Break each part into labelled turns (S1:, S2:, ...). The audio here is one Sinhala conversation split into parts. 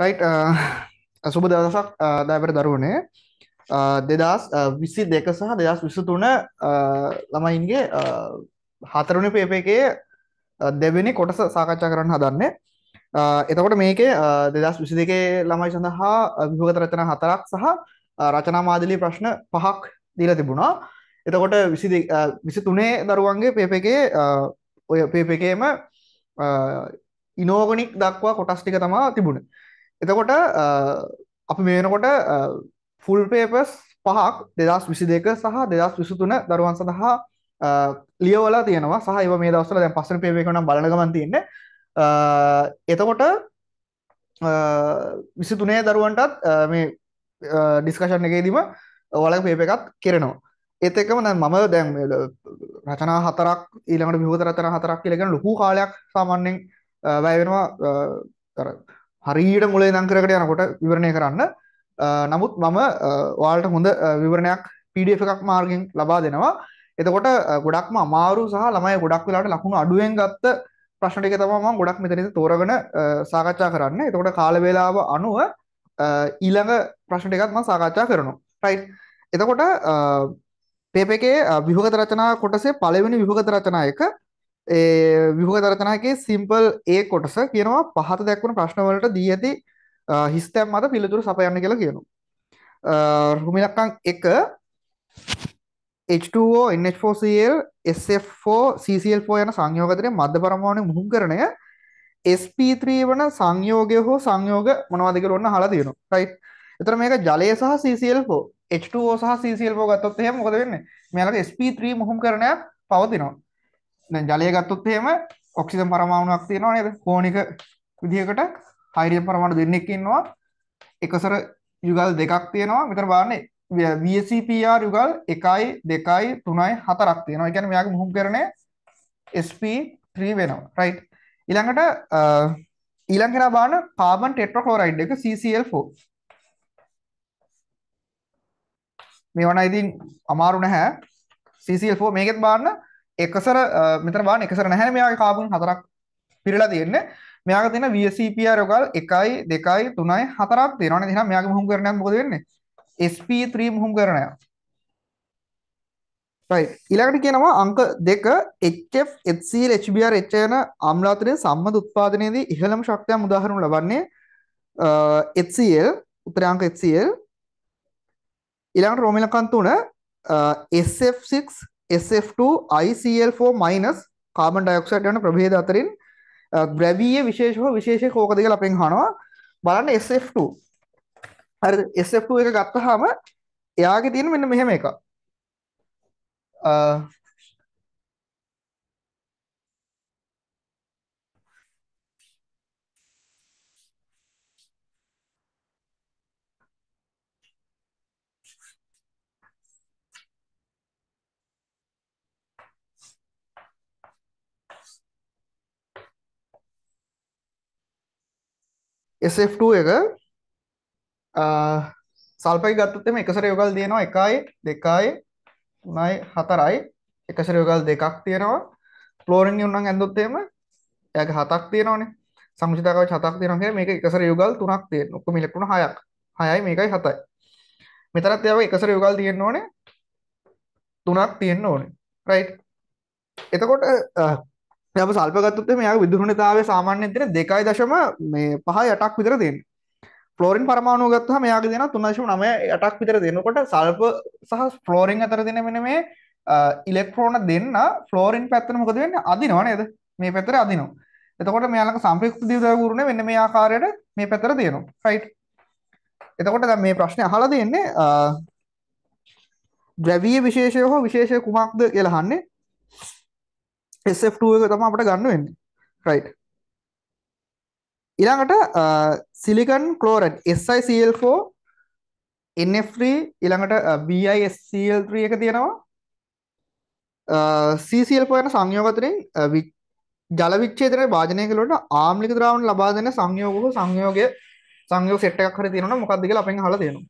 S1: රයි් uh, uh, සුබ දවසක් uh, දෑපට දරුවනේ දෙදස් විසි දෙක සහ දෙදස් විසතුන ළමයින්ගේ හතරුණ පේප එකේ දෙවෙනි කොටස සාකච්ඡා කරන්න හදන්නේ එතකොට මේකේ දෙදස් විසි දෙකේ ළමයි සඳහා විභගත රචන හතරක් සහ රචනා මාදිලි ප්‍රශ්න පහක් දීල තිබුණා එතකොට විසි තුනේ දරුවන්ගේ පේප එකේ ඔය පේප එකේම ඉනෝගනික් දක්වා කොටස් ටික තමා තිබුණ එතකොට අපි මේනකොට ෆුල් පේපස් පහක් දෙදස් විසි දෙක සහ දෙදස් විසුතුන දරුවන් සඳහා ලියවලා තියෙනවා සහ ඒව මේ දවස්සල දැන් පස්සන පේවකනම් බලනගමන් තියන්න එතකොට විසි තුනේ දරුවන්ටත් මේ ඩිස්කශන් එකේදීම ඔලක පේප එකත් කෙරෙනවා ඒත් එකම දැන් මම දැන් රචනා හතරක් ඊළඟට විහෝත රචනා හතරක් කියලගෙන ලොකු කාලයක් සාමාන්‍යයෙන් වැය වෙනවා හරීට මුලේ දං කරකට යනකොට විවරණය කරන්න නමුත් මම වාල්ට හොඳ විවරණයක් පඩF එකක් මාර්ගෙන් ලබා දෙනවා එතකොට ගොඩක්ම අමාරු සහ ළමයි ගොඩක් වෙලාට ලකුණු අඩුවෙන් ගත්ත ප්‍රශ්න ටික තමයි මම ගොඩක් මෙතනදී තෝරගෙන සාකච්ඡා කරන්නේ. එතකොට කාල වේලාව අනුව ඊළඟ ප්‍රශ්න ටිකත් මම සාකච්ඡා කරනවා. රයිට්. එතකොට පේප එකේ විභගත රචනා කොටසේ පළවෙනි විභගත රචනා එක විභග තරතනාගේ සිම්පල් ඒ කොටස කියනවා පහත දැක්වුණු ප්‍රශ්නවලට දී ඇති හිස්තැම් මත පිළිතුරු සපයන්න කියලා කියනු. රුමිලක්කං එක H2O NH4Cl SF4 CCl4 යන සංයෝගතරය මධ්‍ය පරමාණු මුහුම් කරණය SP3 වන සංයෝගය හෝ සංයෝග මොනවද කියලා ඔන්න අහලා තියෙනවා. රයිට්. එතකොට මේක ජලය සහ CCl4 H2O සහ CCl4 ගත්තොත් එහෙම මොකද වෙන්නේ? මෙයාලට SP3 මුහුම් කරණයක් පවතිනවා. දැන් ජලය ගත්තොත් එහෙම ඔක්සිජන් පරමාණුවක් තියෙනවා නේද? කෝණික විදිහකට හයිඩ්‍රජන් පරමාණු දෙන්නෙක් ඉන්නවා. එකසර යුගල් දෙකක් තියෙනවා. මෙතන බලන්න VSCPR යුගල් 1යි 2යි 3යි 4ක් තියෙනවා. ඒ කියන්නේ මෙයාගේ මුහුම්කරණය sp3 වෙනවා. right. ඊළඟට ඊළඟ කෙනා බලන්න කාබන් ටෙට්‍රාක්ලෝරයිඩ් එක CCl4. මේවන ඉතින් අමාරු නැහැ. CCl4 මේකෙත් බලන්න එකසර මෙතර බාන එකසර නැහැ මෙයාගේ කාබන් හතරක් පිරලා තියෙන්නේ මෙයාගේ තියෙන VCPR රෝගල් 1යි 2යි 3යි 4ක් තියෙනවානේ එහෙනම් මෙයාගේ මුහුම් කරණයක් මොකද වෙන්නේ SP3 මුහුම් කරණය right ඊළඟට කියනවා අංක 2 HF HCl HBr HN ආම්ලාතරයේ සම්මත උත්පාදනයේදී ඉහළම ශක්තියන් උදාහරණු ලබන්නේ HCl උත්තරය අංක HCl ඊළඟට රෝමලකන් 3 SF6 SF2 ICl4 minus carbon dioxide යන ප්‍රභේද අතරින් ද්‍රවීය විශේෂව විශේෂය කෝකද කියලා අපෙන් අහනවා බලන්න SF2 හරිද SF2 එක ගත්තාම එයාගේ තියෙන මෙන්න මෙහෙම එකක් SF2 එක සල්පයි ගත්තොත් එමේ එකසර යොගල් දෙනවා 1යි 2යි 3යි 4යි එකසර යොගල් දෙකක් තියෙනවා ෆ්ලෝරින් යුන් නම් ඇඳුත් එහෙම එයාගේ හතක් තියෙනවානේ සමුචිතාකාවච හතක් තියෙනවා කියන්නේ මේක එකසර යොගල් තුනක් තියෙන. ඔක්කොම ඉලෙක්ට්‍රෝන හයක්. හයයි මේකයි හතයි. මෙතනත් එයාගේ එකසර යොගල් තියෙන්න ඕනේ තුනක් තියෙන්න ඕනේ. රයිට්. එතකොට අප සල්පගත්තුත් මෙයා විදුරුණතාවය සාමාන්‍යයෙන් දෙන 2.5 මේ 8ක් විතර දෙන්නේ. ෆ්ලෝරින් පරමාණු ගත්තහම එයාගේ දෙන 3.98ක් විතර දෙනකොට සල්ප සහ ෆ්ලෝරින් අතර දෙන මෙන්න මේ ඉලෙක්ට්‍රෝන දෙන්න ෆ්ලෝරින් පැත්තට මොකද වෙන්නේ? අදිනව නේද? මේ පැත්තට අදිනවා. එතකොට මෙයාලක සංප්‍රයුක්ත ද්විදවගුරුනේ මෙන්න මේ ආකාරයට මේ පැත්තට දෙනවා. රයිට්. එතකොට දැන් මේ ප්‍රශ්නේ අහලා දෙන්නේ ද්‍රවීය විශේෂය හෝ විශේෂය කුමක්ද කියලා අහන්නේ. SF2 එක තම අපට ගන්න වෙන්න රයි් ඉළඟට සිලිකන් කලෝරන් SICL4 NF3 ඉළඟට BISCL3 එක තියෙනවා CCL4 යන සංයෝගතරෙන් ජලවිච්චේතර භාජනය කළට ආම්ලික ද්‍රාවන් ලබා දෙන සංයෝගක සංයෝගය සංයෝ සෙට්ටක් හර තියෙනවා මොකක්දක අපෙන් හල තියෙනවා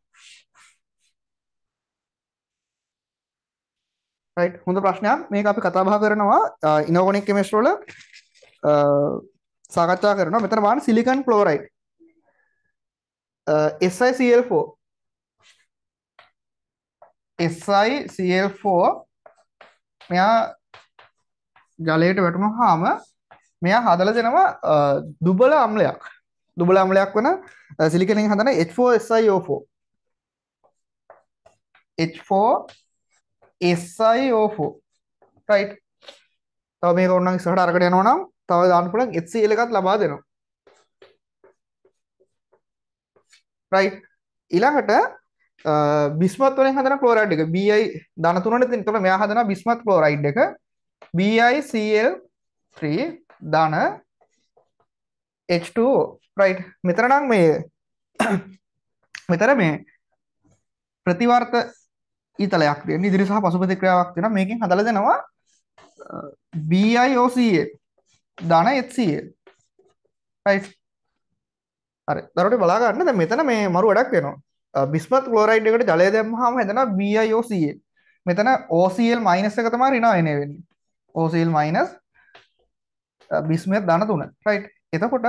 S1: රයිට් හොඳ ප්‍රශ්නයක් මේක අපි කතා බහ කරනවා ඉනෝගොනික් කෙමිස්ට්‍රි වල සාකච්ඡා කරනවා මෙතන බලන්න සිලිකන් ක්ලෝරයිඩ් SiCl4 SiCl4 මෙයා ජලයට වැටුනහම මෙයා හදලා දෙනවා දුබල අම්ලයක් දුබල අම්ලයක් වෙන සිලිකනෙන් හදන H4SiO4 H4 SiO4 right තව මේක ඕනනම් ඉස්සරහට අරගෙන යනවා නම් තව දාන්න පුළුවන් HCl එකත් ලබා දෙනවා right ඊළඟට බිස්මත් වලින් හදන ක්ලෝරයිඩ් එක Bi ධන තුනනේ තියෙන. එතකොට මෙයා හදන බිස්මත් ක්ලෝරයිඩ් එක BiCl3 ධන H2O right මෙතන නම් මේ මෙතන මේ ප්‍රතිවර්ත ඊතලයක් තියෙන ඉදිරි සහ පසුපති ක්‍රියාවක් තියෙනවා මේකෙන් හදලා දෙනවා BIOC ධන HCl right හරි දරුවට බලා ගන්න දැන් මෙතන මේ මරු වැඩක් වෙනවා බිස්මත් ක්ලෝරයිඩ් එකට ජලය දැම්මහම හදනවා BIOC මෙතන OCl- එක තමයි ඍණායනය වෙන්නේ OCl- බිස්මත් ධන 3 right එතකොට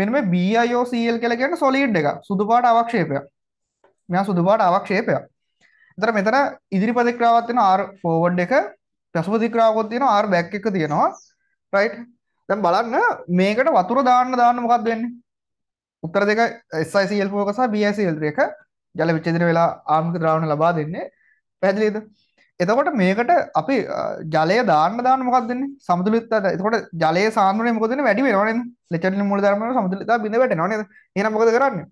S1: මෙන්න මේ BIOCl කියලා කියන්නේ සොලිඩ් එක සුදු පාට අවක්ෂේපයක් මෙයා සුදු පාට අවක්ෂේපයක් එතන මෙතන ඉදිරිපද ක්‍රියාවක් තියෙනවා r forward එක පසුපද ක්‍රියාවක් තියෙනවා r back එක තියෙනවා right දැන් බලන්න මේකට වතුර දාන්න දාන්න මොකක්ද වෙන්නේ උත්තර දෙක SiCl4 සහ BiCl3 එක ජල විච්ඡේදන වෙලා ආම්ක ද්‍රාවණ ලබා දෙන්නේ පැහැදිලිද එතකොට මේකට අපි ජලය දාන්න දාන්න මොකක්ද වෙන්නේ සමතුලිතතාව එතකොට ජලයේ සාන්ද්‍රණය මොකද වෙන්නේ වැඩි වෙනවනේ ලෙචරින් මූලධර්ම වල සමතුලිතතාව බිඳ වැටෙනවා නේද එහෙනම් මොකද කරන්නේ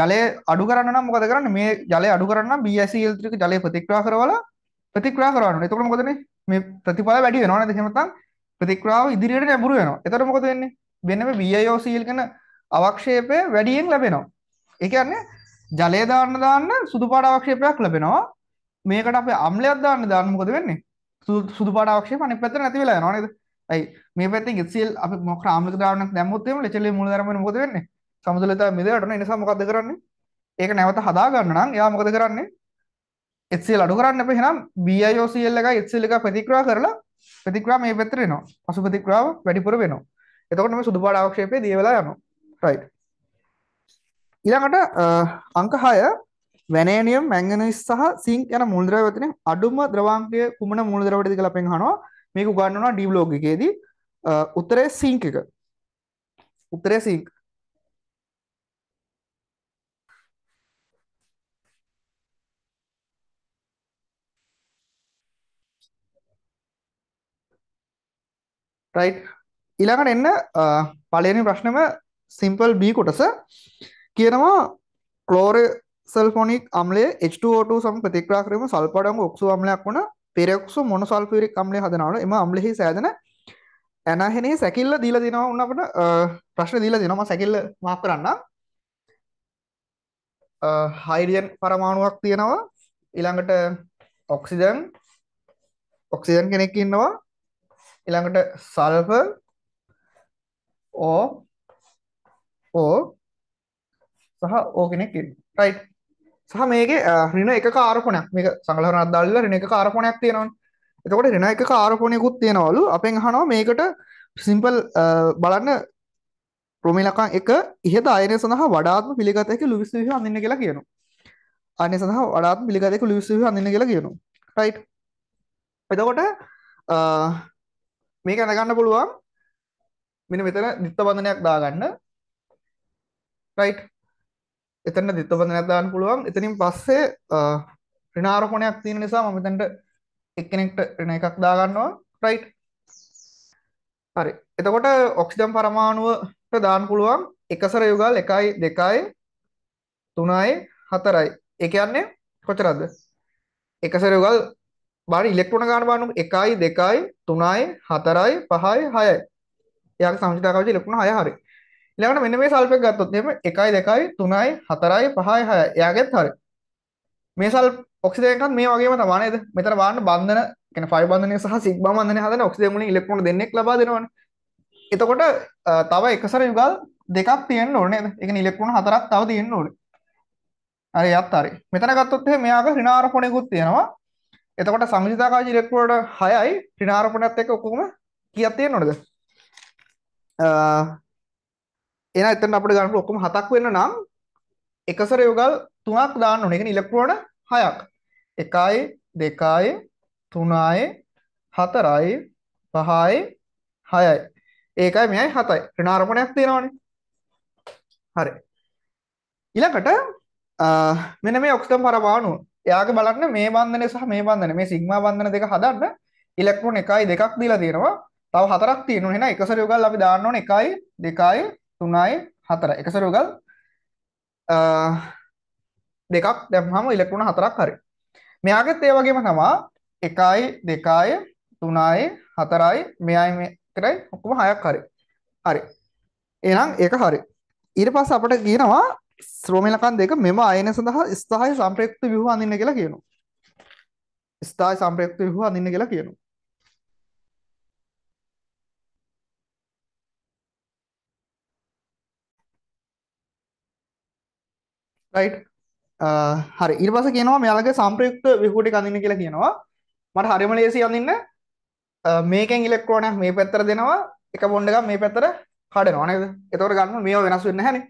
S1: ජලය අඩු කරන්න නම් මොකද කරන්න මේ ජලය අඩු කරන්න BSEල්ත්‍රික ජලය ප්‍රතික්‍රා කරවල ප්‍රතික්‍රා කරන්න එතකොට මොකදන මේ ප්‍රතිඵල වැඩි වෙනවා නේද එහෙමනම් ප්‍රතික්‍රාව ඉදිරියට නැඹුරු වෙනවා එතකොට මොකද වෙන්නේ වෙනම BIOCl කියන අවක්ෂේපය වැඩියෙන් ලැබෙනවා ඒ කියන්නේ ජලය දාන්න දාන්න සුදු පාට අවක්ෂේපයක් ලැබෙනවා මේකට අපේ අම්ලයක් දාන්න දාන්න මොකද වෙන්නේ සුදු පාට අවක්ෂේප අනිත් පැත්තට නැති වෙලා යනවා නේද ඇයි මේ පැත්තෙන් HCl අපි මොකක් ආම්ලික ද්‍රාවණයක් දැම්මොත් එහෙම ලෙචලේ මූලධර්ම මොකද වෙන්නේ සමතුලිතතාව මිදෙවටන ඒ නිසා මොකද්ද කරන්නේ? ඒක නැවත හදා ගන්න නම් එයා මොකද කරන්නේ? HCl අඩු කරන්න එපා එහෙනම් BiOCl එකයි HCl එක ප්‍රතික්‍රියා කරලා ප්‍රතික්‍රියාව මේ පැත්තට එනවා. පසු ප්‍රතික්‍රියාව වැඩිපුර වෙනවා. එතකොට මේ සුදු පාට ආක්ෂේපය දිය වෙලා යනවා. right. ඊළඟට අංක 6 වැනේනියම් මැංගනීස් සහ සිංක් යන මූලද්‍රව්‍ය වතින් අඩුම ද්‍රවාංකය කුමන මූලද්‍රව්‍යද කියලා අපෙන් අහනවා. මේක උගන්වනවා D blog එකේදී. උත්තරේ සිංක් එක. උත්තරේ සිංක්. රයි් ඉළඟට එන්න පලනි ප්‍රශ්නම සිම්පල් බී කොටස කියනවා කලෝර සල්ෆොනික් අම්ලේ H2O2 සම ප්‍රතික්‍රාකරීම සල්පඩම ඔක්සු අම්ලයක් වන පෙරෙක්සු මොන සල්පිරික් අම්ලේ හදනවට එම අම්ලෙහි සෑදන ඇනහෙනේ සැකිල්ල දීල දෙනවා උන්නට ප්‍රශ්න දීල දෙනම සැකිල්ල මා කරන්න හයිරියන් පරමාණුවක් තියෙනවා ඉළඟට ඔක්සිදන් ඔක්සිදන් කෙනෙක් ඉන්නවා ඊළඟට සල්ෆර් ඕ ඕ සහ ඕ කෙනෙක් රයිට් සහ මේකේ ඍණ එක කාර්බනයක් මේක සංගලන අද්දාලා ඍණ එක කාර්බනයක් තියෙනවනේ එතකොට ඍණ එක කාර්බනයකුත් තියෙනවලු අපෙන් අහනවා මේකට සිම්පල් බලන්න ප්‍රොමිලකම් එක ඉහත අයනය සඳහා වඩාත්ම පිළිගත හැකි ලුවිස් විහිව අඳින්න කියලා කියනවා අයනය සඳහා වඩාත්ම පිළිගත හැකි ලුවිස් විහිව අඳින්න කියලා කියනවා රයිට් එතකොට මේක අඳගන්න පුළුවන් මෙන්න මෙතන දිත්ත බන්ධනයක් දාගන්න රයිට් එතන දිත්ත බන්ධනයක් දාන්න පුළුවන් එතනින් පස්සේ ඍණාරෝපණයක් තියෙන නිසා මම මෙතනට එක්කෙනෙක්ට ඍණ එකක් දාගන්නවා රයිට් හරි එතකොට ඔක්සිජන් පරමාණුවට දාන්න පුළුවන් එකසර යුගල් 1යි 2යි 3යි 4යි ඒ කියන්නේ කොච්චරද එකසර යුගල් බලන්න ඉලෙක්ට්‍රෝන ගාන බලන්න 1යි 2යි 3යි 4යි 5යි 6යි. එයාගේ සංචිතා කවච ඉලෙක්ට්‍රෝන 6 හරි. ඊළඟට මෙන්න මේ සල්ෆෙක් ගත්තොත් එහෙම 1යි 2යි 3යි 4යි 5යි 6යි. එයාගෙත් හරි. මේ සල් ඔක්සිජන් එකත් මේ වගේම තමයි නේද? මෙතන බලන්න බන්ධන කියන්නේ 5 බන්ධනය සහ සිග්මා බන්ධනය හදන ඔක්සිජන් වලින් ඉලෙක්ට්‍රෝන දෙන්නෙක් ලබා දෙනවනේ. එතකොට තව එකසර යුගල් දෙකක් තියෙන්න ඕනේ නේද? ඒ කියන්නේ ඉලෙක්ට්‍රෝන හතරක් තව තියෙන්න ඕනේ. හරි යත් හරි. මෙතන ගත්තොත් එහෙම මෙයාගේ ඍණාරෝපණයකුත් තියෙනවා. එතකොට සංයුතාකාශ ඉලෙක්ට්‍රෝන 6යි ඍණාරෝපණයත් එක්ක ඔක්කොම කීයක් තියෙනවද? අ එහෙනම් එතන අපිට ගන්න ඔක්කොම 7ක් වෙන්න නම් එකසර යුගල් 3ක් දාන්න ඕනේ. ඒ කියන්නේ ඉලෙක්ට්‍රෝන 6ක්. 1යි 2යි 3යි 4යි 5යි 6යි. ඒකයි මෙයයි 7යි. ඍණාරෝපණයක් තියෙනවනේ. හරි. ඊළඟට මෙන්න මේ ඔක්සිජන් පරමාණු එයාගේ බලන්න මේ බන්ධනය සහ මේ බන්ධන මේ සිග්මා බන්ධන දෙක හදන්න ඉලෙක්ට්‍රෝන එකයි දෙකක් දීලා තියෙනවා තව හතරක් තියෙනවා එහෙනම් එකසර යුගල් අපි දාන්න ඕනේ 1යි 2යි 3යි 4 එකසර යුගල් දෙකක් දැම්හම ඉලෙක්ට්‍රෝන හතරක් හරි මෙයාගෙත් ඒ වගේම තමා එකයි දෙකාය තුනායි හතරයි මෙයයි මෙතරයි ඔක්කොම හයක් හරි හරි එහෙනම් ඒක හරි ඊට පස්සේ අපිට කියනවා ශ්‍රෝමණකන් දෙක මෙම අයන සඳහා ස්ථාය සම්ප්‍රයුක්ත ව්‍යුහ අඳින්න කියලා කියනවා. ස්ථාය සම්ප්‍රයුක්ත ව්‍යුහ අඳින්න කියලා කියනවා. right uh, හරි ඊට පස්සේ කියනවා මෙයාලගේ සම්ප්‍රයුක්ත ව්‍යුහ ටික අඳින්න කියලා කියනවා. මට හරිම ලේසි අඳින්න uh, මේකෙන් ඉලෙක්ට්‍රෝනයක් මේ පැත්තට දෙනවා එක බොන්ඩ් එකක් මේ පැත්තට කඩනවා නේද? එතකොට ගන්න මේව වෙනස් වෙන්නේ නැහැනේ.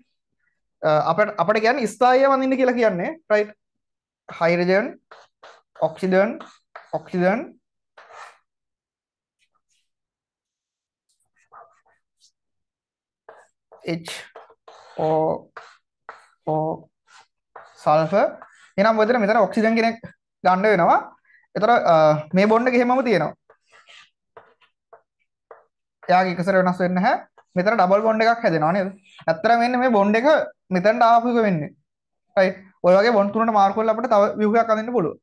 S1: අපට අපට ගැන ස්ථාය වඳන්න කියලා කියන්නේ රයි් hydrogen oxygen oxygen H O O sulphur එනම් ඔතන මෙතන ඔක්සිජන් කෙනෙක් ගන්න වෙනවා එතකොට මේ බොන්න එක එහෙමම තියෙනවා එයාගේ එකසර වෙනස් වෙන්නේ නැහැ මෙතන ඩබල් බොන්ඩ් එකක් හැදෙනවා නේද? ඇත්තටම වෙන්නේ මේ බොන්ඩ් එක මෙතනට ආපු එක වෙන්නේ. right. ඔය වගේ බොන්ඩ් තුනට මාර්ක් කරලා අපිට තව view එකක් අඳින්න පුළුවන්.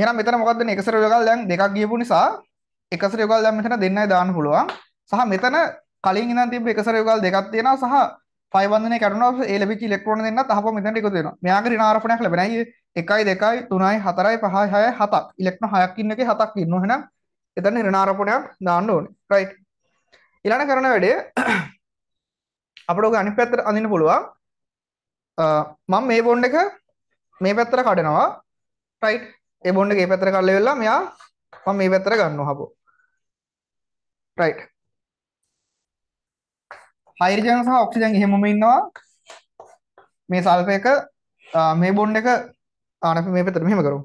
S1: එහෙනම් මෙතන මොකද්ද මේ එකසර යුගල් දැන් දෙකක් ගියපු නිසා එකසර යුගල් දැන් මෙතන දෙන්නයි දාන්න පුළුවන්. සහ මෙතන කලින් ඉඳන් තිබ්බ එකසර යුගල් දෙකක් තියෙනවා සහ පය බන්ධනය කැඩුණා ඒ ලැබිච්ච ඉලෙක්ට්‍රෝන දෙන්නත් අහපම මෙතනට එකතු වෙනවා. මෙයාගේ ඍණාරෝපණයක් ලැබෙනයි 1 2 3 4 5 6 7ක් ඉලෙක්ට්‍රෝන 6ක් ඉන්න එකේ 7ක් ඉන්නවා. එහෙනම් එතන ඍණාරෝපණයක් දාන්න ඕනේ. right. ඊළඟ කරන වැඩේ අපිට ඔක අනිත් පැත්තට අඳින්න පුළුවන් මම මේ බොන්ඩ් එක මේ පැත්තට කඩනවා රයිට් ඒ බොන්ඩ් එක මේ පැත්තට කඩලා වෙලා මෙයා මම මේ පැත්තට ගන්නවා හපෝ රයිට් හයිරජන් සහ ඔක්සිජන් එහෙමම ඉන්නවා මේ සල්ප එක මේ බොන්ඩ් එක ආනපි මේ පැත්තට මෙහෙම කරමු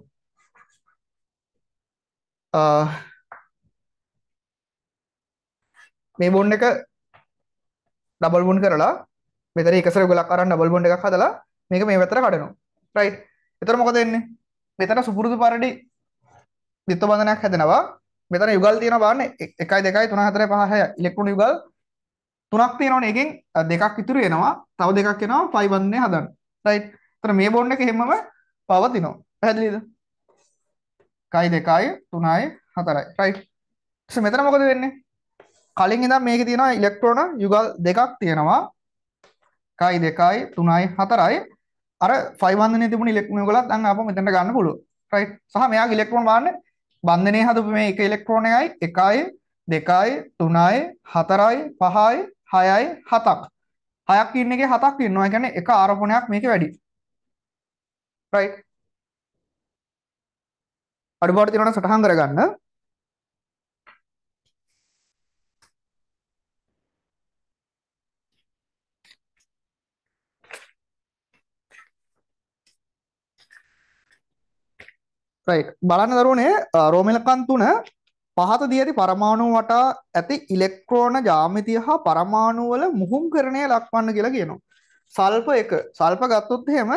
S1: මේ බොන්් එක ඩබල් බොන් කරලා මෙතර එකසර ගොලක් අරන්න ඩබල් බොන්් එකක් හදලා මේක මේ වැතර කඩනවා රයි් එතර මොකද එන්නේ මෙතන සුපුරුදු පරඩි දිත්ත බඳනයක් හැදෙනවා මෙතන යුගල් තියෙන බාන්න එකයි දෙකයි තුන හතර පහය ඉලෙක්ට්‍රොන යුගල් තුනක් තියෙනවනේ එකෙන් දෙකක් ඉතුරු වෙනවා තව දෙකක් එනවා පයි බන්ධනේ හදන්න රයිට් එතන මේ බොන්ඩ් එක හැමම පවතිනවා පැහැදිලිද එකයි දෙකයි තුනයි හතරයි රයිට් මෙතන මොකද වෙන්නේ කලින් ඉඳන් මේකේ තියෙනවා ඉලෙක්ට්‍රෝන යුගල් දෙකක් තියෙනවා 1 2 3යි 4යි අර 5 බන්ධනයේ තිබුණ ඉලෙක්ට්‍රෝන යුගලත් දැන් ආපහු මෙතනට ගන්න පුළුවන් රයිට් සහ මෙයාගේ ඉලෙක්ට්‍රෝන බලන්න බන්ධනයේ හදපු මේ එක ඉලෙක්ට්‍රෝන එකයි 1යි 2යි 3යි 4යි 5යි 6යි 7ක් හයක් ඉන්න එකේ හතක් ඉන්නවා. ඒ කියන්නේ එක ආරෝපණයක් මේකේ වැඩි. රයිට්. අඩුපාඩු තියෙනවනම් සටහන් කරගන්න. බලන්න දරුවනේ රෝමලකන් තුන පහත දී ඇති පරමාණු වටා ඇති ඉලෙක්ට්‍රෝන ජාමිතිය හා පරමාණු වල මුහුම් කරණය ලක්වන්න කියලා කියනවා. සල්ප එක සල්ප ගත්තොත් එහෙම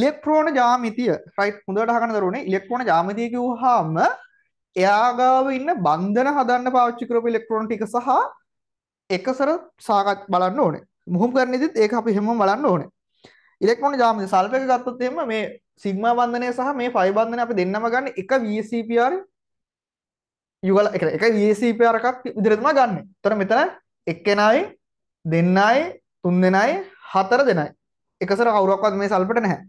S1: ඉලෙක්ට්‍රෝන ජාමිතිය රයිට් හොඳට අහගන්න දරුවනේ ඉලෙක්ට්‍රෝන ජාමිතිය කිව්වහම එයාගාව ඉන්න බන්ධන හදන්න පාවිච්චි කරපු ඉලෙක්ට්‍රෝන ටික සහ එකසර සාකච්ඡා බලන්න ඕනේ. මුහුම් කරණෙදිත් ඒක අපි හැමෝම බලන්න ඕනේ. ඉලෙක්ට්‍රෝන ජාමද සල්ෆ එක ගත්තොත් එහෙම මේ සිග්මා බන්ධනය සහ මේ ෆයි බන්ධනය අපි දෙන්නම ගන්න එක VCPR යුගල එක එක VCPR එකක් විදිහට තමයි ගන්න. ඒතර මෙතන එක්කෙනායි දෙන්නයි තුන් දෙනයි හතර දෙනයි. එකසර කවුරක්වත් මේ සල්පට නැහැ.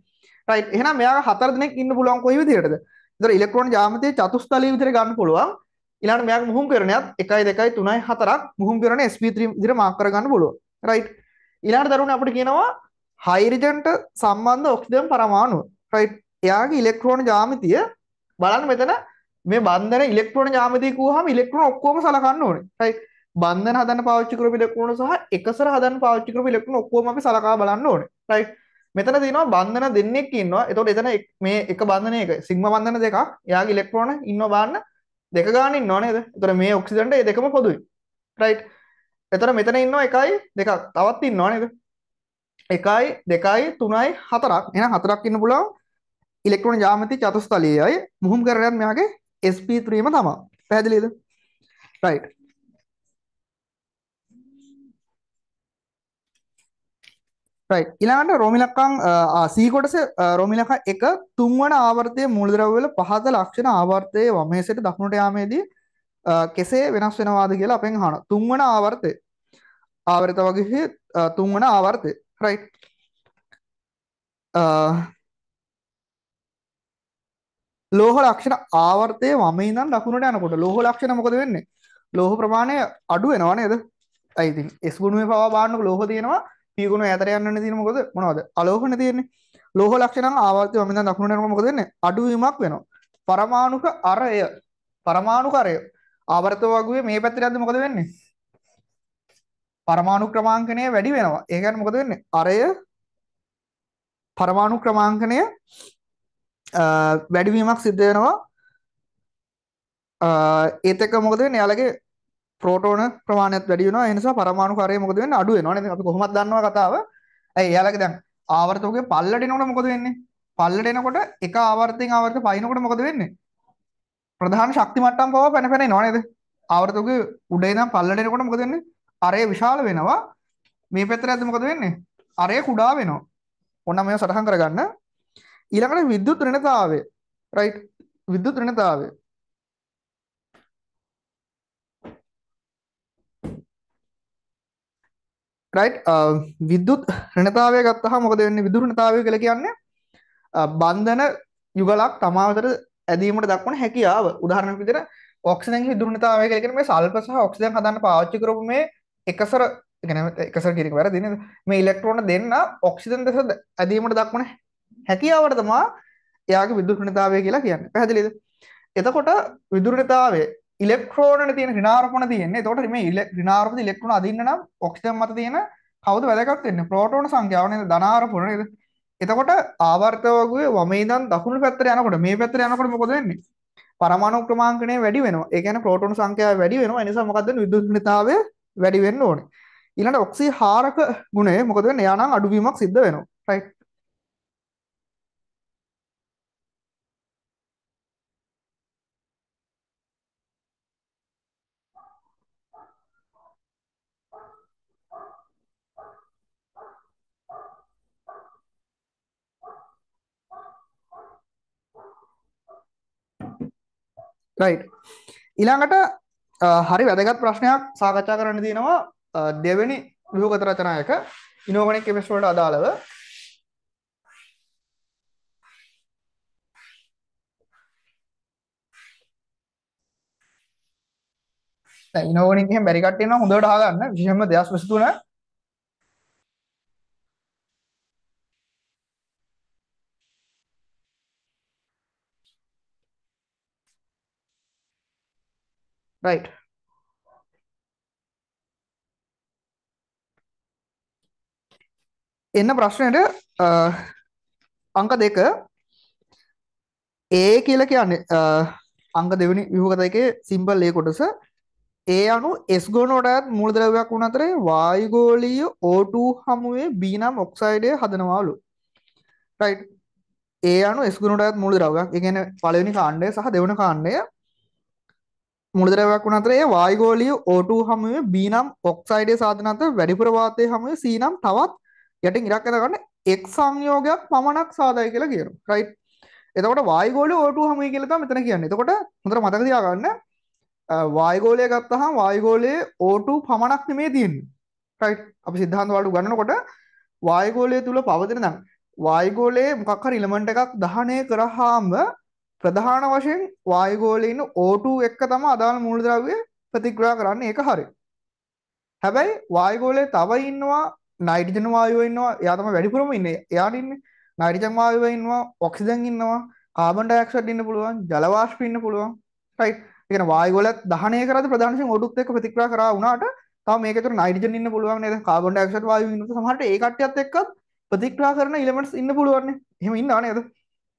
S1: රයිට් එහෙනම් මෙයාගේ හතර දෙනෙක් ඉන්න පුළුවන් කොයි විදිහටද? ඒතර ඉලෙක්ට්‍රෝන ජාමතයේ චතුස්තලයේ විදිහට ගන්න පුළුවන්. ඊළඟට මෙයාගේ මුහුම් කිරණයත් 1 2 3 4ක් මුහුම් කිරණ SP3 විදිහට මාක් කරගන්න පුළුවන්. රයිට් ඊළඟට දරුවනේ අපිට කියනවා හයිරජන්ට සම්බන්ධ ඔක්සිජන් පරමාණු රයිට් එයාගේ ඉලෙක්ට්‍රෝන ජාමිතිය බලන්න මෙතන මේ බන්ධන ඉලෙක්ට්‍රෝන ජාමිතිය කියුවාම ඉලෙක්ට්‍රෝන ඔක්කොම සලකන්න ඕනේ රයිට් බන්ධන හදන පාවිච්චි කරපු ඉලෙක්ට්‍රෝන සහ එකසර හදන පාවිච්චි කරපු ඉලෙක්ට්‍රෝන ඔක්කොම අපි සලකා බලන්න ඕනේ රයිට් මෙතන තියෙනවා බන්ධන දෙන්නෙක් ඉන්නවා එතකොට එතන මේ එක බන්ධනයක සිග්ම බන්ධන දෙකක් එයාගේ ඉලෙක්ට්‍රෝන ඉන්නවා බලන්න දෙක ගන්න ඉන්නවා නේද එතකොට මේ ඔක්සිජන්ට ඒ දෙකම පොදුයි රයිට් එතකොට මෙතන ඉන්නවා එකයි දෙකක් තවත් ඉන්නවා නේද එකයි දෙකයි තුනයි හතරක් එන හතරක් ඉන්න පුළුවන් ඉලෙක්ට්‍රෝන ජාමති චතුස්තලයයි මුහුම් කරගන්න මෙයාගේ sp3ම තමයි පැහැදිලිද right right ඊළඟට රෝමිලක්කම් C කොටස රෝමිලක 1 තුන්වන ආවර්තයේ මූලද්‍රව්‍ය වල පහත ලක්ෂණ ආවර්තයේ වමේසට දකුණට යාමේදී කෙසේ වෙනස් වෙනවාද කියලා අපෙන් අහනවා තුන්වන ආවර්තය ආවර්ත වගේ තුන්වන ආවර්තය right? Uh, ලෝහ ලක්ෂණ ආවර්තය වම ඉඳන් දකුණට යනකොට ලෝහ ලක්ෂණ මොකද වෙන්නේ ලෝහ ප්‍රමාණය අඩු වෙනවා නේද අයිති එස් ගුණුවේ පවා බාන්නක ලෝහ තියෙනවා පියගුණ ඇතර යන්න තියෙන මොකද මොනවද අලෝහන තියෙන්නේ ලෝහ ලක්ෂණ ආවර්තය වම ඉඳන් දකුණට යනකොට මොකද වෙන්නේ අඩුවීමක් වෙනවා පරමාණුක අරය පරමාණුක අරය ආවර්ත වගුවේ මේ පැත්තට යද්දි මොකද වෙන්නේ පරමාණු ක්‍රමාංකණය වැඩි වෙනවා. ඒ කියන්නේ මොකද වෙන්නේ? අරය පරමාණු ක්‍රමාංකණය වැඩිවීමක් සිද්ධ වෙනවා. ඒත් එක්ක මොකද වෙන්නේ? යාලගේ ප්‍රෝටෝන ප්‍රමාණයත් වැඩි වෙනවා. ඒ නිසා පරමාණු කාර්යය මොකද වෙන්නේ? අඩු වෙනවා නේද? අපි කොහොමද දන්නවා කතාව? ඇයි යාලගේ දැන් ආවර්තකයේ පල්ලට එනකොට මොකද වෙන්නේ? පල්ලට එනකොට එක ආවර්තයෙන් ආවර්ත පයින්නකොට මොකද වෙන්නේ? ප්‍රධාන ශක්ති මට්ටම් පවා පැන පැන එනවා නේද? ආවර්තකයේ උඩ ඉඳන් පල්ලට එනකොට මොකද වෙන්නේ? අරය විශාල වෙනවා මේ පැත්තර ඇත මොකද වෙන්නේ අරය කුඩා වෙනවා ඔන්න මෙය සටහන් කරගන්න ඊළඟට විද්‍යුත් ඍණතාවය රයිට් විද්‍යුත් ඍණතාවය රයිට් විද්‍යුත් ඍණතාවය ගත්තහම මොකද වෙන්නේ විදුලි ඍණතාවය කියලා කියන්නේ බන්ධන යුගලක් තමා අතර ඇදීමට දක්වන හැකියාව උදාහරණයක් විදිහට ඔක්සිජන් විදුලි ඍණතාවය කියලා කියන්නේ මේ සල්ප සහ ඔක්සිජන් හදන්න පාවිච්චි කරපු මේ එකසර එකසර කිරික වැර දින මේ ඉලෙක්ට්‍රෝන දෙන්න ඔක්සිදන් දෙස ඇදීමට දක්වන හැකියාවට තමා එයාගේ විදුරණතාවය කියලා කියන්න පැහැදිලිද එතකොට විදුරණතාවේ ඉලෙක්ට්‍රෝන තියෙන ඍණාරෝපණ තියෙන්නේ එතකොට මේ ඍණාරෝපිත ඉලෙක්ට්‍රෝන අදින්න නම් ඔක්සිජන් මත තියෙන කවුද වැදගත් වෙන්නේ ප්‍රෝටෝන සංඛ්‍යාව නේද ධනාරෝපණ නේද එතකොට ආවර්තවගුවේ වම ඉඳන් දකුණු පැත්තට යනකොට මේ පැත්තට යනකොට මොකද වෙන්නේ පරමාණු ක්‍රමාංකණය වැඩි වෙනවා ඒ කියන්නේ ප්‍රෝටෝන සංඛ්‍යාව වැඩි වෙනවා ඒ නිසා මොකද වෙන්නේ විදුලි ඝනතාවය වැඩි වෙන්න ඕනේ. ඊළඟ ඔක්සි හාරක ගුණය මොකද වෙන්නේ? එයා නම් අඩුවීමක් සිද්ධ වෙනවා. right රයිට් ඊළඟට හරි වැදගත් ප්‍රශ්නයක් සාකච්ඡා කරන්න තියෙනවා දෙවැනි විහුගත රචනායක ඉනෝගනික් කෙමිස්ට්‍රි වලට අදාළව ඉනෝගනික් එහෙම බැරි කට්ටිය නම් හොඳට අහගන්න විශේෂම 2023 right එන්න ප්‍රශ්නයට අංක දෙක ඒ කියල කියන්නේ අංක දෙවනි විහගත එක සිම්බල් ඒ කොටස ඒ අනු එස් ගෝනෝටත් මුල්දරවයක් වුණ අතරේ වායුගෝලීය ඕටූ හමුවේ බීනම් ඔක්සයිඩය හදනවාලු රයි් ඒ අනු ස්ගුණටත් මුළු රවක් එකගැන පලවෙනි කාණ්ඩය සහ දෙවන කාණ්ඩය මුලදරවයක් වුණ අතර ඒ වායුගෝලීය O2 හමුවේ B නම් ඔක්සයිඩයේ සාධන අතර වැඩිපුර වාතය හමුවේ C නම් තවත් යටින් ඉරක් කරගන්න එක් සංයෝගයක් පමණක් සාදයි කියලා කියනවා රයිට් එතකොට වායුගෝලීය O2 හමුවේ කියලා තමයි මෙතන කියන්නේ එතකොට හොඳට මතක තියාගන්න වායුගෝලය ගත්තහම වායුගෝලයේ O2 පමණක් නෙමේ තියෙන්නේ රයිට් අපි සිද්ධාන්ත වලට උගන්වනකොට වායුගෝලය තුල පවතින නම් වායුගෝලයේ මොකක් හරි ඉලමන්ට් එකක් දහනය කරාම ප්‍රධාන වශයෙන් වායුගෝලයේ ඉන්න O2 එක්ක තම අදාළ මූලද්‍රව්‍ය ප්‍රතික්‍රියා කරන්නේ ඒක හරි. හැබැයි වායුගෝලයේ තව ඉන්නවා නයිට්‍රජන් වායුව ඉන්නවා. එයා තමයි වැඩිපුරම ඉන්නේ. එයාට ඉන්නේ නයිට්‍රජන් වායුව ඉන්නවා, ඔක්සිජන් ඉන්නවා, කාබන් ඩයොක්සයිඩ් ඉන්න පුළුවන්, ජල වාෂ්ප ඉන්න පුළුවන්. රයිට්. ඒ කියන්නේ වායුගෝලයත් දහණය කරද්දී ප්‍රධාන වශයෙන් O2 එක්ක ප්‍රතික්‍රියා කරා වුණාට තව මේක තුර නයිට්‍රජන් ඉන්න පුළුවන් නේද? කාබන් ඩයොක්සයිඩ් වායුව ඉන්න සමහරට ඒ කට්ටියත් එක්කත් ප්‍රතික්‍රියා කරන ඉලෙමන්ට්ස් ඉන්න පුළුවන් නේ. එහෙම ඉන්නවා නේද?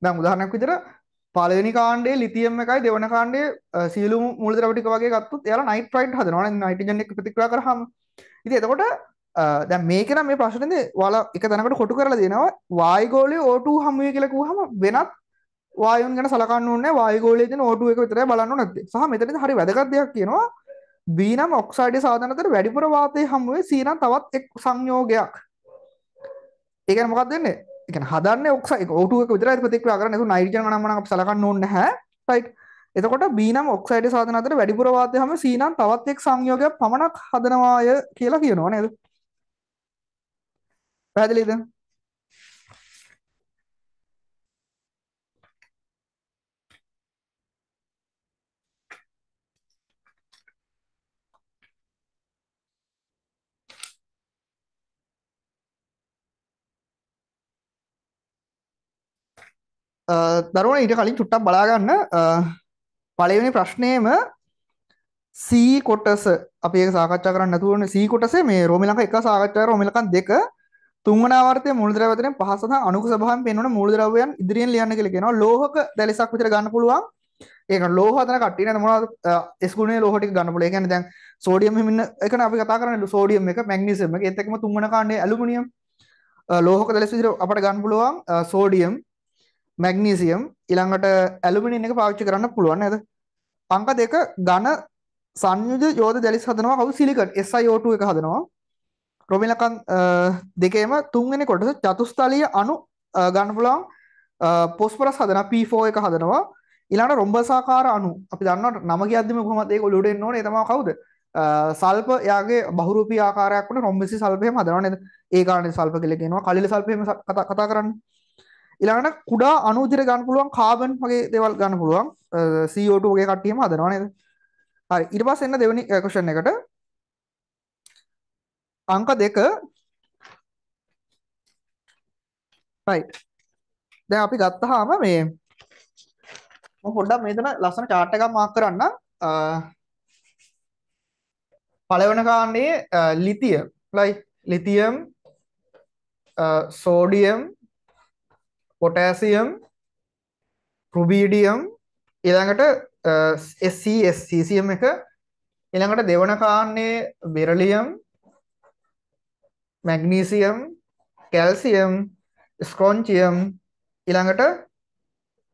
S1: දැන් උදාහරණයක් විදිහට පලවෙනි කාණ්ඩේ ලිතියම් එකයි දෙවන කාණ්ඩේ සියලු මුලදරටික වගේ ගත්තුත් යාලා නයිට රයිට් හදනවා නයිටජන එක ප්‍රතික්‍රා කරහම ඉති එතකොට දැන් මේකන මේ ප්‍රශ්නද වල එක තැනකට කොටු කරලා දෙනවා වායගෝලය ඕටු හමුව කියලකූ හම වෙනත් වායුන් ගැන සලකන්න ඕන්න වායගෝලයද ඕටුව එක විතර බලන්න නැත්තේ සහ මෙතන හරි වැදගත්යක් කියනවා බීනම් ඔක්සයිඩ සාධනතර වැඩිපුර වාතය හමුවේ සීනම් තවත් එක් සංයෝගයක් ඒකන මොකක් දෙන්නේ ගැන හදන්න ඔක්ස ඔටුව විතර ප්‍රතික්‍රියා කරන්න නැතු නයිට්‍රජන් ගණන් නම් අපි සලකන්න ඕනේ නැහැ රයිට් එතකොට B නම් ඔක්සයිඩ් සාධන අතර වැඩිපුර වාතය හැම C නම් තවත් එක් සංයෝගයක් පමණක් හදනවාය කියලා කියනවා නේද පැහැදිලිද දරුවන ඊට කලින් චුට්ටක් බලාගන්න පලවෙනි ප්‍රශ්නයම සී කොටස අපේ සාකච්ා කරන්න තුවන සී කොටසේ මේ රෝමිලක එක සාකච්ඡා රෝමිලකන් දෙක තුන්වනාවර්තය මුල්දරවතන පහස අනුක සහන් පෙන්වන මුල්දරවයන් ඉදිරියෙන් ලියන්න කලෙන ලෝහක දැලෙසක් විතර ගන්න පුළුවන් ඒක ලෝහතන කටින මොන ස්කුණේ ලෝහටි ගන්න පුල ගැන දැන් සෝඩියම් හිමන්න එක අපි කතා කරන්න සෝඩියම් එක මැක්නිසම එකතකම තුන්වන කාන්නේ ඇලුමිනියම් ලෝහක දැලෙස විතර අපට ගන්න පුළුවන් සෝඩියම් මැග්නීසියම් ඊළඟට ඇලුමිනියම් එක පාවිච්චි කරන්න පුළුවන් නේද? අංක දෙක ඝන සංයුජ යෝධ දැලිස් හදනවා කවුද සිලිකන් SiO2 එක හදනවා. රොමිලකන් දෙකේම තුන්වෙනි කොටස චතුස්තලීය අණු ගන්න පුළුවන් පොස්පරස් හදනවා P4 එක හදනවා. ඊළඟට රොම්බසාකාර අණු අපි දන්නවා නම කියද්දිම කොහොමද ඒක ඔලුවට එන්න ඕනේ ඒ තමයි කවුද? සල්ප එයාගේ බහුරූපී ආකාරයක් වුණ රොම්බසි සල්පේම හදනවා නේද? ඒ කාණේ සල්ප කියලා කියනවා. කලිල සල්පේම කතා කරන්නේ. ඉලාට කුඩා අනූජර ගන්න පුළුවන් කාබන් වගේ දෙවල් ගන්න පුළුවන් සෝටගේ කට්ටියම අදනවා නද හරි ඉට පස් එන්න දෙවනි කෂණ එකට අංක දෙක දැ අපි ගත්තහාම මේ හොඩක් මේතන ලස්සන චාට්ටක මාක් කරන්න පලවන කාණ්ඩයේ ලිතිය ලයි ලිතියම් සෝඩියම් පොටෑසියම් රුබීඩියම් ඊළඟට uh, SCSCCM එක ඊළඟට දෙවන කාණ්ඩයේ බෙරලියම් මැග්නීසියම් කැල්සියම් ස්ක්‍රොන්චියම් ඊළඟට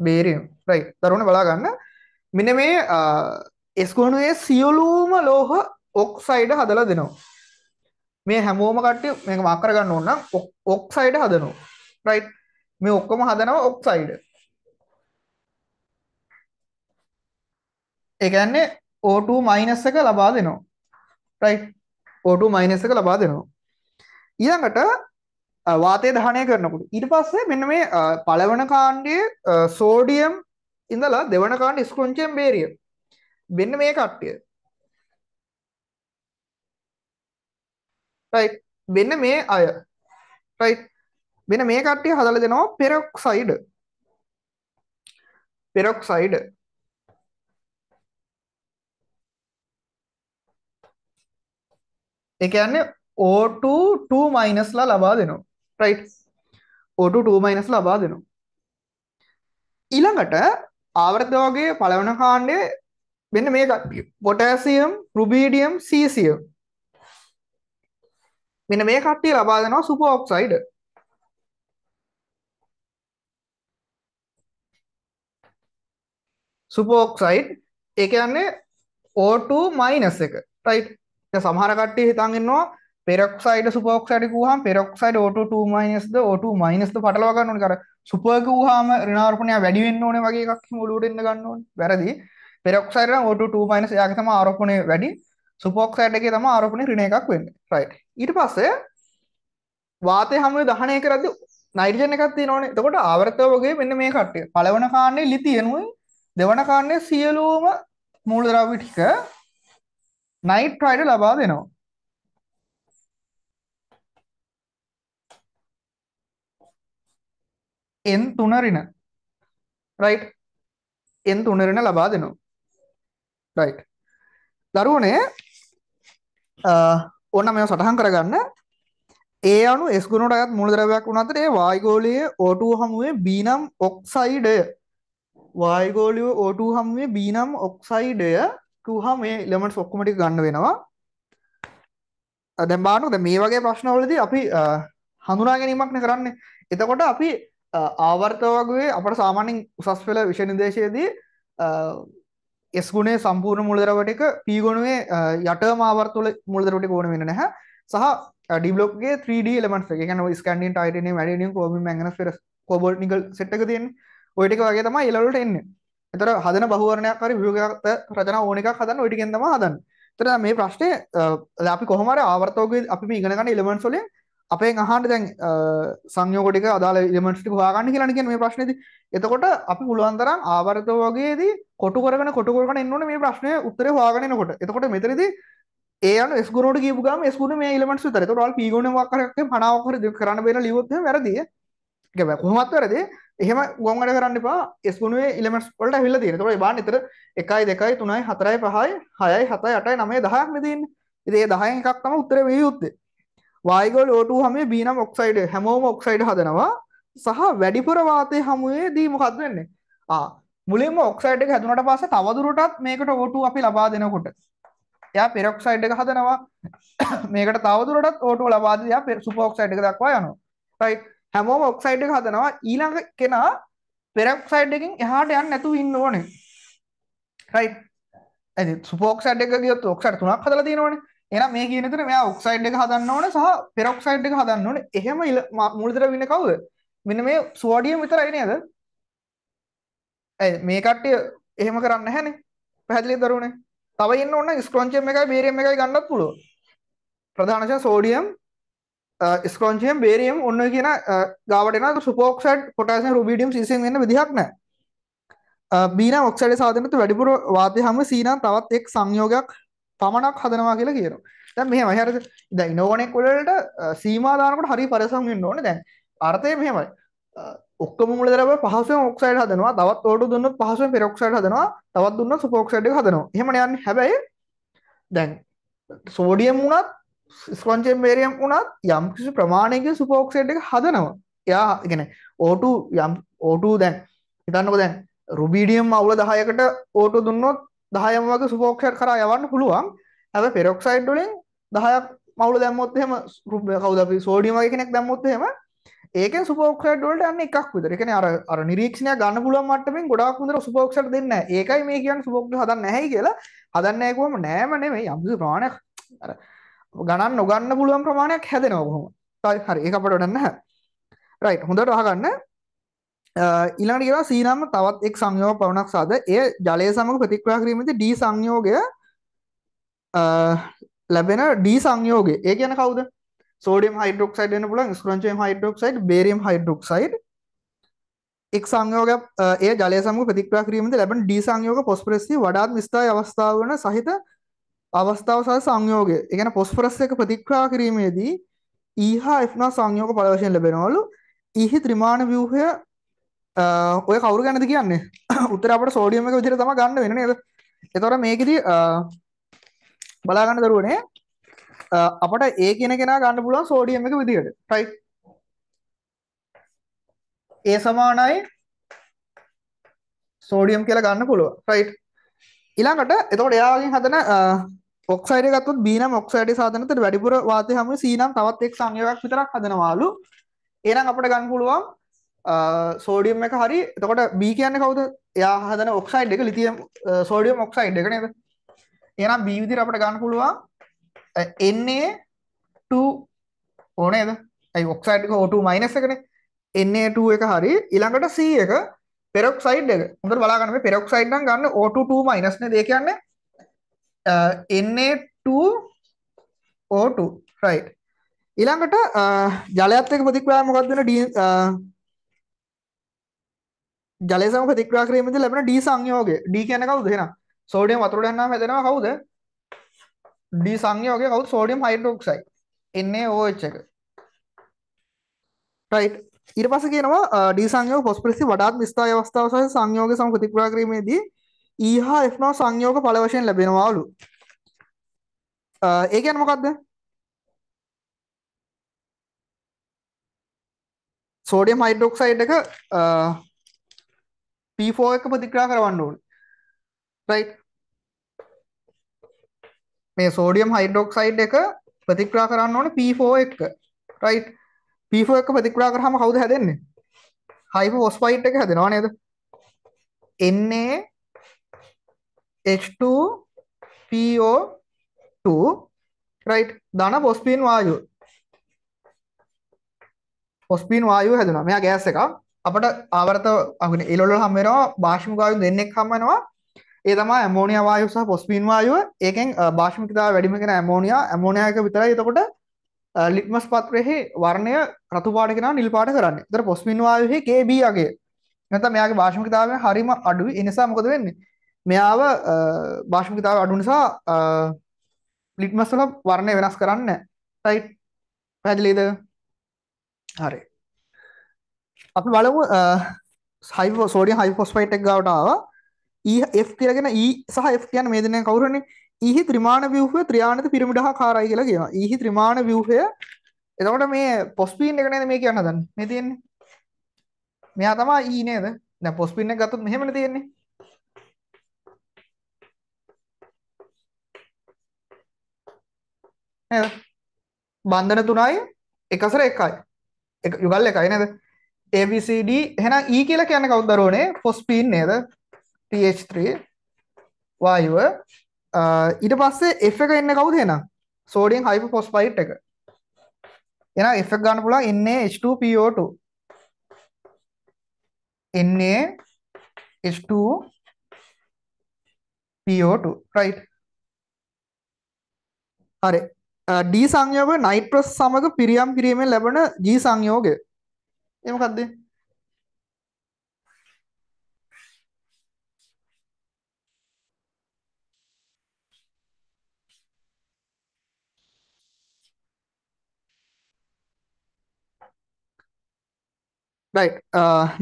S1: බේරියම් රයිට් දරුවනේ බලා ගන්න මෙන්න මේ uh, S ගුණයේ සියලුම ලෝහ ඔක්සයිඩ් හදලා දෙනවා මේ හැමෝම කට්ටිය මේක මාක් කරගන්න ඕන නම් ඔක්සයිඩ් හදනවා රයිට් මේ ඔක්කොම හදනවා ඔක්සයිඩ්. ඒ කියන්නේ O2- එක ලබා දෙනවා. right O2- එක ලබා දෙනවා. ඊළඟට වාතය දහනය කරනකොට ඊට පස්සේ මෙන්න මේ පළවන කාණ්ඩයේ සෝඩියම් ඉඳලා දෙවන කාණ්ඩ ස්ක්‍රොන්චියම් බේරිය. මෙන්න මේ කට්ටිය. right මෙන්න මේ අය. right මෙන්න මේ කට්ටිය හදලා දෙනවා පෙරොක්සයිඩ් පෙරොක්සයිඩ් ඒ කියන්නේ O2 2 minus ලා ලබා දෙනවා right O2 2 minus ලබා දෙනවා ඊළඟට ආවර්ත වගේ පළවෙනි කාණ්ඩයේ මෙන්න මේ කට්ටිය පොටෑසියම් රුබීඩියම් සීසියම් මෙන්න මේ කට්ටිය ලබා දෙනවා සුපර් ඔක්සයිඩ් සුපෝක්සයිඩ් ඒ කියන්නේ O2 මයිනස් එක රයිට් දැන් සමහර කට්ටිය හිතන් ඉන්නවා පෙරොක්සයිඩ් සුපෝක්සයිඩ් කිව්වහම පෙරොක්සයිඩ් O2 2 minus ද O2 minus ද පටලවා ගන්න ඕනේ කර සුපර් කිව්වහම ඍණාරෝපණය වැඩි වෙන්න ඕනේ වගේ එකක් හිම ඔලුවට එන්න ගන්න ඕනේ වැරදි පෙරොක්සයිඩ් නම් O2 2 minus එයාගේ තමයි ආරෝපණය වැඩි සුපෝක්සයිඩ් එකේ තමයි ආරෝපණය ඍණ එකක් වෙන්නේ රයිට් ඊට පස්සේ වාතය හැම දහනය කරද්දී නයිට්‍රජන් එකක් තියෙනවනේ. එතකොට ආවර්තය වගේ මෙන්න මේ කට්ටිය. පළවන කාණ්ඩේ ලිතියනුයි දෙවන කාණ්ඩයේ සියලුම මූලද්‍රව්‍ය ටික නයිට්‍රයිඩ් ලබා දෙනවා. N3 රින right N3 රින ලබා දෙනවා. right දරුවනේ ඕන්න මේව සටහන් කරගන්න ඒ අනු S ගුණට අයත් මූලද්‍රව්‍යයක් වුණ අතර ඒ වායුගෝලයේ O2 හමුවේ B නම් ඔක්සයිඩය වායගෝලිය ඕටු හම්ේ බීනම් ඔක්සයිඩය ටහ මේ ලෙමට ඔක්කමටි ගන්න වෙනවා දැම් බානුද මේ වගේ ප්‍රශ්නවලද අපි හඳුනා ගැනීමක්න කරන්නේ එතකොට අපි ආවර්ත වගේ අපට සාමානින් උසස් පෙළ විෂනිදේශයේදී එස්ගුණේ සම්පූර්ණ මුලදරවටක පීගොනුවේ යට මාවර්තුල මුලදරට ගෝන වෙන නැහැ සහ ඩිබලොක්ගේ 3D ලමන්ස් එක න ස්කන්ඩන් ටයිටන වැඩ ෝම ගන ෙර කොබොට්නිකල් සට්ක තියන්නේ ඔයිටික වගේ තම එලවලට එන්න එතර හදන බහුවරණයක් හරි වියගත රචන ඕනක හදන්න ඔයිටිකෙන්දම හදන්න තර මේ ප්‍රශ්නය අපි කොහමර ආවර්තෝග අපි ඉගෙනගන්න ඉලමන් සොලින් අපේ අහන්ට දැන් සංයෝකොටික අදාල ඉලමටි හගන්න කියලනක මේ ප්‍රශ්නති එතකොට අපි පුළුවන්තරම් ආවර්ත වගේදී කොටු කරන කොටකොරන එන්නන මේ ප්‍රශ්නය උත්තර හගනකොට එතකොට මෙතරදි ඒන ස්ගරට ගීපු ගම ස්කුන මේ ඉලමට සුතර තොරල් පිගුණ වක්කරක් පනාවකර කරන්න බෙන ලිවොත් වැරදිය ගැබ කොහොමත් වැරදේ එහෙම ගොන් වැඩ කරන්න එපා S3 ඉලෙමන්ට්ස් වලට ඇවිල්ලා තියෙනවා. ඒතකොට ඒ බාන්න විතර 1 2 3 4 5 6 7 8 9 10ක් නේ තියෙන්නේ. ඉතින් ඒ 10න් එකක් තමයි උත්තරේ විය යුත්තේ. වායුගෝල O2 හැමේ B නම් ඔක්සයිඩ් හැමෝම ඔක්සයිඩ් හදනවා. සහ වැඩිපුර වාතය හැමුවේදී මොකක්ද වෙන්නේ? ආ මුලින්ම ඔක්සයිඩ් එක හැදුනට පස්සේ තවදුරටත් මේකට O2 අපි ලබා දෙනකොට එයා පෙරොක්සයිඩ් එක හදනවා. මේකට තවදුරටත් O2 ලබා දෙලා සුපර් ඔක්සයිඩ් එක දක්වා යනවා. right හැමෝම ඔක්සයිඩ් එක හදනවා ඊළඟ කෙනා පෙරක්සයිඩ් එකෙන් එහාට යන්න නැතුව ඉන්න ඕනේ රයිට් ඇයි සුපෝක්සයිඩ් එක ගියොත් ඔක්සයිඩ් තුනක් හදලා තියෙනවනේ එහෙනම් මේ කියන විතර මෙයා ඔක්සයිඩ් එක හදන්න ඕනේ සහ පෙරොක්සයිඩ් එක හදන්න ඕනේ එහෙම මුලදර වෙන්නේ කවුද මෙන්න මේ සෝඩියම් විතරයි නේද ඇයි මේ කට්ටිය එහෙම කරන්නේ නැහනේ පැහැදිලිද දරුවනේ තව ඉන්න ඕන ස්ක්‍රොන්චියම් එකයි බේරියම් එකයි ගන්නත් පුළුවන් ප්‍රධානශ සෝඩියම් ස්කෝන්ජයම් බේරියම් ඔන්න කියන ගාවටන සුපෝක්ෂඩ් පොටසින් රුබිඩියම් සිසින් එන්න විදිහක්න බීන ඔක්සඩ සාධනතු වැඩිපුර වාදය හම සීන තවත් එක් සංයෝගයක් පමණක් හදනවා කියලා කියනවා දැන් මෙහෙම හර දැන් ඉනෝවනෙක් වලට සීමාදානකට හරි පරිසම් වෙන්න ඕනේ දැන් අර්ථය මෙහෙමයි ඔක්කොම මුලදරව පහසුවෙන් ඔක්සයිඩ් හදනවා තවත් ඕඩු දුන්නොත් පහසුවෙන් පෙරොක්සයිඩ් හදනවා තවත් දුන්නොත් සුපෝක්සයිඩ් එක හදනවා එහෙමනේ යන්නේ හැබැයි දැන් සෝඩියම් වුණත් ස්කොන්ජෙන් වේරියම් වුණත් යම්කිසි ප්‍රමාණයක සුපෝක්ෂයිඩ් එක හදනවා එයා ගෙන ඕටු යම් ඕටු දැන් හිතන්නක දැන් රුබීඩියම් අවුල දහයකට ඕටු දුන්නොත් දහයම් වගේ සුපෝක්ෂයට කරා යවන්න පුළුවන් ඇ පෙරොක්සයිඩ් වලින් දහයක් මවුල දැම්මොත්හෙම කවදි සෝඩියමගේ කෙනෙක් දැම්මොත්හෙම ඒක සුපෝක්ෂඩ් වලට යන්න එකක් විතර. ඒ කියන්නේ අර අර නිරීක්ෂණය ගන්න පුළුවන් මට්ටමින් ගොඩාක් විතර සුපෝක්ෂඩ් දෙන්නේ නැහැ. ඒකයි මේ කියන්නේ සුපෝක්ෂ හදන්න නැහැයි කියලා. හදන්න නැහැ කිව්වම නෑම නෙමෙයි. යම්සි ප්‍රමාණයක් අර ගණන් නොගන්න පුළුවන් ප්‍රමාණයක් හැදෙනවා කොහොම. තයි හරි ඒක අපට වැඩක් නැහැ. රයිට් හොඳට අහගන්න. ඊළඟට කියනවා C නම් තවත් එක් සංයෝග පවණක් සාද එය ජලය සමග ප්‍රතික්‍රියා කිරීමේදී D සංයෝගය ලැබෙන D සංයෝගය. ඒ කියන්නේ කවුද? සෝඩියම් හයිඩ්‍රොක්සයිඩ් වෙන්න පුළුවන්, ස්ක්‍රොන්චියම් හයිඩ්‍රොක්සයිඩ්, බේරියම් හයිඩ්‍රොක්සයිඩ්. එක් සංයෝගයක් ඒ ජලය සමග ප්‍රතික්‍රියා කිරීමේදී ලැබෙන D සංයෝග ෆොස්ෆරස්ය වඩාත් විස්ථාය අවස්ථාව වන සහිත අවස්ථාව සහ සංයෝගය. ඒ කියන්නේ ෆොස්ෆරස් එක ප්‍රතික්‍රියා කිරීමේදී ඊහා e F0 සංයෝග පද වශයෙන් ලැබෙනවලු. ඊහි e ත්‍රිමාණ ව්‍යුහය ඔය කවුරු ගැනද කියන්නේ? උත්තර අපිට සෝඩියම් එක විදිහට තමයි ගන්න වෙන්නේ නේද? ඒතොර මේකෙදි බලා ගන්න දරුවනේ අපට ඒ කියන කෙනා ගන්න පුළුවන් සෝඩියම් එක විදිහට. right? ඒ සමානයි සෝඩියම් කියලා ගන්න පුළුවන්. right? ඊළඟට එතකොට එයාගෙන් හදන ඔක්සයිඩ් එකත් B නම් ඔක්සයිඩ් සාධනතට වැඩිපුර වාතය හැම C නම් තවත් එක් සංයෝගයක් විතරක් හදනවාලු. එහෙනම් අපිට ගන්න පුළුවන් සෝඩියම් එක හරි එතකොට B කියන්නේ කවුද? එයා හදන ඔක්සයිඩ් එක ලිතියම් සෝඩියම් ඔක්සයිඩ් එක නේද? එහෙනම් B විදිහට අපිට ගන්න පුළුවන් Na2 ඕනේද? ඒ ඔක්සයිඩ් එක O2- එකනේ. Na2 එක හරි ඊළඟට C එක පෙරොක්සයිඩ් එක. හොඳට බලා ගන්න මේ පෙරොක්සයිඩ් නම් ගන්න O2 2- නේද? ඒ කියන්නේ uh, Na2O2 right ඊළඟට uh, ජලයත් එක්ක ප්‍රතික්‍රියාව මොකක්ද වෙන ඩී uh, ජලය සමග ප්‍රතික්‍රියා කිරීමේදී ලැබෙන ඩී සංයෝගය ඩී කියන්නේ කවුද එහෙනම් සෝඩියම් වතුරට යනවාම හැදෙනවා කවුද ඩී සංයෝගය කවුද සෝඩියම් හයිඩ්‍රොක්සයිඩ් NaOH එක right ඊට පස්සේ කියනවා ඩී uh, සංයෝග ෆොස්පරස් වඩාත් විස්ථාය අවස්ථාව සහ සංයෝගය සමග ප්‍රතික්‍රියා කිරීමේදී E හා F නෝ සංයෝග ඵල වශයෙන් ලැබෙනවාලු. ඒ කියන්නේ මොකද්ද? සෝඩියම් හයිඩ්‍රොක්සයිඩ් එක P4 එක ප්‍රතික්‍රියා කරවන්න ඕනේ. right මේ සෝඩියම් හයිඩ්‍රොක්සයිඩ් එක ප්‍රතික්‍රියා කරන්න ඕනේ P4 එක. right P4 එක ප්‍රතික්‍රියා කරාම කවුද හැදෙන්නේ? හයිපෝ ෆොස්ෆයිඩ් එක හැදෙනවා නේද? Na H2PO2 right ධන ෆොස්ෆීන් වායුව ෆොස්ෆීන් වායුව හැදුනා මෙයා ගෑස් එකක් අපිට ආවර්ත අගෙන එළවල හම් වෙනවා භාෂ්මික වායු දෙන්නෙක් හම් වෙනවා ඒ තමයි ඇමෝනියා වායුව සහ ෆොස්ෆීන් වායුව ඒකෙන් භාෂ්මිකතාව වැඩිම කරන ඇමෝනියා ඇමෝනියා එක විතරයි එතකොට ලිට්මස් පත්‍රයේ වර්ණය රතු පාට කෙනා නිල් පාට කරන්නේ. ඒතර ෆොස්ෆීන් වායුවේ Kb යගේ නැත්නම් මෙයාගේ භාෂ්මිකතාවය හරිම අඩුයි. ඒ නිසා මොකද වෙන්නේ? මෙයාව භාෂමිකතාව අඩු නිසා ලිට්මස් වල වර්ණය වෙනස් කරන්න රයිට් පැදිලේද හරි අපි බලමු සයිෝ සෝඩිය හයි ෆොස්ෆයිට් එක් ගවට ආව EF කියලාගෙන E සහ F කියන්නේ මේ දෙන්නේ කවුරුනේ ඊහි ත්‍රිමාණ ව්‍යුහය ත්‍රිආණිත පිරමිඩහ කාරයි කියලා කියනවා. ඊහි ත්‍රිමාණ ව්‍යුහය එතකොට මේ පොස්පීන් එක නේද මේ කියන්න හදන්නේ. මේ තියෙන්නේ. මෙයා තමයි E නේද? දැන් පොස්පීන් එක ගත්තොත් මෙහෙමනේ තියෙන්නේ. නේද? බන්ධන තුනයි එකසර එකයි. එක යුගල් එකයි නේද? ABCD එහෙනම් E කියලා කියන්නේ කවුද දරෝනේ? ෆොස්පීන් නේද? TH3 වායුව ඊට පස්සේ F එක එන්නේ කවුද එහෙනම්? සෝඩියම් හයිපොෆොස්ෆයිට් එක. එහෙනම් F එක ගන්න පුළුවන් NaH2PO2. NaH2PO2 right හරි ඩී සංයෝග නයිට්‍රස් සමඟ පිරියම් කිරීමෙන් ලැබෙන ජී සංයෝගය එමකක්දේ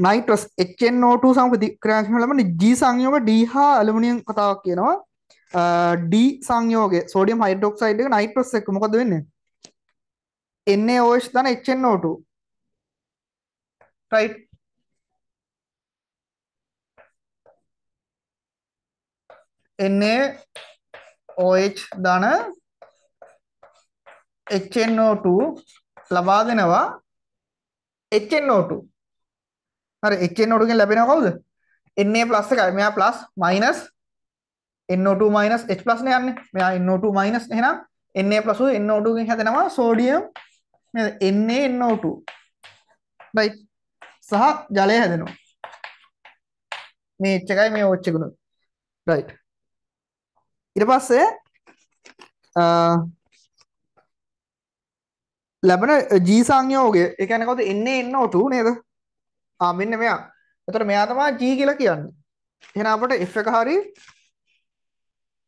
S1: නයිටස් එක්ෙන් නෝටු සම දික්‍රයක්ම ලබන ජී සංයෝග ඩී හා අලුමනියම් කතාවක් කියනවා ඩ සංයෝග සෝඩියම් හයිඩොක් සයිඩ් එක නයිට්‍රස් එක මොකද වෙන්නේ එන්නේ OH දන HNO2 right NaOH දන HNO2 ලබා දෙනවා HNO2 හරි HNO2 ගෙන් ලැබෙනවා කවුද Na+ එකයි මෙයා plus minus NO2 H+ නේ යන්නේ. මෙයා NO2 එහෙනම් Na+ NO2 ගෙන් හැදෙනවා සෝඩියම් Na NO2. right සහ ජලය හැදෙනවා. මේ H එකයි මේ OH එකනොත්. right. ඊට පස්සේ ලැබෙන G සංයෝගය ඒ කියන්නේ කවුද එන්නේ NO2 නේද? ආ මෙන්න මෙයා. එතකොට මෙයා තමයි G කියලා කියන්නේ. එහෙනම් අපිට F එක හරියි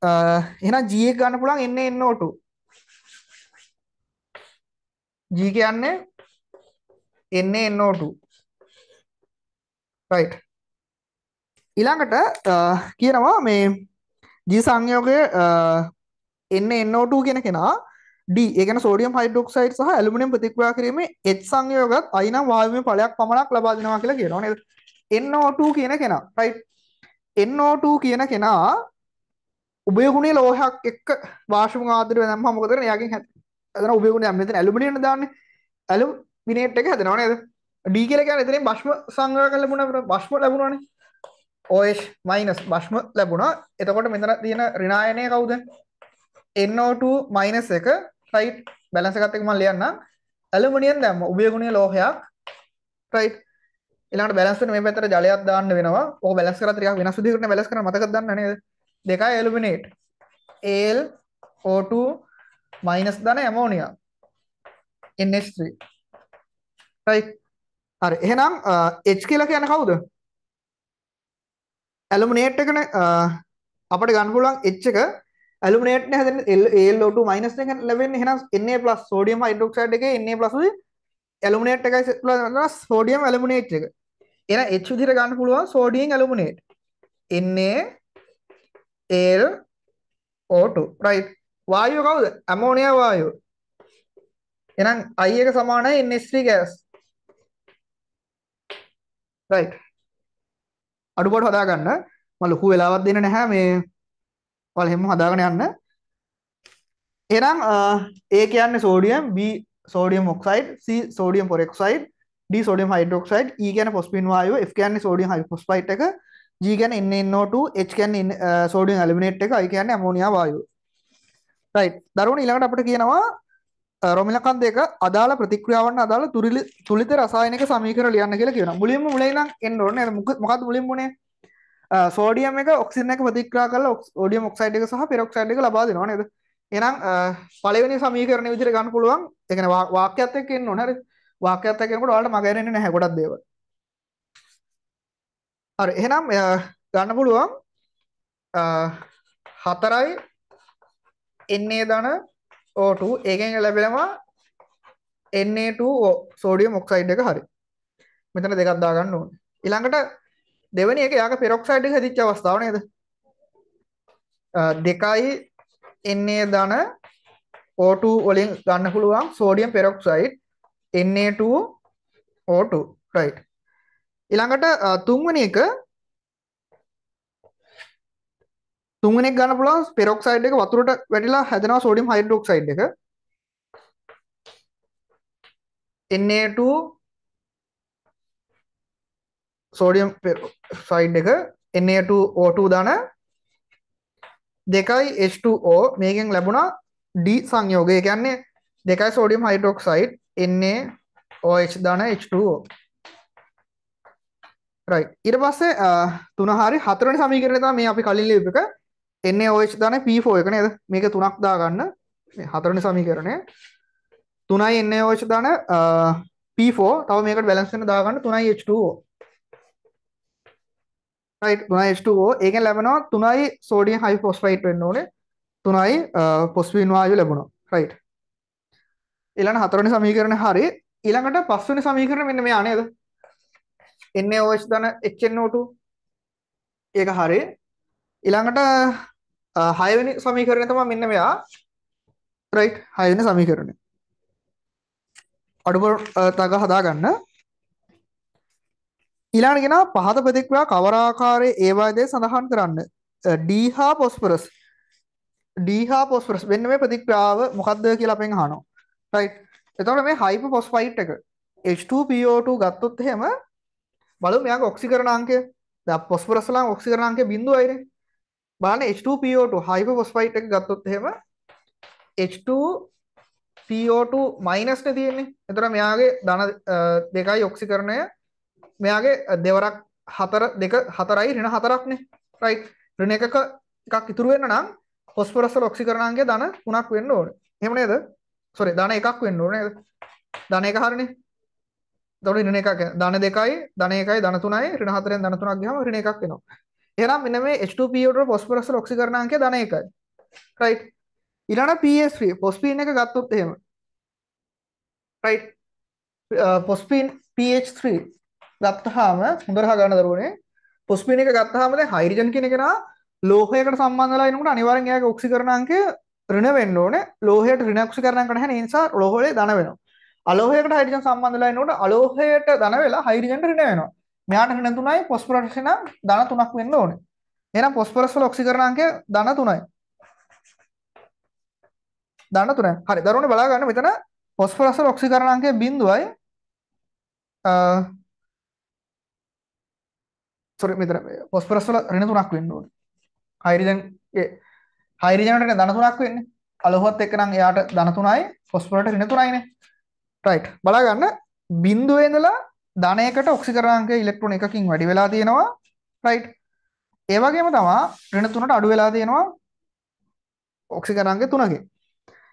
S1: එහෙනම් G එක ගන්න පුළුවන් එන්න එන්න O2 G කියන්නේ එන්න එන්න O2 right ඊළඟට කියනවා මේ G සංයෝගය එන්න එන්න O2 කියන කෙනා D ඒ කියන්නේ සෝඩියම් හයිඩ්‍රොක්සයිඩ් සහ ඇලුමිනියම් ප්‍රතික්‍රියා කිරීමේ H සංයෝගයත් අයිනම් වායුමය ඵලයක් පමණක් ලබා දෙනවා කියලා කියනවා නේද NO2 කියන කෙනා right NO2 කියන කෙනා උබයගුණේ ලෝහයක් එක්ක වාශම ආදරය දැම්ම මොකදර යාගෙන් හැත ඇතන උබයගුණ මෙතන ඇලුමිනියට දාන්න ඇලු විනේට් එක හැදෙනවා නේද ඩී කියලා කියන්නේ එතනින් බෂ්ම සංග්‍රහ කරලා ලැබුණා බෂ්ම ලැබුණානේ OH මයිනස් බෂ්ම ලැබුණා එතකොට මෙතන තියෙන ඍණායනය කවුද NO2 මයිනස් එක රයිට් බැලන්ස් එකත් එක්ක මම ලියන්නම් ඇලුමිනියම් දැම්ම උබයගුණේ ලෝහයක් රයිට් ඊළඟට බැලන්ස් වෙන මේ පැත්තට ජලයක් දාන්න වෙනවා. ඕක බැලන්ස් කරලා ටිකක් වෙනස් විදිහකට බැලන්ස් කරන මතකද දන්න නේද? දෙකයි ඇලුමිනේට් Al O2 මයිනස් ධන ඇමෝනියා NH3 right හරි එහෙනම් H කියලා කියන්නේ කවුද ඇලුමිනේට් එකනේ අපිට ගන්න පුළුවන් H එක ඇලුමිනේට් නේ හැදෙන්නේ AlO2 මයිනස් එක ලැබෙන්නේ එහෙනම් Na+ සෝඩියම් හයිඩ්‍රොක්සයිඩ් එකේ Na+ උයි ඇලුමිනේට් එකයි ප්ලස් සෝඩියම් ඇලුමිනේට් එක එහෙනම් H විදිහට ගන්න පුළුවන් sodium aluminate Na LO2 right වායුව කවුද ඇමෝනියා වායුව එහෙනම් I එක සමානයි NH3 gas right අඩුපාඩු හදාගන්න මම ලොකු වෙලාවක් දෙන්න නැහැ මේ ඔයාලා හැමෝම හදාගෙන යන්න එහෙනම් A කියන්නේ sodium B sodium oxide C sodium peroxide D sodium hydroxide E කියන්නේ ෆොස්ෆින් වායුව F කියන්නේ සෝඩියම් හයිඩ්‍රොක්සයිඩ් එක ජීගැන එන්නන්නෝට එච්කැන් සෝඩියන් ඇලිමිනේට් එක අයිකන්න ඇමෝනියා වායු රයි් දරුණ ඉළඟට අපට කියනවා uh, රොමිලකන් දෙක අදාළ ප්‍රතික්‍රියාවන්න අදාළ තුරිලි තුළිත රසායනක සමීකර ලියන්න කියලා කියන මුලින්ම මුලයින එන්නරන මොකත් මුලින් මුණේ සෝඩියම් uh, එක ඔක්සින එක ප්‍රතික්‍රා කල ෝඩියම් ක්සයිඩ් එක සහ පෙරොක්සයිඩ් එක ලබා දෙනවා නද එනම් uh, පලවෙනි සමීකරණ විදිර ගන්න පුළුවන් එකන වාක්‍යත්තයකෙන් නොහැරි වාක්‍යත්තකෙනකට වාට මගරෙන හැකොටත් දේව හරි එහෙනම් ගන්න පුළුවන් 4යි Na ධන O2 ඒකෙන් ලැබෙනවා Na2O සෝඩියම් ඔක්සයිඩ් එක හරි මෙතන දෙකක් දාගන්න ඕනේ ඊළඟට දෙවෙනි එක යාක පෙරොක්සයිඩ් එක හැදිච්ච අවස්ථාව නේද දෙකයි Na ධන O2 වලින් ගන්න පුළුවන් සෝඩියම් පෙරොක්සයිඩ් Na2O2 right ඊළඟට තුන්වෙනි එක තුන්වෙනි එක ගන්න පුළුවන් පෙරොක්සයිඩ් එක වතුරට වැටිලා හැදෙනවා සෝඩියම් හයිඩ්‍රොක්සයිඩ් එක Na2 සෝඩියම් පෙරොක්සයිඩ් එක Na2O2 දාන දෙකයි H2O මේකෙන් ලැබුණා D සංයෝගය කියන්නේ දෙකයි සෝඩියම් හයිඩ්‍රොක්සයිඩ් Na OH දාන H2O රයි ඉට පස්සේ තුනහරි හතරන සමීකරතා මේ අපි කලින් ලිපක එන්නේ ඔයච් දන පිෆෝ එක නේද මේක තුනක් දාගන්න හතරන සමීකරණය තුනයි එන්න ඕච් දන පිෆෝ තව මේකට බැලන්සන දාගන්න තුනයි H2ෝ තුනයිෝ ඒක ලැබෙනවා තුනයි සෝඩිය හයි පොස්ෆයිට් වෙන්න ඕනේ තුනයි පොස්වීන්වායු ලැබුණා රයිට් එලන හතරන සමීකරණ හරි ඉළඟට පස්සන සමීකරණ මෙන්න මේ අනේද NaOH ධන HNO2 ඒක හරිය ඊළඟට 6 වෙනි සමීකරණය තමයි මෙන්න මෙයා right 6 වෙනි සමීකරණය අඩුව තක හදාගන්න ඊළඟට කියනවා පහත ප්‍රතික්‍රියා කවර ආකාරයේ ඒවාදේ සඳහන් කරන්න D හා phosphorus D හා phosphorus වෙන මේ ප්‍රතික්‍රියාව මොකද්ද කියලා අපෙන් අහනවා right එතකොට මේ හයිපෝ ෆොස්ෆයිට් එක H2PO2 ගත්තොත් එහෙම බලමු මෙයාගේ ඔක්සිකරණ අංකය. දැන් ෆොස්ෆරස් වල ඔක්සිකරණ අංකය 0යිනේ. බලන්න H2PO2 හයිපොෆොස්ෆයිට් එක ගත්තොත් එහෙම H2PO2 මයිනස් නේ තියෙන්නේ. එතකොට මෙයාගේ ධන දෙකයි ඔක්සිකරණය මෙයාගේ දෙවරක් හතර දෙක හතරයි ඍණ හතරක්නේ. රයිට්. ඍණ එකක එකක් ඉතුරු වෙන්න නම් ෆොස්ෆරස් වල ඔක්සිකරණ අංකය ධන 3ක් වෙන්න ඕනේ. එහෙම නේද? සෝරි ධන එකක් වෙන්න ඕනේ නේද? ධන එක හරිනේ. එතකොට ඍණ එකක් ධන දෙකයි ධන එකයි ධන තුනයි ඍණ හතරෙන් ධන තුනක් ගියාම ඍණ එකක් එනවා. එහෙනම් මෙන්න මේ H2PO වල ෆොස්ෆරස් වල ඔක්සිකරණාංකය ධන එකයි. right ඊළඟ PSP ෆොස්පීන් එක ගත්තොත් එහෙම. right ෆොස්පීන් PH3 ගත්තාම හොඳට ගන්න දරුවනේ ෆොස්පීන් එක ගත්තාම දැන් හයිඩ්‍රජන් කියන කෙනා ලෝහයකට සම්බන්ධ වෙලා ඉනකොට අනිවාර්යෙන් එයාගේ ඔක්සිකරණාංකය ඍණ වෙන්න ඕනේ. ලෝහයට ඍණ ඔක්සිකරණාංක නැහැ ඒ නිසා ලෝහවලේ ධන වෙනවා. අලෝහයකට හයිඩ්‍රජන් සම්බන්ධලා එනකොට අලෝහයට ධන වෙලා හයිඩ්‍රජන්ට ඍණ වෙනවා. මෙයාට ඍණ 3යි ෆොස්ෆරස් නම් ධන 3ක් වෙන්න ඕනේ. එහෙනම් ෆොස්ෆරස් වල ඔක්සීකරණ අංකය ධන 3යි. ධන 3යි. හරි. දරුවනේ බලා ගන්න මෙතන ෆොස්ෆරස් වල ඔක්සීකරණ අංකය 0යි. අ sorry මෙතන ෆොස්ෆරස් වල ඍණ 3ක් වෙන්න ඕනේ. හයිඩ්‍රජන් ඒ හයිඩ්‍රජන්ට ධන 3ක් වෙන්නේ. අලෝහවත් එක්ක නම් එයාට ධන 3යි ෆොස්ෆරට ඍණ 3යිනේ. රයිට් බලාගන්න බින්දුව ඉඳලා ධනයකට ඔක්සිකරාංක ඉලෙක්ට්‍රෝන එකකින් වැඩි වෙලා තියෙනවා රයිට් ඒ වගේම තමා ඍණ 3ට අඩු වෙලා තියෙනවා ඔක්සිකරාංක 3කින්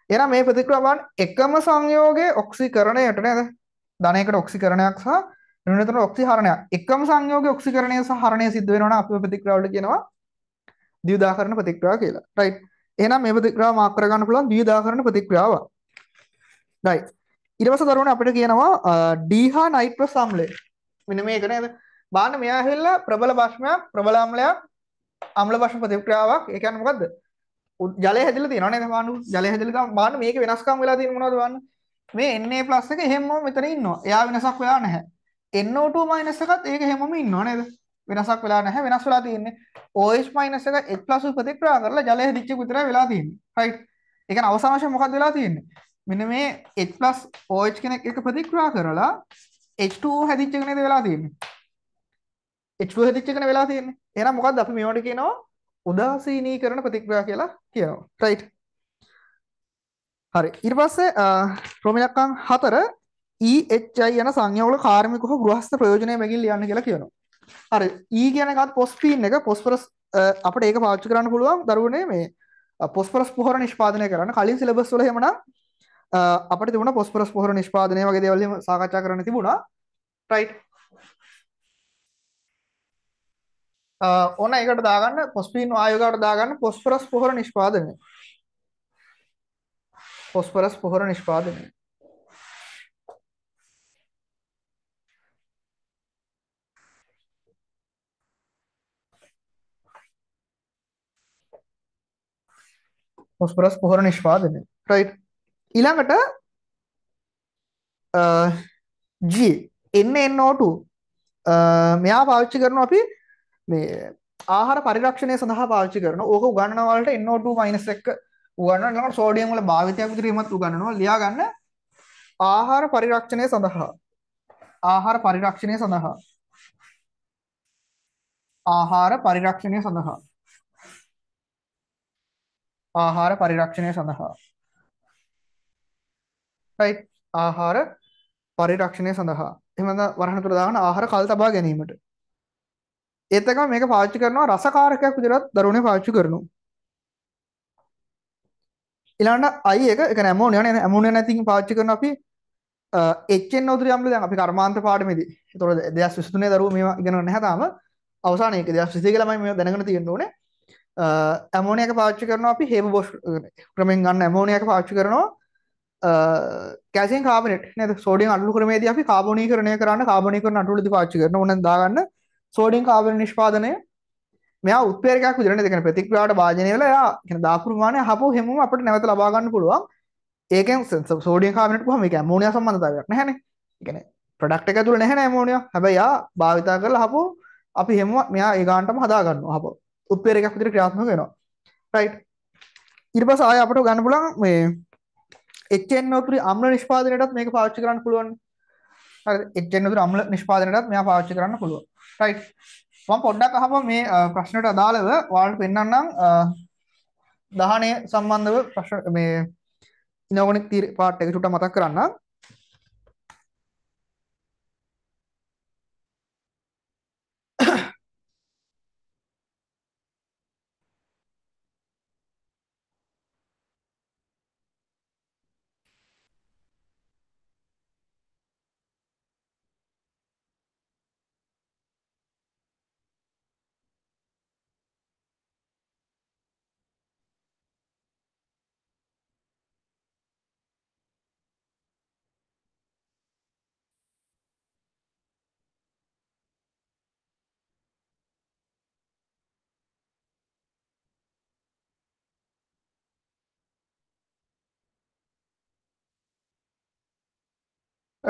S1: එහෙනම් මේ ප්‍රතික්‍රියාවන් එකම සංයෝගයේ ඔක්සිකරණයට නේද ධනයකට ඔක්සිකරණයක් සහ ඍණ 3ට ඔක්සිහරණයක් එකම සංයෝගයේ ඔක්සිකරණය සහ හරණය සිද්ධ වෙනවනම් අපි ප්‍රතික්‍රියාවට කියනවා ද්විදාකරණ ප්‍රතික්‍රියාව කියලා රයිට් එහෙනම් මේ ප්‍රතික්‍රියාව මාක් කරගන්න පුළුවන් ද්විදාකරණ ප්‍රතික්‍රියාව රයිට් ඉරවස දරුවන අපිට කියනවා ඩීහා නයිට්‍ර සම්ලේ මෙන මේකන ඇද බාන මෙයා හෙල්ලා ප්‍රබල භශ්මයක් ප්‍රබලාම්ලයක් අම්ල භශ්ම ප්‍රතික්‍රියාවක් ඒකන් මොකක්ද ජල හැදිල තිනන වානු ජල හැදිලික බාන මේක වෙනස්කම් වෙලා තින මොනද වන්න මේ එන්නේ ප්ලස් එක හෙම මෙතන ඉන්න එයා වෙනසක් වෙලා නැහැ එන්නෝටූ මයිනස් එකත් ඒක හෙමම ඉන්න නේද වෙනසක් වෙලා නැහැ වෙනස් වෙලා තියෙන්නේ OH- එක H+ ප්‍රතික්‍රියා කරලා ජලය හැදිච්ච විතර වෙලා තියෙන්නේ right ඒ කියන්නේ අවසාන වශයෙන් මොකක්ද වෙලා තියෙන්නේ මෙන මේ H+ OH කෙනෙක් එක ප්‍රතික්‍රියා කරලා H2O හැදිච්ච එක නේද වෙලා තියෙන්නේ H2O හැදිච්ච එක නේ වෙලා තියෙන්නේ එහෙනම් මොකද්ද අපි මේවට කියනවා උදාසීනීකරණ ප්‍රතික්‍රියා කියලා කියනවා right හරි ඊට පස්සේ රෝමිලක්කම් 4 EHI යන සංයෝගල කාර්මික හෝ ගෘහස්ත ප්‍රයෝජනය මගින් ලියන්න කියලා කියනවා හරි E කියන එකත් පොස්ෆීන් එක පොස්ෆරස් අපිට ඒක පාවිච්චි කරන්න පුළුවන් දරුවනේ මේ පොස්ෆරස් පොහොර නිෂ්පාදනය කරන්න කලින් සිලබස් වල එහෙමනම් අපට තිබුණ පොස්පරස් පොහොර නිෂ්පාදනය වගේ දේවල් සාකච්ඡා කරන්න තිබුණා රයිට් ඕන ඒකට දාගන්න පොස්පීන් වායුවට දාගන්න පොස්පරස් පොහොර නිෂ්පාදනය පොස්පරස් පොහොර නිෂ්පාදනය පොස්පරස් පොහොර නිෂ්පාදනය රයිට් ඊළඟට G NNO2 මෙයා පාවිච්චි කරනවා අපි මේ ආහාර පරිරක්ෂණය සඳහා පාවිච්චි කරනවා. ඕක උගන්වන වලට NO2- එක උගන්වනවා. ඊළඟට සෝඩියම් වල භාවිතයක් විදිහටමත් උගන්වනවා. ලියා ගන්න ආහාර පරිරක්ෂණය සඳහා ආහාර පරිරක්ෂණය සඳහා ආහාර පරිරක්ෂණය සඳහා ආහාර පරිරක්ෂණය සඳහා රයිට් ආහාර පරිරක්ෂණය සඳහා එමඳ වරහණ තුළ දාන ආහාර කල් තබා ගැනීමට ඒතක මේක පාච්චි කරනවා රසකාරකයක් විදිරත් දරුණේ පාච්චි කරනු ඉලාන්ට අයි එක එක නැමෝනිය න ඇමුණ නැතින් පාච්චි කරන අපි එච්චෙන් නොදර යම්ල දැන් අපි කර්මාන්ත පාඩමේදී තොර දෙයක් විස්තුනේ දරුව මේ ගෙන නැහතාම අවසාන එක දෙයක් විසි කියලමයි මේ දැනගෙන තියෙන්න ඕනේ ඇමෝනියක පාච්චි කරනවා අපි හේම බොෂ් ක්‍රමෙන් ගන්න ඇමෝනියක පාච්චි කරනවා කැසින් uh, කාබනෙට් නේද සෝඩියම් අණු ක්‍රමයේදී අපි කාබෝනීකරණය කරන්න කාබෝනීකරණ අණුවලදී පාවිච්චි කරන ඕනෙන් දාගන්න සෝඩියම් කාබන නිෂ්පාදනය මෙයා උත්ප්‍රේරකයක් විදිහට නේද කියන්නේ ප්‍රතික්‍රියාවට භාජනය වෙලා එයා කියන දාපු ප්‍රමාණය හපෝ හැමෝම අපිට නැවත ලබා ගන්න පුළුවන් ඒකෙන් සෝඩියම් කාබනේට් කොහොම මේක ඇමෝනියා සම්බන්ධතාවයක් නැහැනේ ඒ කියන්නේ ප්‍රොඩක්ට් එක ඇතුළේ නැහැ නේ ඇමෝනියා හැබැයි යා භාවිතා කරලා හපෝ අපි හැමෝම මෙයා ඒ ගානටම හදා ගන්නවා හපෝ උත්ප්‍රේරකයක් විදිහට ක්‍රියාත්මක වෙනවා රයිට් ඊට පස්සේ ආයෙ අපිට ගන්න පුළුවන් මේ HNO3 අම්ල නිෂ්පාදනයටත් මේක පාවිච්චි කරන්න පුළුවන්. හරි HNO3 අම්ල නිෂ්පාදනයටත් මෙයා පාවිච්චි කරන්න පුළුවන්. right. මම පොඩ්ඩක් අහපම මේ ප්‍රශ්නට අදාළව ඔයාලට පෙන්වන්නම් දහණය සම්බන්ධව ප්‍රශ්න මේ ඉනෝගොනික් පාට් එක චුට්ටක් මතක් කරන්නම්.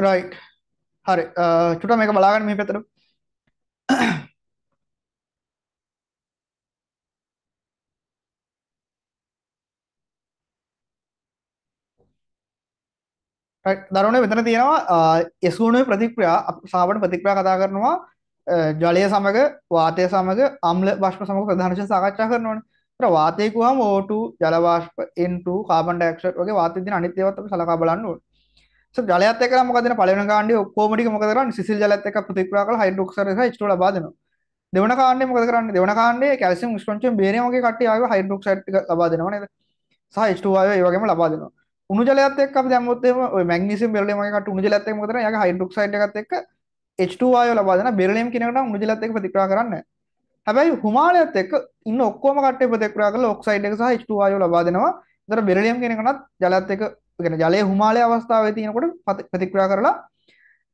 S1: රයිට් හරි චුට මේක බලාගන්න මේ පැතර දරුණ වෙතන තියෙනවා එසුණු ප්‍රතික්‍රියා සාවට ප්‍රතික්‍රියා කතා කරනවා ජලය සමග වාතය සමග අම්ල බෂ්ප සමග ප්‍රධානශ සාකච්ඡා කරනවන වාතයකුවම ඕටු ජලවාශ්ප එන්ටු කාබන්ඩක්ෂ වගේ වාතතින අනිත්‍යවත් සලකා බලන්න ඕන ජලයත් එක්ක නම් මොකද දෙන පළවෙනි කාණ්ඩේ ඔක්කොම ටික මොකද කරන්නේ සිසිල් ජලයත් එක්ක ප්‍රතික්‍රියා කරලා හයිඩ්‍රොක්සර් එක H2 ලබා දෙනවා දෙවන කාණ්ඩේ මොකද කරන්නේ දෙවන කාණ්ඩේ කැල්සියම් නිෂ්ක්‍රමණයෙන් බේරියම් වගේ කට්ටිය ආවේ හයිඩ්‍රොක්සයිඩ් ටික ලබා දෙනවා නේද සහ H2 ආවේ ඒ වගේම ලබා දෙනවා උණු ජලයත් එක්ක අපි දැම්මොත් එහෙම ඔය මැග්නීසියම් බෙරිලියම් වගේ කට්ටිය උණු ජලයත් එක්ක මොකද කරන්නේ යාගේ හයිඩ්‍රොක්සයිඩ් එකත් එක්ක H2 ආවේ ලබා දෙනවා බෙරිලියම් කියන එකට උණු ජලයත් එක්ක ප්‍රතික්‍රියා කරන්නේ හැබැයි හුමාලයත් එක්ක ඉන්න ඔක්කොම කට්ටිය ප්‍රතික්‍රියා කරලා ඔක්සයිඩ් එක සහ H2 ආවේ ලබා දෙනවා ඒතර බෙරිලියම් කියන එකනත් ජලයත් එක්ක ගැන ජලය හුමාලය අවස්ථාව තියනකොට ප්‍රතික්‍රා කරලා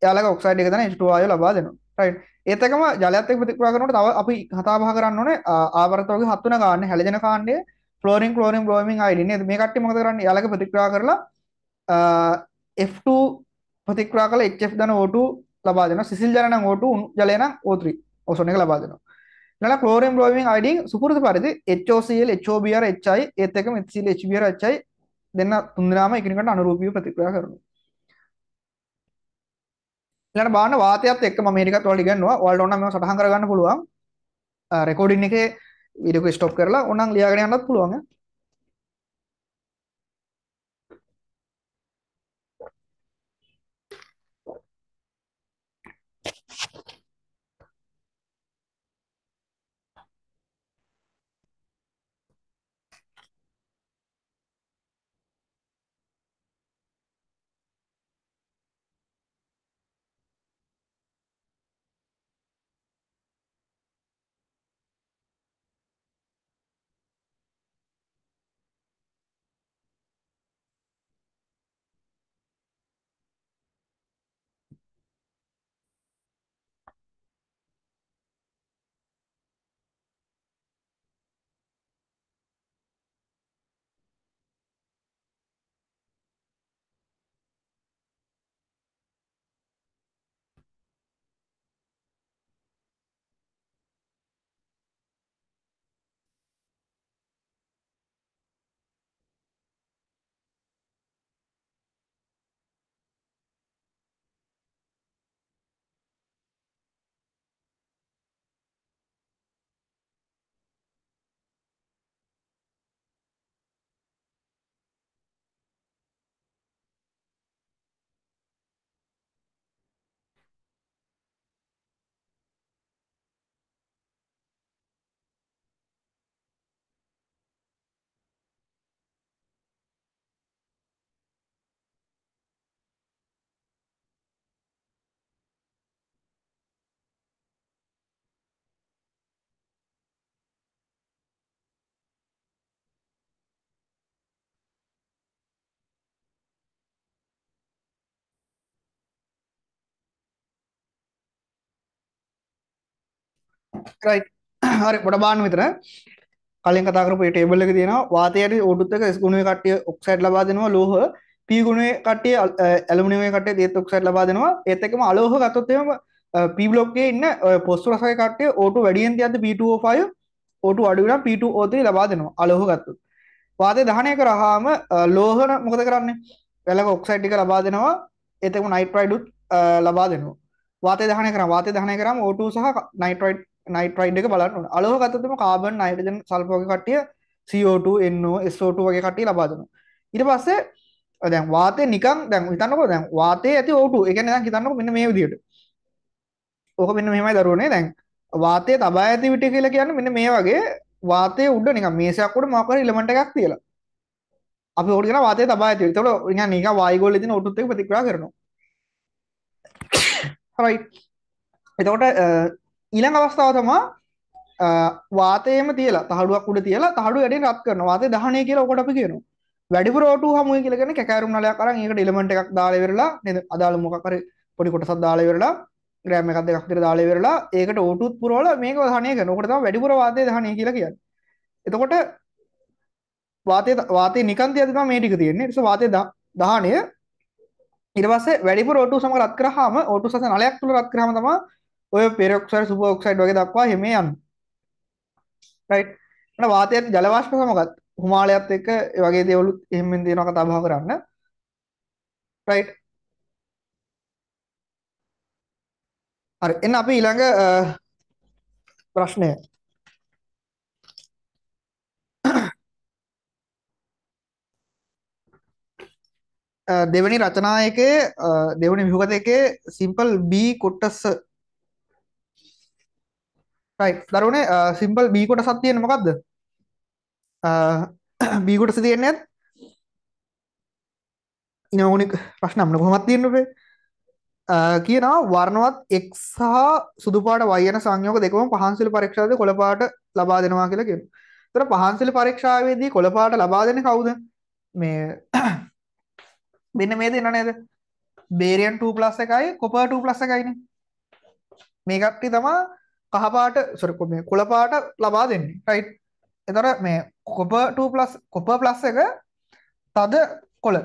S1: යාලක ඔක්සයිඩ් එක තන ස්ටවාය ලබා දෙනවා රයි් ඒතකම ජලයත්තක ප්‍රතික්‍රා කරනට තව අපි හතාබා කරන්න ඕනේ ආවරතවගේ හත්වන කාන්න හැලජන කාණ්ඩේ ෆලෝරින් ලෝරින් ලෝමින් අයිඩන මේ කට්ටි මොද කරන්න යාලක ප්‍රතික්‍රා කරලා F2 ප්‍රතික්‍රා කල එච්F දන ඕටු ලබා දෙන සිසිල් ජනන ඕටු ජලයන ඕත්‍රී ඔසන එක ලබා දෙනවා නල කලෝරම් ලෝමින් අයිඩින් සුපුරදු පරිදි HOCl HOBr HI ඒත් එක මෙසිල් HBr HI දෙන්න තුන්දනාම එකනකට අනුරූපිය ප්‍රතික්‍රියා කරනවා. ඊළඟ බාන වාතයත් එක්ක මම මේකත් ඔයාලට ඉගන්නවා. ඔයාලට ඕන නම් මේක සටහන් කරගන්න පුළුවන්. රෙකෝඩින් එකේ වීඩියෝ එක ස්ටොප් කරලා ඕනනම් ලියාගෙන යන්නත් පුළුවන්. හරි ගොඩ බාන්න විතර කලින් කතා කරපු ටේබල් එක තියෙනවා වාතයට ඕඩුත් එක S ගුණයේ කට්ටිය ඔක්සයිඩ් ලබා දෙනවා ලෝහ P ගුණයේ කට්ටිය ඇලුමිනියම් කට්ටිය ඒත් ඔක්සයිඩ් ලබා දෙනවා ඒත් එක්කම අලෝහ ගත්තොත් එහෙම P block එකේ ඉන්න පොස්තු රසය කට්ටිය O2 වැඩියෙන් තියද්දි P2O5 O2 අඩු වෙනවා P2O3 ලබා දෙනවා අලෝහ ගත්තොත් වාතය දහනය කරාම ලෝහන මොකද කරන්නේ වැලක ඔක්සයිඩ්ික ලබා දෙනවා එතකම නයිට්‍රයිඩුත් ලබා දෙනවා වාතය දහනය කර වාතය දහනය කරම ඕටු සහ නයිට්‍රයිඩ් නයිට්‍රයිඩ් එක බලන්න අලෝ ගතතම කාබන් නයිටජන් සල්පෝග කටිය CO2 එන්නෝ SO2 වගේ කටිය ලබාදන ඉට පස්සේ දැන් වාතය නිකන් දැන් හිතන්නකෝ දැන් වාතය ඇති ඕටු එක දැන් හිතන්නක මෙන්න මේ විදියට ඕක මෙන්න මෙමයි දරුවනේ දැන් වාතය තබා ඇති විට කියලා කියන්න මෙන්න මේ වගේ වාතය උඩ නික මේසයක්කොට මකර ඉලමට එකක් කියලා අප ෝඩින වාතය තබා ඇති තට නික වායිගොල තින ඔටුත් ප්‍රතික්‍රා කරනවා හරයි එතකොට ඊළඟ අවස්ථාව තමා වාතයම තියලා තහඩුවක් උඩ තියලා තහඩු වැඩි රත් කරන වාතය දහනය කියලා ඔකට අපි කියනවා වැඩිපුර ඔටු හමුව කියලාගෙන කැකෑරුම් නලයක් අරන් ඒකට එලිමන්ට් එකක් දාලා ඉවරලා නේද අදාළ මොකක් හරි පොඩි කොටසක් දාලා ඉවරලා ග්‍රෑම් එකක් දෙකක් විතර දාලා ඉවරලා ඒකට ඕටුත් පුරවල මේක දහනය කරනවා. ඔකට තමයි වැඩිපුර වාතය දහනය කියලා කියන්නේ. එතකොට වාතය වාතය නිකන් තියද්දි තමයි මේ ටික තියෙන්නේ. ඒ නිසා වාතය දහනය ඊට පස්සේ වැඩිපුර ඕටු සමග රත් කරාම ඕටු සස නලයක් තුල රත් කරාම තමයි ඔය පෙරොක්සයිඩ් සුපර් ඔක්සයිඩ් වගේ දක්වා හිමේ යන රයිට් එතන වාතය ජල වාෂ්ප සමගත් හුමාලයත් එක්ක ඒ වගේ දේවලුත් එහෙම්ෙන් දෙනවා කතා බහ කරන්න රයිට් හරි එන්න අපි ඊළඟ ප්‍රශ්නය දෙවැනි රචනායකේ දෙවනි විහගත එකේ සිම්පල් B කොට්ටස්ස දරුණේ සිම්පල් බීකොට සත්තියෙන මොකක්ද බීකොට සිතියෙන්නේ ඇත් ඉනෝනික් ප්‍රශ්න අම්න කොමත් තියෙන්නපේ uh, කියනවා වර්ණවත් එක් සහ සුදුපාට වයන සංයෝග දෙකම පහන්සිල පරීක්ෂාද කොළපාට ලබා දෙනවා කියලා කියන තර පහන්සිල පරීක්ෂාවේදී කොළපාට ලබා දෙන කවුද මේ මෙන්න මේ දෙන්න නේද බේරියන් 2 ප්ලස් එකයි කොපර් 2 ප්ලස් එකයිනේ මේ කට්ටිය තමා කහපාට සොරකො මේ කොළපාට ලබා දෙන්නේ රයි් එතර මේ කොප ලස් කොප ප්ලස් එක තද කොළ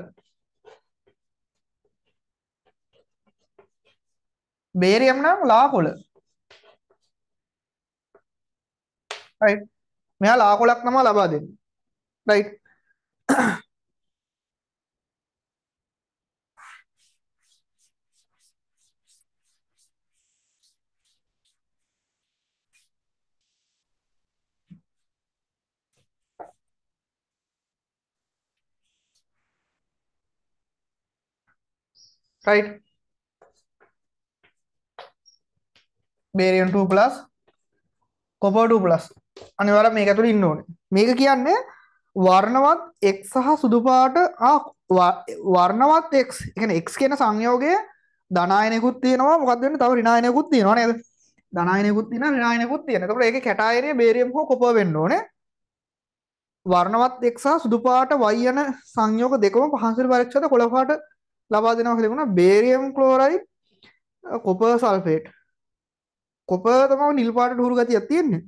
S1: බේරියම් නම් ලා කොළ මෙයා ලාකොලක් නම ලබා දෙන්න රයි් right බේරියන් 2 plus copper 2 plus අනිවාර්යයෙන් මේක ඇතුළේ ඉන්න ඕනේ මේක කියන්නේ වර්ණවත් x සහ සුදු පාට ආ වර්ණවත් x කියන්නේ x කියන සංයෝගය ධනායනයකුත් තියෙනවා මොකක්ද වෙන්නේ තව ඍණායනයකුත් තියෙනවා නේද ධනායනයකුත් තියෙනවා ඍණායනයකුත් තියෙනවා එතකොට ඒකේ කැටායනය බේරියම් හෝ copper වෙන්න ඕනේ වර්ණවත් x සහ සුදු පාට y යන සංයෝග දෙකම පහන්සිර පරීක්ෂාද කොළ පාට ලබා දෙනවා කියලා තිබුණා barium chloride copper sulphate copper තමයි නිල් පාට ඩුහුරු ගතියක් තියෙන්නේ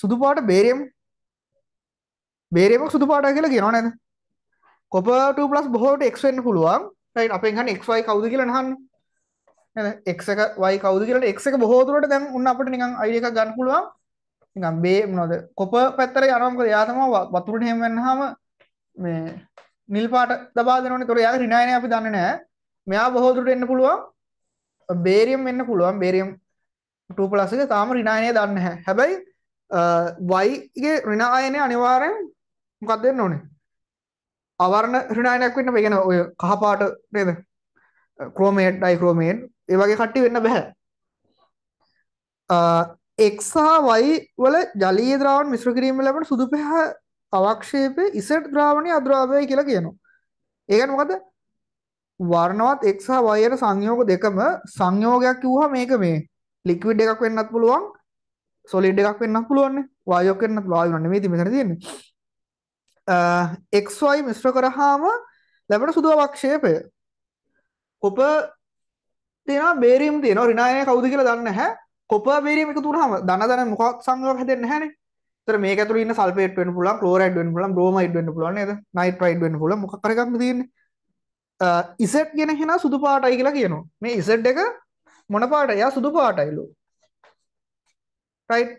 S1: සුදු පාට බේරියම් බේරියමක් සුදු පාට කියලා කියනවා නේද කොපර් 2+ බොහෝට x වෙන්න පුළුවන් රයිට් අපෙන් අහන්නේ xy කවුද කියලා අහන්න නේද x එක y කවුද කියලා x එක බොහෝ දුරට දැන් උන්න අපිට නිකන් අයිඩියා එකක් ගන්න පුළුවන් නිකන් බේ මොනවද කොපර් පැත්තට යනවා මොකද එයා තමයි වතුරට හැම වෙනහම මේ නිල් පාට දබා දෙනවනේ. ඒතොර එයාගේ රිනායනේ අපි දන්නේ නැහැ. මෙයා බොහෝ දුරට එන්න පුළුවන්. බේරියම් වෙන්න පුළුවන්. බේරියම් 2+ එක තාම රිනායනේ දන්නේ නැහැ. හැබැයි y ගේ රිනායනේ අනිවාර්යෙන් මොකක්ද වෙන්න ඕනේ? අවර්ණ රිනායනයක් වෙන්න බෑ. කියන්නේ ඔය කහ පාට නේද? ක්‍රෝමේට් ඩයික්‍රෝමේට් ඒ වගේ කට්ටි වෙන්න බෑ. එක්සා වයි වල ජලීය ද්‍රාවණ මිශ්‍ර කිරීම ලැබෙන සුදු පැහැ අවක්ෂේපයේ ඉසඩ් ද්‍රාවණයේ අද්‍රාවය කියලා කියනවා. ඒ කියන්නේ මොකද? වර්ණවත් x සහ y අතර සංයෝග දෙකම සංයෝගයක් කිව්වහම මේක මේ ලික්විඩ් එකක් වෙන්නත් පුළුවන් සොලිඩ් එකක් වෙන්නත් පුළුවන් නේ වායුවක් වෙන්නත් වායුවක් නෙමෙයි ඉතින් මෙතන තියෙන්නේ. xy මිශ්‍ර කරාම ලැබෙන සුදු අවක්ෂේපය. කොප තියෙනවා බේරියම් තියෙනවා ඍණායනය කවුද කියලා දන්නේ නැහැ. කොප බේරියම් එකතු වුනහම ධන ධන මොකක් සංයෝගයක් හැදෙන්නේ නැහැනේ. තර මේක ඇතුළේ ඉන්න සල්ෆේට් වෙන්න පුළුවන් ක්ලෝරයිඩ් වෙන්න පුළුවන් බ්‍රෝමයිඩ් වෙන්න පුළුවන් නේද නයිට්‍රයිඩ් වෙන්න පුළුවන් මොකක් හරි එකක් තියෙන්නේ ඉසෙට් ගැන හිනා සුදු පාටයි කියලා කියනවා මේ ඉසෙට් එක මොන පාටයි යා සුදු පාටයිලු රයිට්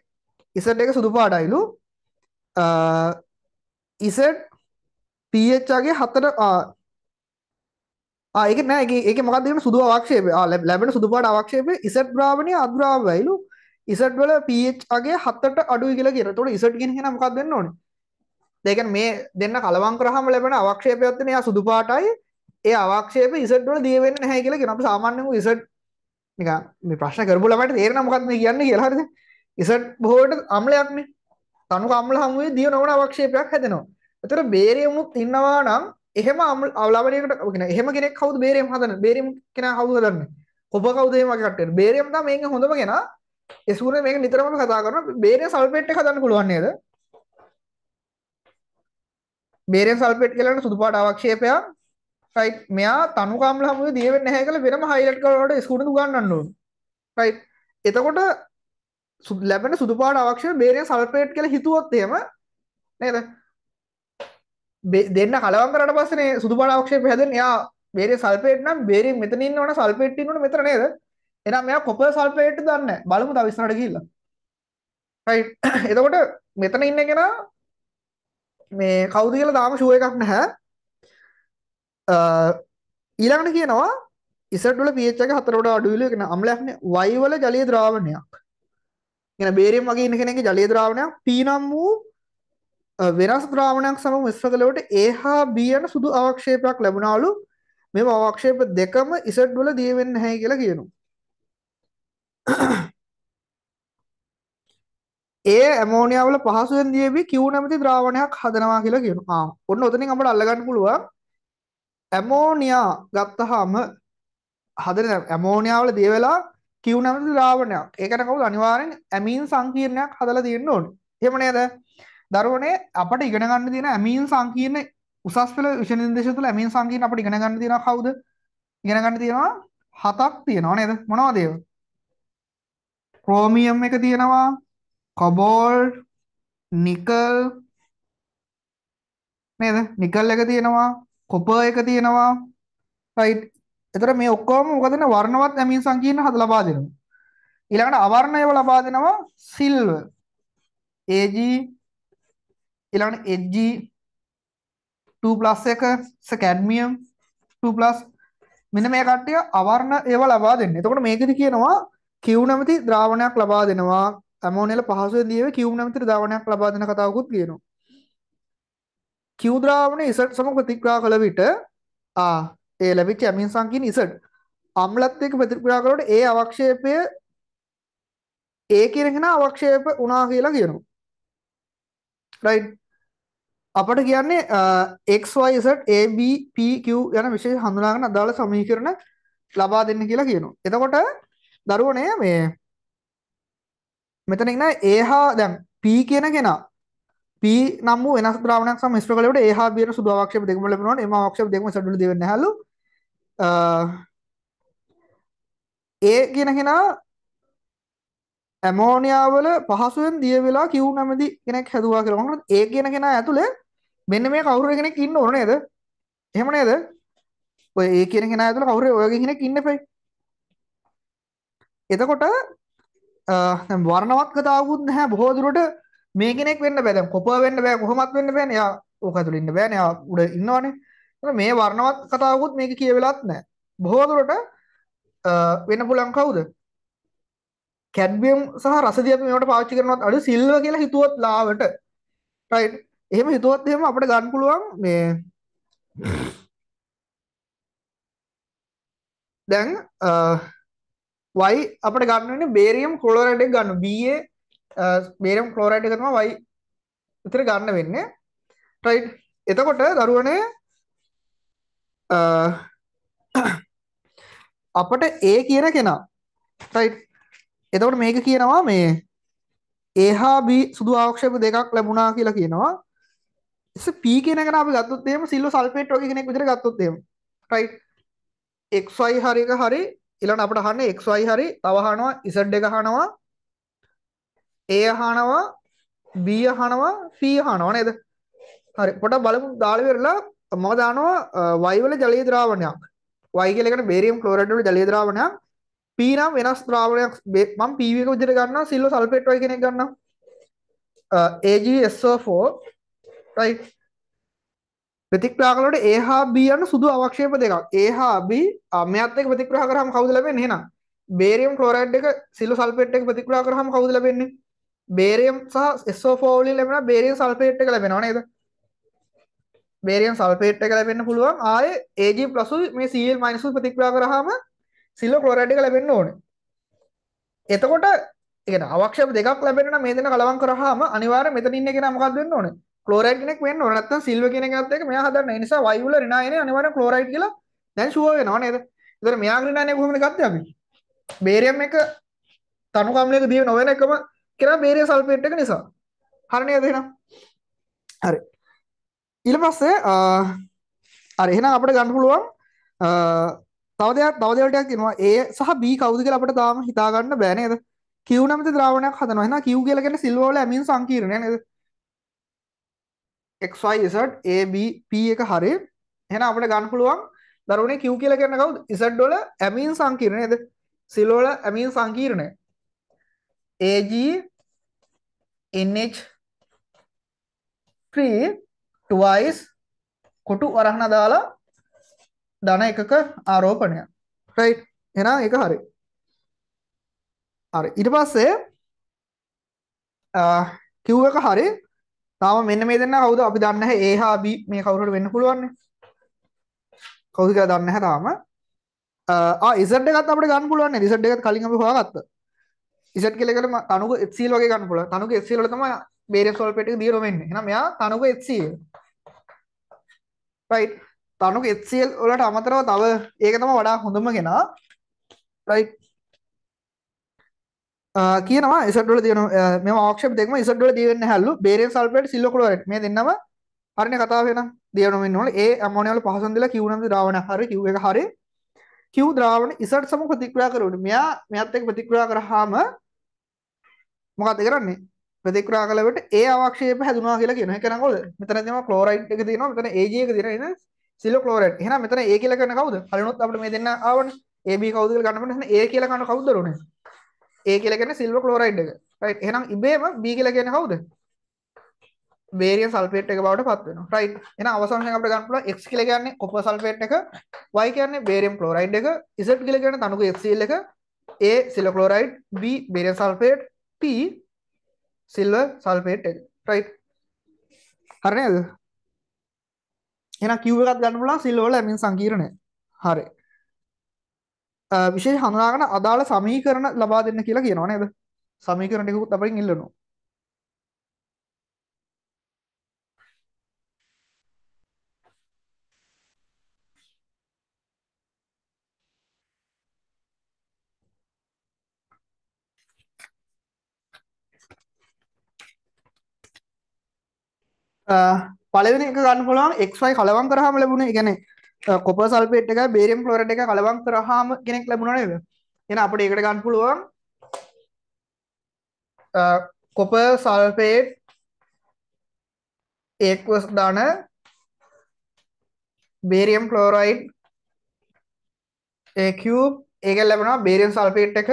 S1: ඉසෙට් එක සුදු පාටයිලු ඉසෙට් pH ගේ හතර ආ ඒක නෑ ඒක මොකක්ද කියන සුදු අවක්ෂේපය ආ ලැබෙන සුදු පාට අවක්ෂේපය ඉසෙට් ද්‍රාවණයේ අද්‍රාවයලු ඉසට් වල pH අගේ 7ට අඩුයි කියලා කියන. එතකොට ඉසට් කියන කෙනා මොකක්ද වෙන්න ඕනේ? ඒ කියන්නේ මේ දෙන්න කලවම් කරාම ලැබෙන අවක්ෂේපයත් වෙන එයා සුදු පාටයි. ඒ අවක්ෂේප ඉසට් වල දිය වෙන්නේ නැහැ කියලා කියන. අපි සාමාන්‍යයෙන් ඉසට් නිකන් මේ ප්‍රශ්න කරපු ළමයට තේරෙනවා මොකක්ද මේ කියන්නේ කියලා හරිද? ඉසට් බොහෝට අම්ලයක්නේ. තනුක අම්ල හමුවේ දිය නොවන අවක්ෂේපයක් හැදෙනවා. එතකොට බේරියමුත් ඉන්නවා නම් එහෙම අවලවණයකට කියන එහෙම කෙනෙක් කවුද බේරියම් හදන්නේ? බේරියම් කෙනා කවුද හදන්නේ? ඔබ කවුද එහෙම කට්ටියට? බේරියම් තමයි මේකේ හොඳම කෙනා. එසුර මේක නිතරම කතා කරනවා බේරියම් සල්ෆේට් එක හදන්න පුළුවන් නේද? බේරියම් සල්ෆේට් කියලා සුදු පාට අවක්ෂේපය රයිට් මෙයා තනු කාම්ල හමුවේ දිය වෙන්නේ නැහැ කියලා වෙනම හයිලයිට් කරනකොට ස්කූටර් උගන්වන්න ඕනේ. රයිට් එතකොට ලැබෙන සුදු පාට අවක්ෂේපය බේරියම් සල්ෆේට් කියලා හිතුවොත් එහෙම නේද? දෙන්න කලවම් කරාට පස්සේනේ සුදු පාට අවක්ෂේපය හැදෙන්නේ. එයා බේරියම් සල්ෆේට් නම් බේරියම් මෙතන ඉන්නවනේ සල්ෆේට් ඉන්නවනේ මෙතන නේද? එහෙනම් මෙයා කොපර් සල්ෆේට් දන්නේ නැහැ. බලමු තව ඉස්සරහට ගිහිල්ලා. right. එතකොට මෙතන ඉන්න කෙනා මේ කවුද කියලා තාම ෂුවර් එකක් නැහැ. අ ඊළඟට කියනවා ඉස්සරහට වල pH එක හතරට වඩා අඩු විලෝ කියන අම්ලයක්නේ y වල ජලීය ද්‍රාවණයක්. කියන බේරියම් වගේ ඉන්න කෙනෙක්ගේ ජලීය ද්‍රාවණයක් p නම් වූ වෙනස් ද්‍රාවණයක් සමග මිශ්‍ර කළවට A හා B යන සුදු අවක්ෂේපයක් ලැබුණාලු. මේ අවක්ෂේප දෙකම ඉසඩ් වල දිය වෙන්නේ නැහැ කියලා කියනවා. ඒ ඇමෝනියා වල පහසුවෙන් දියේවි Q නැමැති ද්‍රාවණයක් හදනවා කියලා කියනවා. ආ ඔන්න ඔතනින් අපිට අල්ලගන්න පුළුවන් ඇමෝනියා ගත්තාම හදන ඇමෝනියා වල දිය වෙලා Q නැමැති ද්‍රාවණයක්. ඒකට කවුද අනිවාර්යෙන් ඇමීන් සංකීර්ණයක් හදලා තියෙන්න ඕනේ. එහෙම නේද? දරුවනේ අපිට ඉගෙන ගන්න තියෙන ඇමීන් සංකීර්ණ උසස් පෙළ විෂය නිර්දේශ තුළ ඇමීන් සංකීර්ණ අපිට ඉගෙන ගන්න තියෙනවා කවුද? ඉගෙන ගන්න තියෙනවා හතක් තියෙනවා නේද? මොනවද ඒවා? ක්‍රෝමියම් එක තියෙනවා කොබෝල්ඩ් නිකල් නේද නිකල් එක තියෙනවා කොපර් එක තියෙනවා රයිට් එතකොට මේ ඔක්කොම මොකදන වර්ණවත් ඇමීන් සංකීර්ණ හද ලබා දෙනවා ඊළඟට අවර්ණයව ලබා දෙනවා සිල්වර් AG ඊළඟට HG 2+ එක කැඩ්මියම් 2+ මෙන්න මේ කට්ටිය අවර්ණ ඒව ලබා දෙන්නේ. එතකොට මේකෙදි කියනවා කිව් නැමති ද්‍රාවණයක් ලබා දෙනවා ඇමෝනියල පහසුවෙන් දීවේ කිව් නැමති ද්‍රාවණයක් ලබා දෙන කතාවකුත් කියනවා කිව් ද්‍රාවණය ඉසඩ් සමග ප්‍රතික්‍රියා කළ විට ආ ඒ ලැබිච්ච ඇමින් සංකීර්ණ ඉසඩ් අම්ලත් එක්ක ප්‍රතික්‍රියා කළොට ඒ අවක්ෂේපය ඒ කියනගෙන අවක්ෂේප වුණා කියලා කියනවා රයිට් අපට කියන්නේ xyz abpq යන විශේෂ හඳුනාගෙන අදාළ සමීකරණ ලබා දෙන්න කියලා කියනවා. එතකොට දරුවනේ මේ මෙතන ඉන්න ඒහා දැන් p කියන කෙනා p නම් වූ වෙනස් ද්‍රාවණයක් සම මිශ්‍ර කළේට ඒහා බියන සුදු අවක්ෂේප දෙකම ලැබෙනවානේ එම අවක්ෂේප දෙකම සඩුළු දෙවෙන්නේ හැලු ඒ කියන කෙනා ඇමෝනියා වල පහසුවෙන් දිය වෙලා කිව් නැමැති කෙනෙක් හැදුවා කියලා. මොකද ඒ කියන කෙනා ඇතුලේ මෙන්න මේ කවුරු කෙනෙක් ඉන්න ඕන නේද? එහෙම නේද? ඔය ඒ කියන කෙනා ඇතුලේ කවුරු ඔයගේ කෙනෙක් ඉන්න එපයි. එතකොට වර්ණවත් කතාවකුත් නැහැ බොහෝ දුරට මේ කෙනෙක් වෙන්න බෑ දැන් කොපර් වෙන්න බෑ කොහොමත් වෙන්න බෑනේ යා ඕක ඇතුළේ ඉන්න බෑනේ යා උඩ ඉන්නවනේ එතන මේ වර්ණවත් කතාවකුත් මේක කියවෙලත් නැහැ බොහෝ දුරට වෙන්න පුළුවන් කවුද කැඩ්මියම් සහ රසදිය අපි මේවට පාවිච්චි කරනවත් අඩු සිල්ව කියලා හිතුවත් ලාවට රයිට් එහෙම හිතුවත් එහෙම අපිට ගන්න පුළුවන් මේ දැන් y අපිට ගන්න වෙන්නේ බේරියම් ක්ලෝරයිඩ් එක ගන්න. Ba බේරියම් ක්ලෝරයිඩ් එක තමයි y විතර ගන්න වෙන්නේ. right එතකොට දරුවනේ uh, අපට A කියන කෙනා right එතකොට මේක කියනවා මේ A හා B සුදු ආක්ෂේප දෙකක් ලැබුණා කියලා කියනවා. ඉතින් P කියන කෙනා අපි ගත්තොත් එහෙම සිල්වර් සල්ෆේට් වගේ කෙනෙක් විතර ගත්තොත් එහෙම right xy හරි එක හරි ඊළඟට අපිට අහන්නේ xy හරි තව අහනවා z එක අහනවා a අහනවා b අහනවා c අහනවා නේද හරි පොඩක් බලමු දාලා ඉවරලා මම දානවා y වල ජලීය ද්‍රාවණයක් y කියලා කියන්නේ බේරියම් ක්ලෝරයිඩ් වල ජලීය ද්‍රාවණයක් p නම් වෙනස් ද්‍රාවණයක් මම pv එක විදිහට ගන්නවා සිල්වර් සල්ෆේට් වගේ කෙනෙක් ගන්නවා AgSO4 right ප්‍රතික්‍රියාකලට A හා B යන සුදු අවක්ෂේප දෙකක්. A හා B මෙයත් එක්ක ප්‍රතික්‍රියා කරාම කවුද ලැබෙන්නේ එහෙනම්? බේරියම් ක්ලෝරයිඩ් එක සිලෝ සල්ෆේට් එක ප්‍රතික්‍රියා කරාම කවුද ලැබෙන්නේ? බේරියම් සහ SO4 වලින් ලැබෙන බේරියම් සල්ෆේට් එක ලැබෙනවා නේද? බේරියම් සල්ෆේට් එක ලැබෙන්න පුළුවන් ආයේ Ag+ මේ Cl- ප්‍රතික්‍රියා කරාම සිලෝ ක්ලෝරයිඩ් එක ලැබෙන්න ඕනේ. එතකොට ඒ කියන්නේ අවක්ෂේප දෙකක් ලැබෙන්න නම් මේ දෙන කලවම් කරාම අනිවාර්යයෙන් මෙතන ඉන්න කෙනා මොකක්ද වෙන්න ඕනේ? ක්ලෝරයිඩ් කෙනෙක් වෙන්න ඕන නැත්නම් සිල්වර් කෙනෙක්වත් එක මෙයා හදන්න. ඒ නිසා වයි වල රිනායනේ අනිවාර්යෙන් ක්ලෝරයිඩ් කියලා දැන් ෂුවර් වෙනවා නේද? ඒතර මෙයා රිනායනේ කොහොමද ගත්තේ අපි? බේරියම් එක තනු කම්ලයක දිය නොවන එකම කියලා බේරිය සල්ෆේට් එක නිසා. හරි නේද එහෙනම්? හරි. ඊට පස්සේ අර එහෙනම් අපිට ගන්න පුළුවන් තව දෙයක් තව දෙයක් තියෙනවා A සහ B කවුද කියලා අපිට තාම හිතා ගන්න බෑ නේද? Q නැමැති ද්‍රාවණයක් හදනවා. එහෙනම් Q කියලා කියන්නේ සිල්වර් වල ඇමීන් සංකීර්ණය නේද? xyz ab p එක හරිය එහෙනම් අපිට ගන්න පුළුවන් දරුවනේ q කියලා කියන්නේ කවුද z වල ඇමීන් සංකීර්ණය නේද සිල් වල ඇමීන් සංකීර්ණය ag nh 3 twice කොටු වරහන දාලා ධන එකක ආරෝපණය රයිට් එහෙනම් ඒක හරි හරි ඊට පස්සේ q එක හරි තාම මෙන්න මේ දෙන්න කවුද අපි දන්න නැහැ A හා B මේ කවුරුහට වෙන්න පුළුවන් නේ කවුද කියලා දන්නේ නැහැ තාම ආ Z එකත් අපිට ගන්න පුළුවන් නේද Z එකත් කලින් අපි හොයාගත්තා Z කියලා එකට තනුක HCl වගේ ගන්න පුළුවන් තනුක HCl වල තමයි බේරියම් සල්ෆේට් එක දියරම වෙන්නේ එහෙනම් මෙයා තනුක HCl right තනුක HCl වලට අමතරව තව ඒක තමයි වඩා හොඳම කෙනා right කියනවා ඉසටල තියන මෙම ක්ෂප දෙක්ම ඉසටල දවන්න හැල්ලු බේරෙන් සල්පට සිල්ලකොලට මේ දෙන්නම අරණ කතාාවෙන දියනමෙන් නොල ඒ අමනල පහසන්දල කිවනද ද්‍රාවන හර කිව් එක හරි කිව් ද්‍රාවන ඉසට සම ප්‍රතික්‍රා කරුට මෙයා මෙත්තෙක් ප්‍රතික්‍රා කරහාම මොකත කරන්නේ ප්‍රතික්‍රා කලට ඒ අවක්ෂේ හැදුනා කියලා කියන කරනකොල මෙතනම කලෝරයිට් එක තින මෙතන ඒජයක දිරන සිල්ල කලෝරට හ මෙතන ඒ කියල කරන කවද හලනොත් අපට මේ දෙන්න ආවන ඒ කවද ගන්නට ඒ කියලකන්න කවදරුණේ ඒ කියලා කියන්නේ සිල්වර් ක්ලෝරයිඩ් එක. රයිට්. එහෙනම් ඉබේම B කියලා කියන්නේ කවුද? බේරියම් සල්ෆේට් එක බවට පත් වෙනවා. රයිට්. එහෙනම් අවසන් වශයෙන් අපිට ගන්න පුළුවන් X කියලා කියන්නේ කොපර් සල්ෆේට් එක, Y කියන්නේ බේරියම් ක්ලෝරයිඩ් එක, Z කියලා කියන්නේ තනකොළ HCl එක, A silver chloride, B barium sulphate, P silver sulphate එක. රයිට්. හරි නේද? එහෙනම් Q එකත් ගන්න පුළුවන් සිල්වර් වල ඇමින් සංකීර්ණය. හරි. විශේෂ හඳුනාගෙන අදාළ සමීකරණ ලබා දෙන්න කියලා කියනවා නේද? සමීකරණ ටිකකුත් අපෙන් ඉල්ලනවා. පළවෙනි එක ගන්න පුළුවන් xy කලවම් කරාම ලැබුණේ يعني කොප සල්පේට් එක බේරම් ක්ලෝරට් එක කලවම් කරහාම කෙනෙක් ලැබුණා නේද එහෙනම් අපිට ඒකට ගන්න පුළුවන් කොප සල්පේට් ඒක්වස් දාන බේරියම් ක්ලෝරයිඩ් ඒ කියුබ් ඒකෙන් ලැබෙනවා බේරියම් සල්පේට් එක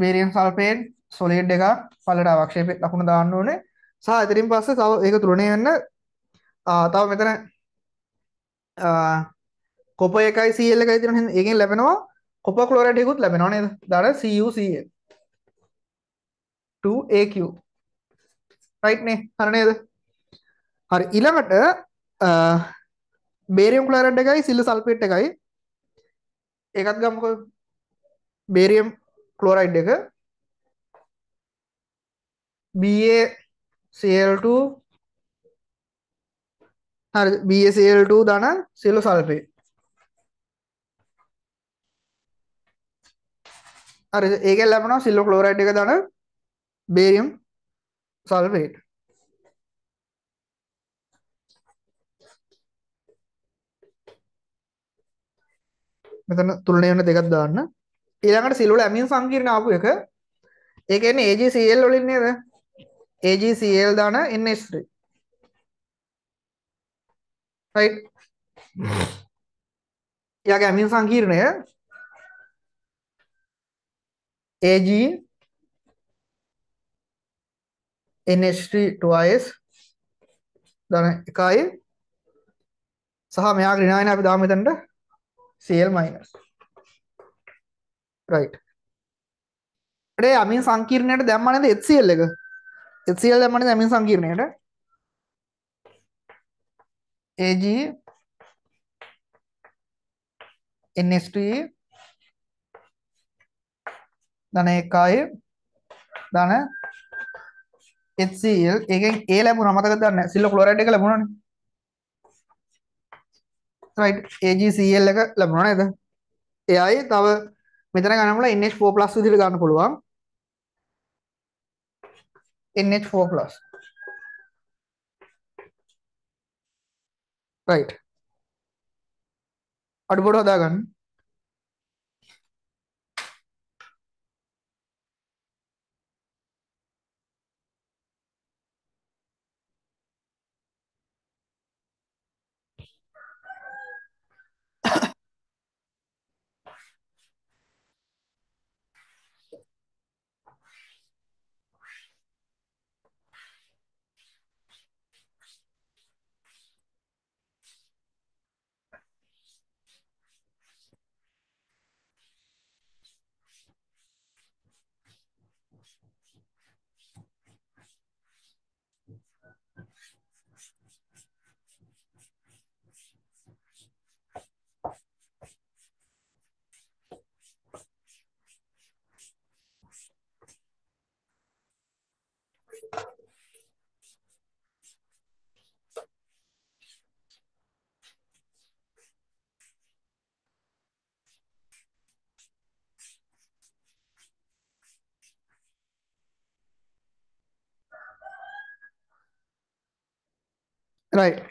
S1: බේරියම් සල්පේට් සොලිඩ් එක පළට අවක්ෂේප ලකුණු දාන්න ඕනේ සහ එතනින් පස්සේ තව ඒක තුරණය වෙන්න තව මෙතන කොප එකයි සල් එකයි තිරන ඒගෙන් ලැබෙනවා කොප කලෝරටයකුත් ලැබෙනවා නේද දර CUCAQ රයිට්නේ හරනේද හරි ඉළමට බේරියම් කලරට එකයි සිල්ල සල්පෙට් එකයි ඒකත් ගම්ක බේරියම් කලෝරයිඩ් එක BACL2 හරි BSL2 ධන සියලු සල්පේ හරි ඒකෙන් ලැබෙනවා සිල්වර් ක්ලෝරයිඩ් එක ධන බේරියම් සල්ෆේට් මෙතන තුලනේ වෙන දෙකක් දාන්න ඊළඟට සිල්වර් ඇමින් සංකීර්ණ ආපු එක ඒ කියන්නේ AgCl වලින් නේද AgCl දාන NH3 right එයාගේ ඇමින් සංකීර්ණය Ag NH3 දන එකයි සහ මෙයා ග්‍රිනායින අපි දාමු එතනට Cl- right ඩේ ඇමින් සංකීර්ණයට දැම්මා නේද HCl එක HCl දැම්මා නේද ඇමින් සංකීර්ණයට AG, NST, ධන එකයි ධන HCl ඒකෙන් A ලැබුණා මතකද දන්නේ සිල්වර් ක්ලෝරයිඩ් එක ලැබුණානේ right AgCl එක ලැබුණා නේද එයයි තව මෙතන ගන්නමුලා NH4+ විදිහට ගන්න පුළුවන් NH4+ right at Dagan right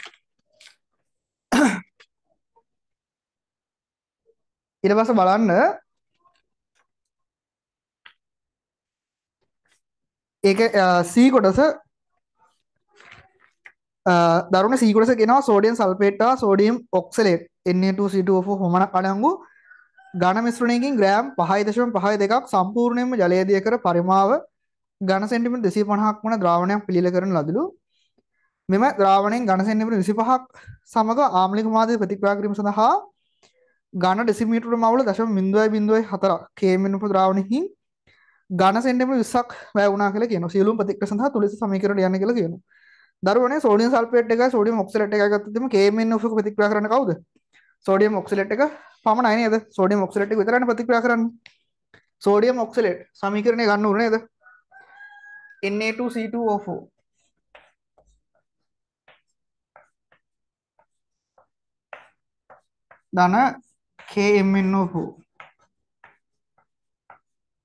S1: ඊට පස්සේ බලන්න ඒක C කොටස දරුණ C කොටස කියනවා සෝඩියම් සල්ෆේට් හා සෝඩියම් ඔක්සලේට් Na2C2O4 හොමනක් අඩංගු ඝන මිශ්‍රණයකින් ග්‍රෑම් 5.52ක් සම්පූර්ණයෙන්ම ජලයේදී කර පරිමාව ඝන සෙන්ටිමීටර් 250ක් වන ද්‍රාවණයක් පිළිල කරන ලදලු මෙම ද්‍රාවණයෙන් ගණසෙන්න්නපට විසිපහක් සමඟ ආමලික මාදය ප්‍රතික්‍රාකිරීම සඳහා ගණ ඩෙසිමීටර මවල දශම මින්දුවයි බිඳුවයි හතර කේමෙනුප ද්‍රාවණයහි ගණසෙන්ම විස්සක් වැෑවන කල න සියලු ප්‍රතික් සහ තුලෙස සමකරට යන කල කියන දරුවන සෝඩිය සල්පේට එක සෝඩිය මොක්සලට එකගත්තම කේමෙන් ක ප්‍රතික්‍රා කරන කවද සෝඩිය මොක්සලට් එක පමණයි නද සෝඩිය මොක්සලට් විතරන ප්‍රතික්‍රා කරන්න සෝඩිය මොක්සලට් සමීකරණය ගන්න උනේද එන්නේට C2 ෝ than a KMnO4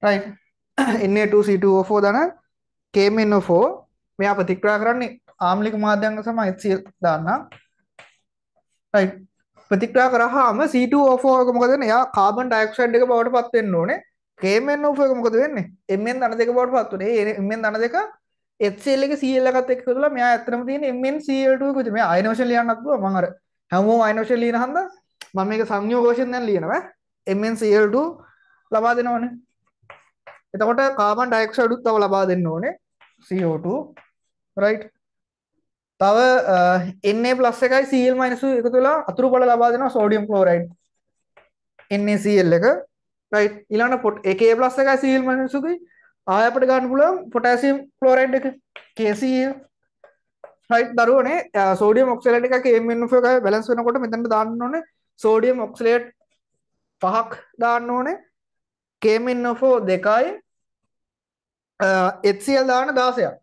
S1: right Na2C2O4 than a KMnO4 මෙයා ප්‍රතික්‍රියා කරන්නේ ආම්ලික මාධ්‍යංග සමග HCl දාන්නා right ප්‍රතික්‍රියා කරාම C2O4 එක මොකද වෙන්නේ? එයා කාබන් ඩයොක්සයිඩ් එක බවට පත් වෙන්න ඕනේ. KMnO4 එක මොකද වෙන්නේ? Mn ධන දෙක බවට පත් වෙන්නේ. ඒ Mn ධන දෙක HCl එක Cl එකත් එක්ක කරලා මෙයා ඇත්තටම තියෙන MnCl2 එක විතර. මෙයා අයනෝෂන් ලියන්නත් පුළුවන්. මම අර හැමෝම අයනෝෂන් ලියන හන්ද මම මේක සංයෝගෝෂෙන් දැන් ලියනවා MnCl2 ලබා දෙනවනේ එතකොට කාබන් ඩයොක්සයිඩ් උත් තව ලබා දෙන්න ඕනේ CO2 right තව uh, Na+ එකයි Cl- එකතු වෙලා අතුරු බල ලබා දෙනවා සෝඩියම් ක්ලෝරයිඩ් NaCl එක right ඊළඟ පොට් Ka+ එකයි Cl- එකයි ආය අපට ගන්න පුළුවන් පොටෑසියම් ක්ලෝරයිඩ් එක KCl right දරුවනේ සෝඩියම් ඔක්සලයිඩ් එක KMnO එකයි බැලන්ස් වෙනකොට මෙතනට දාන්න ඕනේ සෝඩියම් ඔක්සලේට් පහක් දාන්න ඕනේ කේමින් ඔෆෝ දෙකයි එත්සිල් දාන දාසයක්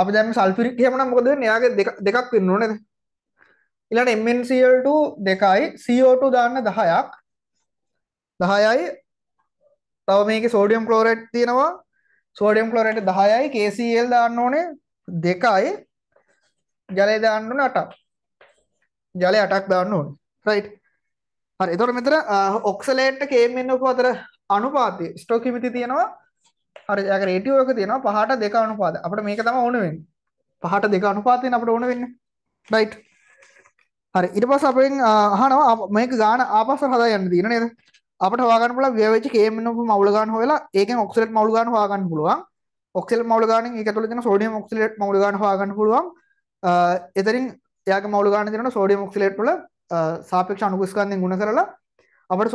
S1: අපි දැම සල්පිරි කියමන මොකද නයාගේ දෙකක් වෙන්න ඕනෙද ඉලට එමන්සිල්ට දෙකයි සෝට දාන්න දහයක් දහයයි තව මේක සෝඩියම් කලෝරට් තියෙනවා සෝඩියම් කලෝරට දහයයි කේසිල් දාන්න ඕනේ දෙකයි ජලය දාන්නු නටක් ජලය 8ක් දාන්න ඕනේ රයිට් හරි එතකොට මෙතන ඔක්සලේට් කේම් එන්න උපතර අනුපාතය ස්ටෝක් හිමිති තියෙනවා හරි ඒක රේටියෝ එක තියෙනවා පහට දෙක අනුපාත අපිට මේක තමයි ඕන වෙන්නේ පහට දෙක අනුපාත වෙන අපිට ඕන වෙන්නේ රයිට් හරි ඊට පස්සේ අපෙන් අහනවා මේක ගාන ආපස්සට හදා යන්න තියෙන නේද අපිට හොයාගන්න පුළුවන් ව්‍යවචි කේම් එන්න උප මවුල ගන්න හොයලා ඒකෙන් ඔක්සලේට් මවුල ගන්න හොයාගන්න පුළුවන් ඔක්සලේට් මවුල ගන්න එක ඇතුළේ තියෙන සෝඩියම් ඔක්සලේට් මවුල ගන්න හොයාගන්න පුළුවන් එතරින් එයාගේ මවුල ගන්න දෙනවා සෝඩියම් ඔක්සලේට් වල සාපේක්ෂ අණු ස්කන්ධයෙන් ගුණ කරලා අපිට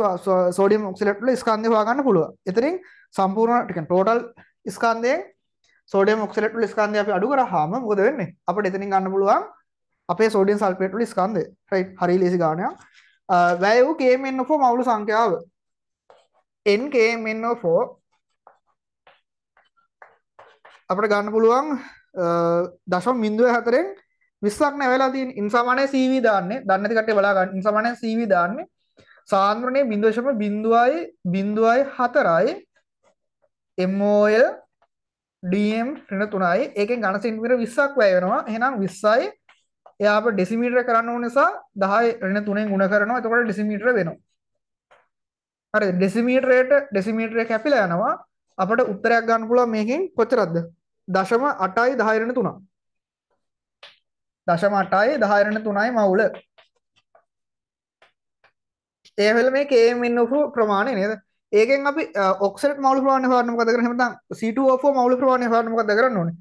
S1: සෝඩියම් ඔක්සලේට් වල ස්කන්ධය හොයාගන්න පුළුවන්. එතනින් සම්පූර්ණ ටිකන් ටෝටල් ස්කන්ධයෙන් සෝඩියම් ඔක්සලේට් වල ස්කන්ධය අපි අඩු කරාම මොකද වෙන්නේ? අපිට එතනින් ගන්න පුළුවන් අපේ සෝඩියම් සල්ෆේට් වල ස්කන්ධය. රයිට්. හරි ලේසි ගානයක්. වැයූ KMnO4 මවුල සංඛ්‍යාව NKMnO4 අපිට ගන්න පුළුවන් දශම බිඳුව හතරෙන් 20ක් නැවලා තියෙන. ඉන්සමානේ CV දාන්නේ. දන්නේ නැති කට්ටිය බලා ගන්න. ඉන්සමානේ CV දාන්නේ. සාන්ද්‍රණය 0.0.4යි MOL DM ඍණ 3යි. ඒකෙන් ඝන සෙන්ටිමීටර 20ක් වැය වෙනවා. එහෙනම් 20යි එයා අප ඩෙසිමීටර කරන්න ඕන නිසා 10 ඍණ 3ෙන් ගුණ කරනවා. එතකොට ඩෙසිමීටර වෙනවා. හරි ඩෙසිමීටරයට ඩෙසිමීටරේ කැපිලා යනවා. අපට උත්තරයක් ගන්න පුළුවන් මේකෙන් කොච්චරද? 0.8යි 10 ඍණ 3. දශම 8යි 10 ඍණ 3යි මවුල. ඒ වෙල මේ KM ඉන්න උපු ප්‍රමාණය නේද? ඒකෙන් අපි ඔක්සලේට් මවුල ප්‍රමාණය හොයන්න මොකද කරන්නේ? එහෙනම් C2O4 මවුල ප්‍රමාණය හොයන්න මොකද කරන්න ඕනේ?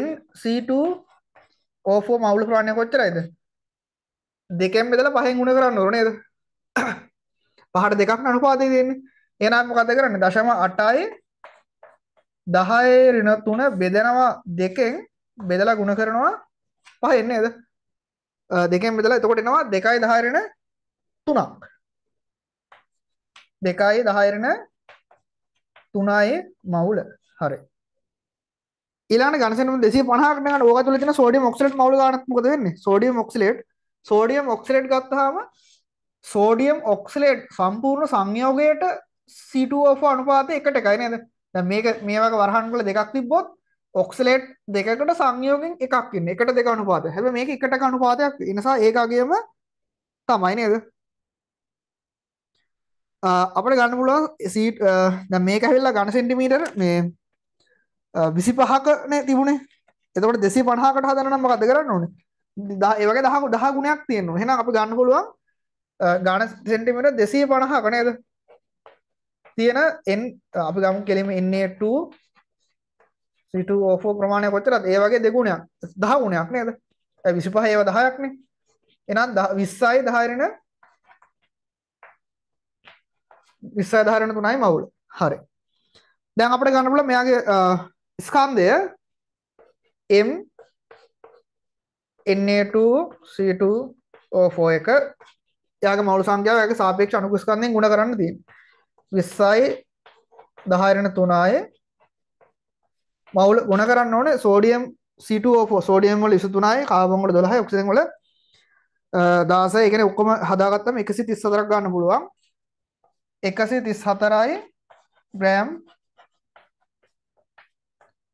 S1: N C2O4 මවුල ප්‍රමාණය කොච්චරයිද? දෙකෙන් බෙදලා පහෙන් ගුණ කරන්න ඕනේ නේද? පහට දෙකක් අනුපාතය දෙන්නේ. එහෙනම් මොකද කරන්නේ? 0.8යි 10 ඍණ 3 බෙදනවා දෙකෙන් බෙදලා ගුණ කරනවා පහ එන්නේද දෙකෙන් බෙදලා එතකොට එනවා දෙකයි දහයරෙන තුනක් දෙකයි දහයරෙන තුනයි මවුල හරි ඊළඟ ගණසෙනම 250කට ගන්න ඕක තුල තියෙන සෝඩියම් ඔක්සලේට් මවුල ගන්නත් මොකද වෙන්නේ සෝඩියම් ඔක්සලේට් සෝඩියම් ඔක්සලේට් ගත්තාම සෝඩියම් ඔක්සලේට් සම්පූර්ණ සංයෝගයට C2O4 අනුපාතය 1ට එකයි නේද දැන් මේක මේ වගේ වරහන් වල දෙකක් තිබ්බොත් ඔක්සලේට් දෙකකට සංයෝගෙන් එකක් ඉන්න එකට දෙක අනුපාත හැබ මේක එකට අනුපාතයක් නිසා ඒකගේම තමයි නේද අපට ගන්න පුළුවන් සීට් දැන් මේක ඇවිල්ලා ඝන සෙන්ටිමීටර මේ 25ක නේ තිබුණේ එතකොට 250කට හදන්න නම් මොකද කරන්න ඕනේ ඒ වගේ 10 10 ගුණයක් තියෙනවා එහෙනම් අපි ගන්න පුළුවන් ඝන සෙන්ටිමීටර 250ක නේද තියෙන n අපි ගමු කෙලින්ම NA2 C2O4 ප්‍රමාණය කොච්චරද? ඒ වගේ දෙගුණයක්. 10 ගුණයක් නේද? 25 ඒව 10ක් නේ. එහෙනම් 20යි 10යි නේ 20යි 10 වෙන තුනයි මවුල. හරි. දැන් අපිට ගන්න පුළුවන් මෙයාගේ ස්කන්ධය M Na2 C2 O4 එක එයාගේ මවුල සංඛ්‍යාව එයාගේ සාපේක්ෂ අනුක ස්කන්ධයෙන් ගුණ කරන්න තියෙනවා. 20යි 10 වෙන තුනයි මවුල ගොන කරන්න ඕනේ සෝඩියම් C2O4 සෝඩියම් වල 23යි කාබන් වල 12යි ඔක්සිජන් වල 16 ඒ කියන්නේ ඔක්කොම හදාගත්තම 134ක් ගන්න පුළුවන් 134යි ග්‍රෑම්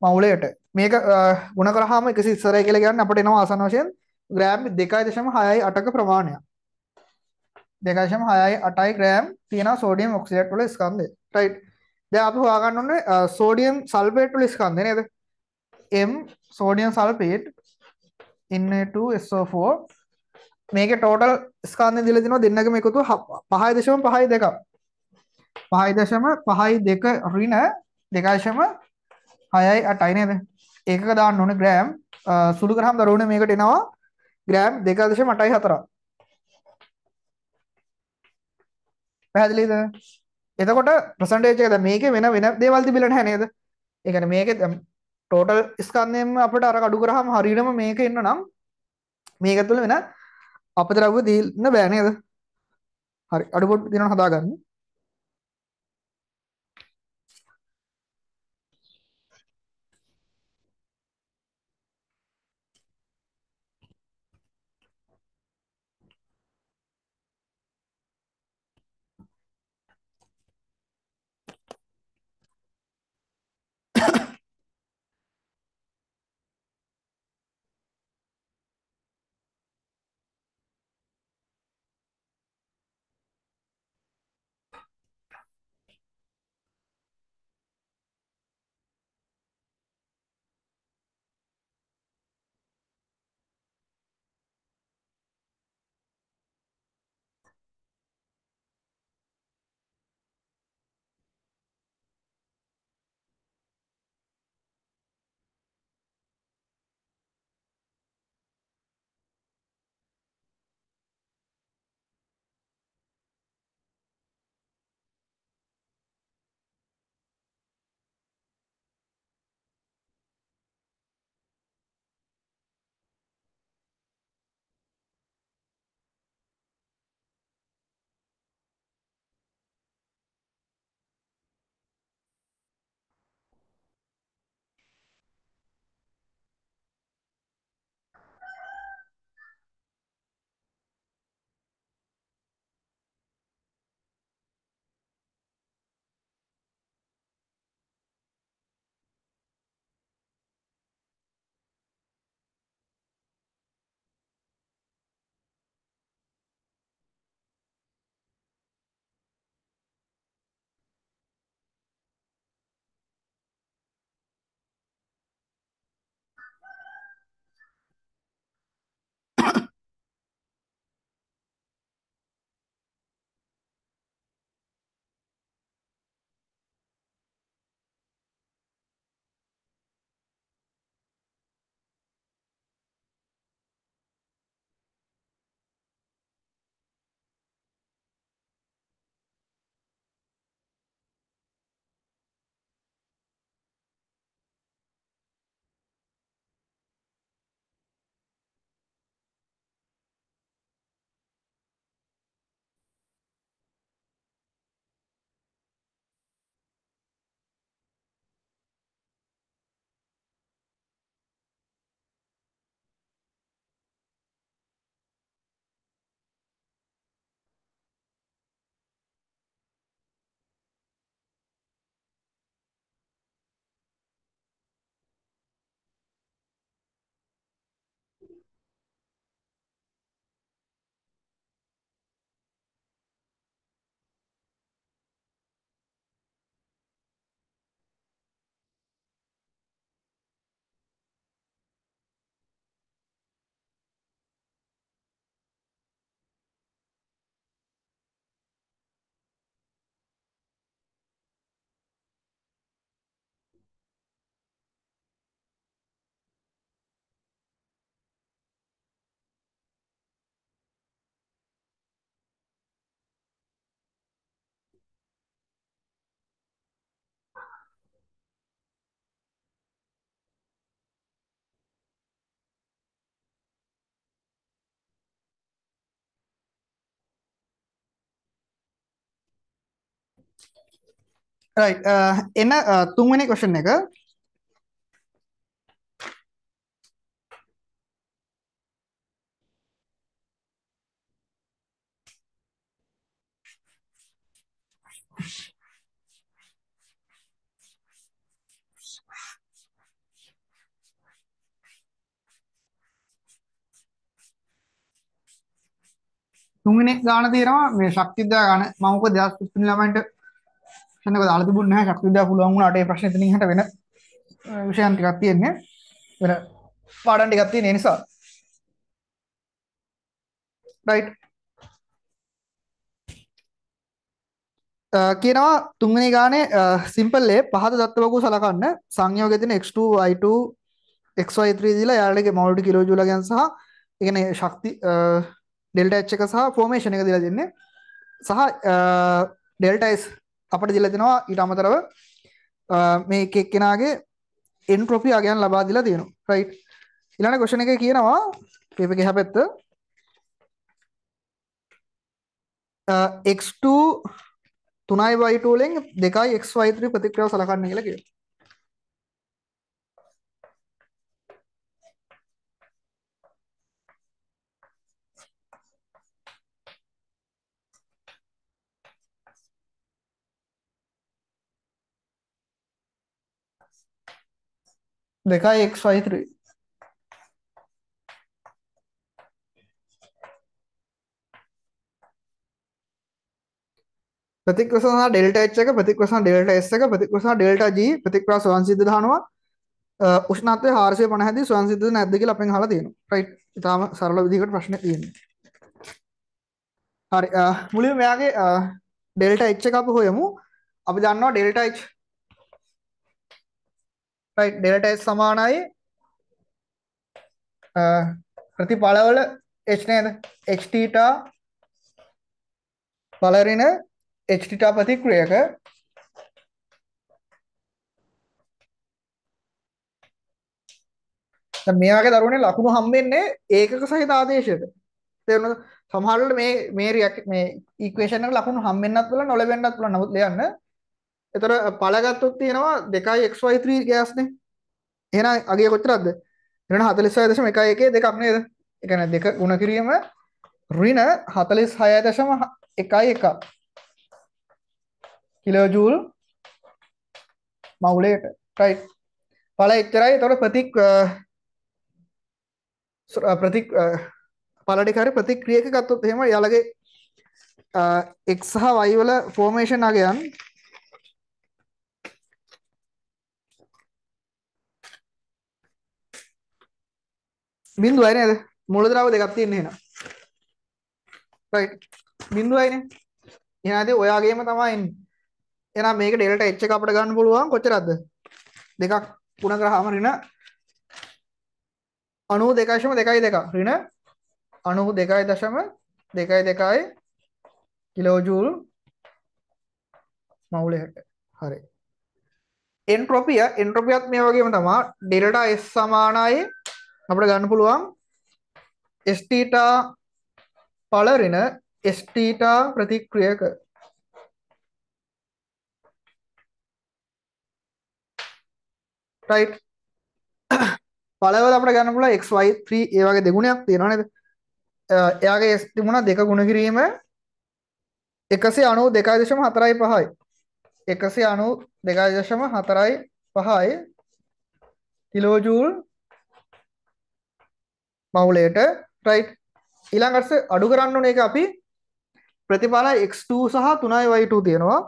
S1: මවුලයට මේක ගුණ කරාම 134 කියලා කියන්නේ අපිට එනවා ආසන්න වශයෙන් ග්‍රෑම් 2.68ක ප්‍රමාණයක් 2.68යි ග්‍රෑම් තියෙනවා සෝඩියම් ඔක්සයිඩ් වල ස්කන්ධය රයිට් දැන් අපි හොයාගන්න ඕනේ සෝඩියම් සල්ෆේට් වල ස්කන්ධය නේද? M සෝඩියම් සල්ෆේට් Na2SO4 මේකේ ටෝටල් ස්කන්ධය දීලා දෙනවා දෙන්නගම එකතු 5.52 5.52 ඍණ 2.68යි නේද? ඒකක දාන්න ඕනේ ග්‍රෑම් සුළු ග්‍රහම් දරුවනේ මේකට එනවා ග්‍රෑම් 2.84 පැහැදිලිද? එතකොට ප්‍රසන්ටේජ් එක දැන් මේකේ වෙන වෙන දේවල් තිබිලා නැහැ නේද? ඒ කියන්නේ මේකේ ටෝටල් ස්කන්ධයෙන්ම අපිට අර අඩු කරාම හරියටම මේක එන්න නම් මේක තුළ වෙන අපද්‍රව්‍ය දීන්න බෑ නේද? හරි අඩුපොඩු දෙනවා හදාගන්න. රයිට් uh, එන uh, තුන්වෙනි ක්වෙස්චන් එක තුන්වෙනි ගාන තියෙනවා මේ ශක්තිද්දා ගාන මම මොකද 2015 ළමයින්ට යනක දාලා තිබුණ නැහැ ශක්තිදා පුළුවන් වුණාට ඒ ප්‍රශ්නේ එතනින් හට වෙන විෂයන් ටිකක් තියෙන්නේ වෙන පාඩම් ටිකක් තියෙන නිසා right කියනවා තුන්වෙනි ගානේ සිම්පල් ලේ පහත දත්තවකු සලකන්න සංයෝගයේ තියෙන x2 y2 xy3 දීලා යාළුවගේ මෝල් ටු කිලෝ ජූල ගැන සහ ඒ කියන්නේ ශක්ති ඩෙල්ටා h එක සහ ෆෝමේෂන් එක දීලා දෙන්නේ සහ ඩෙල්ටා s අපට දිල දෙෙනවා ඊට අමතරව මේ එකෙක් කෙනගේ එන්ට්‍රොපි අගයන් ලබා දිලා තියෙනු රයි් ඉලන ගොෂණ එක කියනවා පේප ගැහ පැත්ත එක් තුනයි වයිටෝලෙන් දෙකයි එක්වයිත්‍ර ප්‍රතික්‍රියාව සලකන්න කියලක 2 xy3 ප්‍රතික්‍රසන ඩෙල්ටා H එක ප්‍රතික්‍රසන ඩෙල්ටා S එක ප්‍රතික්‍රසන ඩෙල්ටා G ප්‍රතික්‍රියා ස්වයංසිද්ධ දහනවා උෂ්ණත්වය 450 දී ස්වයංසිද්ධ නැද්ද කියලා අපෙන් අහලා තියෙනවා රයිට් ඊටාම සරල විදිහකට ප්‍රශ්නේ තියෙනවා හරි මුලින්ම මෙයාගේ ඩෙල්ටා H එක අපි හොයමු අපි දන්නවා delta H right delta s සමානයි uh, ප්‍රතිඵලවල h නේද h theta පළරින h theta ප්‍රතික්‍රියක දැන් මේ වගේ දරුවනේ ලකුණු හම්බෙන්නේ ඒකක සහිත ආදේශයක තේරුණාද සමහර වෙලාවට මේ මේ මේ ඉක්වේෂන් එක ලකුණු හම්බෙන්නත් පුළුවන් නොලැබෙන්නත් පුළුවන් නමුත් ලියන්න එතකොට පළගත්තොත් තියෙනවා 2xy3 ගෑස්නේ. එහෙනම් අගය කොච්චරද? ඍණ 46.11 දෙකක් නේද? ඒ කියන්නේ දෙක ගුණ කිරීම ඍණ 46.11 කිලෝජූල් මවුලේට. right. ඵල එච්චරයි. එතකොට ප්‍රතික් ප්‍රතික් පළඩික හරි ප්‍රතික්‍රියක ගත්තොත් එහෙම යාලගේ x සහ y වල ෆෝමේෂන් අගයන් බිඳුවයි නේද මූලද්‍රව්‍ය දෙකක් තියෙන එහෙනම් right බිඳුවයිනේ එහෙනම් ඒ ඔයාගේම තමයි එන්නේ එහෙනම් මේක ඩෙල්ටා h එක අපිට ගන්න පුළුවන් කොච්චරද දෙකක් ගුණ කරාම ඍණ 92.22 ඍණ 92.22 කිලෝජූල් මවුලයට හරි එන්ට්‍රොපිය එන්ට්‍රොපියත් මේ වගේම තමා ඩෙල්ටා S සමානයි අපිට ගන්න පුළුවන් s තීටා පළරින s තීටා ප්‍රතික්‍රියක right පළවල අපිට ගන්න පුළුවන් x y 3 ඒ වගේ දෙගුණයක් තියෙනවා නේද එයාගේ s තිබුණා දෙක ගුණ කිරීම 192.45යි 192.45යි කිලෝජූල් මවුලයට රයිට් ඊළඟට අඩු කරන්න ඕන එක අපි ප්‍රතිඵල x2 සහ 3යි y2 තියෙනවා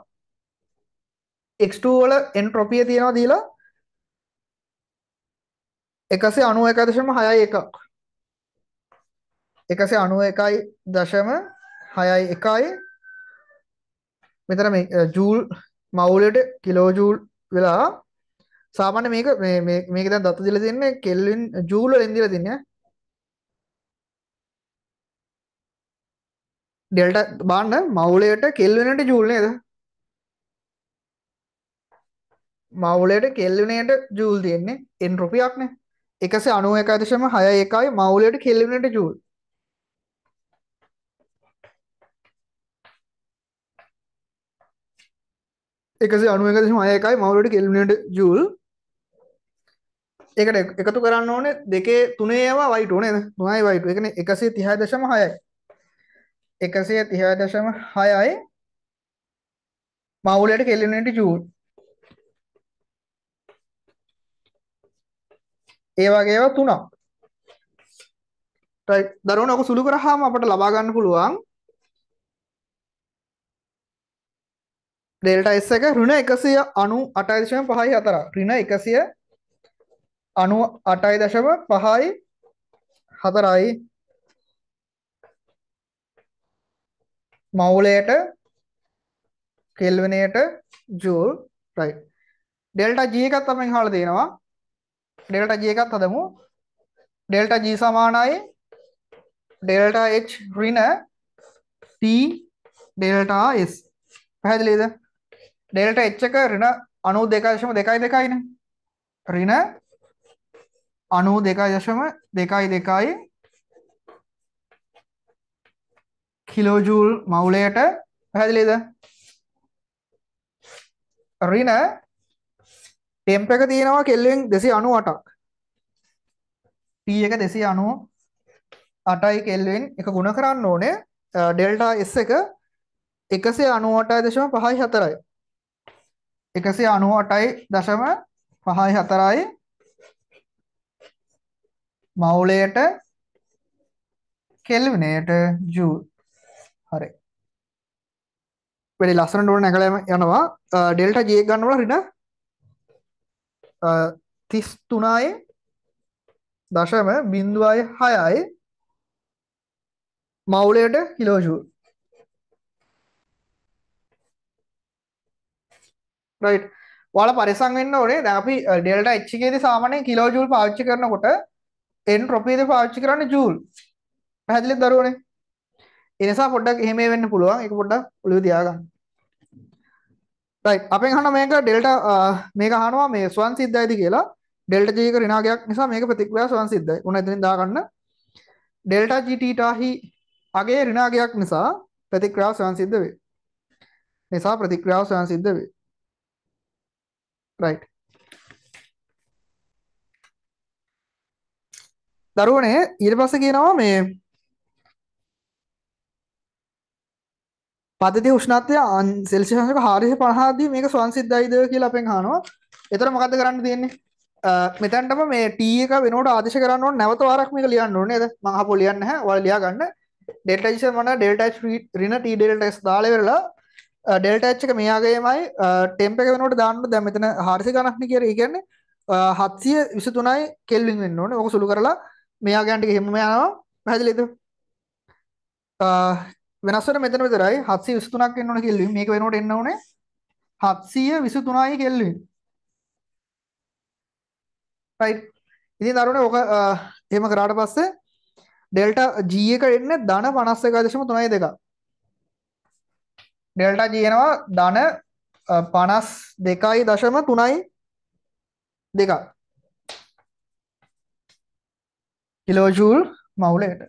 S1: x2 වල එන්ට්‍රොපිය තියෙනවා දීලා 191.61 එකක් 191.61යි මෙතන මේ ජූල් මවුලට කිලෝ ජූල් වෙලා සාමාන්‍ය මේක මේ මේක දැන් දත්ත දීලා තින්නේ කෙල්වින් ජූල් වලින් දීලා තින්නේ ඩෙල්ට බාන්න මවුලයට කෙල්වෙනට ජූල්නේද මවුලයට කෙල්වනයට ජූල් තියෙන්නේ එන් රුපියක්න එකස අනුව එකදශම හය එකයි මවුලයට කෙල්වනට ජූල් එකස අනුවකදශම අය එකයි මවුලට කෙල්වනට ජූල් එකට එකතු කරන්න ඕනේ දෙකේ තුනේ ඒවා වයිට ඕනේද තුනයි වයිට එකන එකසේ තිහා දශම හයයි එකසිය තිහා දශම හයයි මවුලට කෙල්ලනට ජූට් ඒ වගේව තුනක් දරුණ ඔක සුළු කරහාම අපට ලබා ගන්න පුළුවන් ඩෙල්ටා S එක ඍණ 198.54 ඍණ 198.54යි මවුලයට කෙල්වනයට ජූල් රයි ඩෙල්ට ජී එකත් අපෙන් හල දෙනවා ඩෙල්ට ජී එකත් හදමු ඩෙල්ට ජී සමානයි ඩෙල්ට එච් රින T ඩෙල්ට S පැහැදිලිද ඩෙල්ට එච් එක රින අනු දෙකදශම දෙකයි දෙකයින රින අනු දෙකයි දශම දෙකයි දෙකයි කිලෝජූල් මවුලයට පැදිලිද රින ටෙම්ප එක තියෙනවා කෙල්ලෙන් දෙසි අනු අටක් පී එක දෙසි අනු අටයි කෙල්ලෙන් එක ගුණ කරන්න ඕනේ ඩෙල්ටා එස් එක එකසේ අනුවටයි දශම පහයි හතරයි එකසේ අනුව අටයි දශම පහයි හතරයි මවුලයට කෙල්විනයට ජූල් හරි වැඩි ලස්සනට ඕන නැගලා යනවා ඩෙල්ටා ජී එක ගන්නකොට ඍණ 33යි දශම 0.6යි මවුලයට කිලෝ ජූල් රයිට් ඔයාලා පරිස්සම් වෙන්න ඕනේ දැන් අපි ඩෙල්ටා එච් එකේදී සාමාන්‍යයෙන් කිලෝ ජූල් පාවිච්චි කරනකොට එන්ට්‍රොපීද පාවිච්චි කරන්නේ ජූල් පැහැදිලිද දරුවනේ එනිසා පොඩ්ඩක් එහෙම වෙන්න පුළුවන් ඒක පොඩ්ඩක් ඔළුවේ තියාගන්න රයිට් අපෙන් අහන මේක ඩෙල්ටා මේක අහනවා මේ ස්වන් සිද්ධයිද කියලා ඩෙල්ටා ජී එක ඍණාගයක් නිසා මේක ප්‍රතික්‍රියා ස්වන් සිද්ධයි උන එතනින් දාගන්න ඩෙල්ටා ජී ටීටාහි අගේ ඍණාගයක් නිසා ප්‍රතික්‍රියාව ස්වන් සිද්ධ වේ නිසා ප්‍රතික්‍රියාව ස්වන් සිද්ධ වේ රයිට් දරුවනේ ඊට පස්සේ කියනවා මේ පදති උෂ්නත්ය අන් සෙල්සිහසක හාරිස පහදී මේක ස්වන්සිද්ධයිද කියලා අපෙන් හනවා එතර මොකක්ද කරන්න තියෙන්නේ මෙතැන්ටම මේ ටීක වෙනට ආදශ කරන්න නැවත වාරක් මේක ලියන්න නේද මහ පොලියන්න හැ වලයා ගන්න ඩෙටයිෂ මන ඩෙල්ටයිස් රින ටඩෙල්ටස් දාල වෙරලා ඩෙල්ටච්ක මේයාගේමයි ටෙම්ප එක වෙනට දාන්න දැමතන හාරිසි ගණක්න කියර ඉගන්නේ හත්සිය විසතුනයි කෙල්ලින් වෙන්න ඕන ඕක සුළු කරලා මෙයා ගැන්ටික හෙම යනවා පැදිලිද වෙනස් වෙන මෙතන විතරයි 723ක් එන්න ඕනේ කෙල්වින් මේක වෙනකොට එන්න ඕනේ 723යි කෙල්වින් right ඉතින් දරුණේ ඔක එහෙම කරාට පස්සේ ඩෙල්ටා G එක එන්නේ ධන 51.32ක් ඩෙල්ටා G එනවා ධන 52.32 කිලෝ ජූල් මවුලේට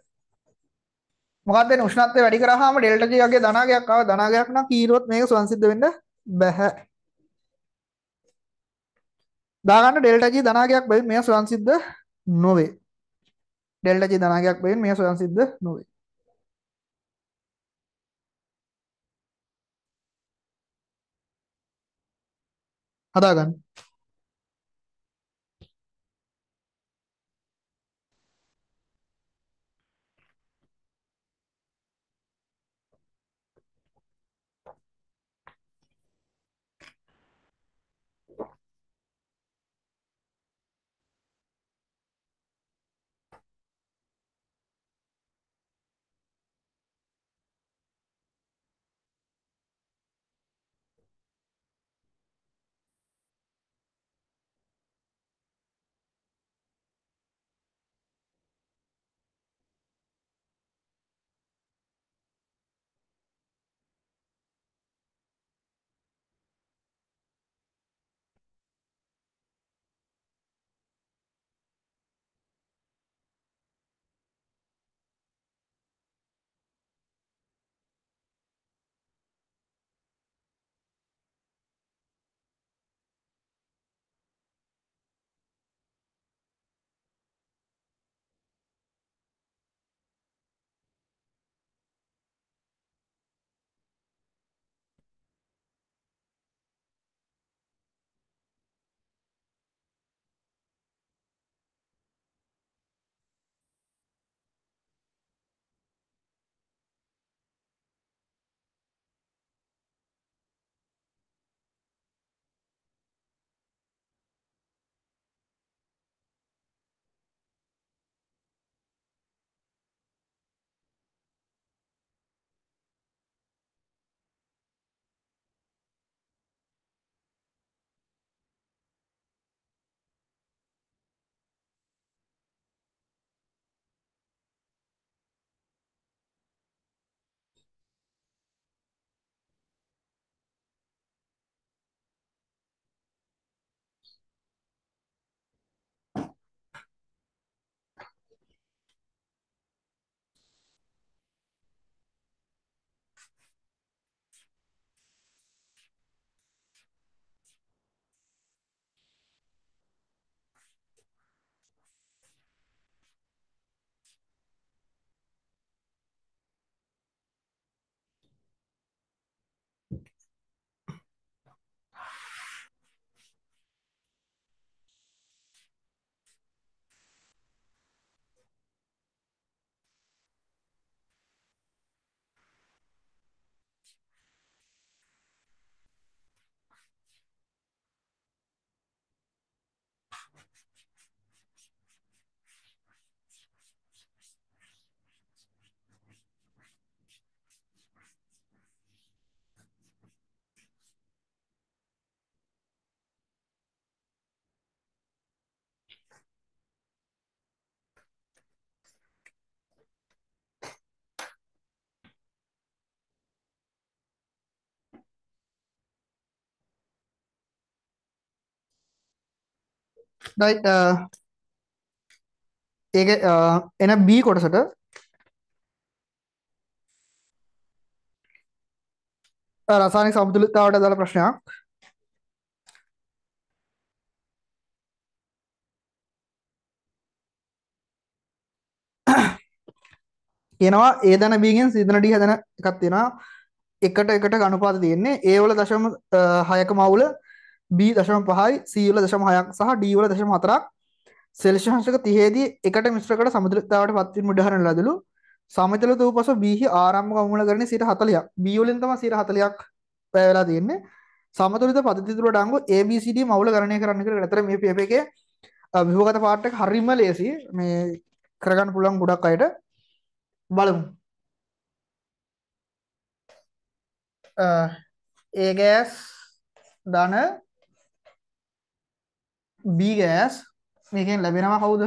S1: මොකක්ද මේ උෂ්ණත්වය වැඩි කරාම ඩෙල්ටා ජී වගේ ධනාගයක් ආව ධනාගයක් නම් කීරොත් මේක සංසිද්ධ වෙන්න බැහැ දාගන්න ඩෙල්ටා ජී ධනාගයක් බැවින් මේක සංසිද්ධ නොවේ ඩෙල්ටා ජී ධනාගයක් බැවින් මේක සංසිද්ධ නොවේ හදාගන්න රයිට් ඒක එන B කොටසට uh, රසායනික සමතුලිතතාවට අදාළ ප්‍රශ්නයක් කියනවා ඒ දන B ගෙන් C දන D හදන එකක් තියෙනවා එකට එකට අනුපාත තියෙන්නේ ඒ වල දශම 6ක uh, මවුල B දශම පහයි C වල දශම හයක් සහ D වල දශම හතරක් සෙල්සියස් අංශක 30 දී එකට මිශ්‍ර කර සමතුලිතතාවට පත්වීම උදාහරණ ලදලු සමතල වූ පසු B හි ආරම්භක අමුල කරන්නේ 140ක් B වලින් තමයි 140ක් වැය වෙලා තියෙන්නේ සමතුලිත පද්ධති තුලට අනුව ABCD මවුල ගණනය කරන්න කියලා අතර මේ PF එකේ විභවගත පාට් එක හරිම ලේසි මේ කරගන්න පුළුවන් ගොඩක් අයට බලමු ඒ ගෑස් ධන B ගෑස් මේකෙන් ලැබෙනවා කවුද?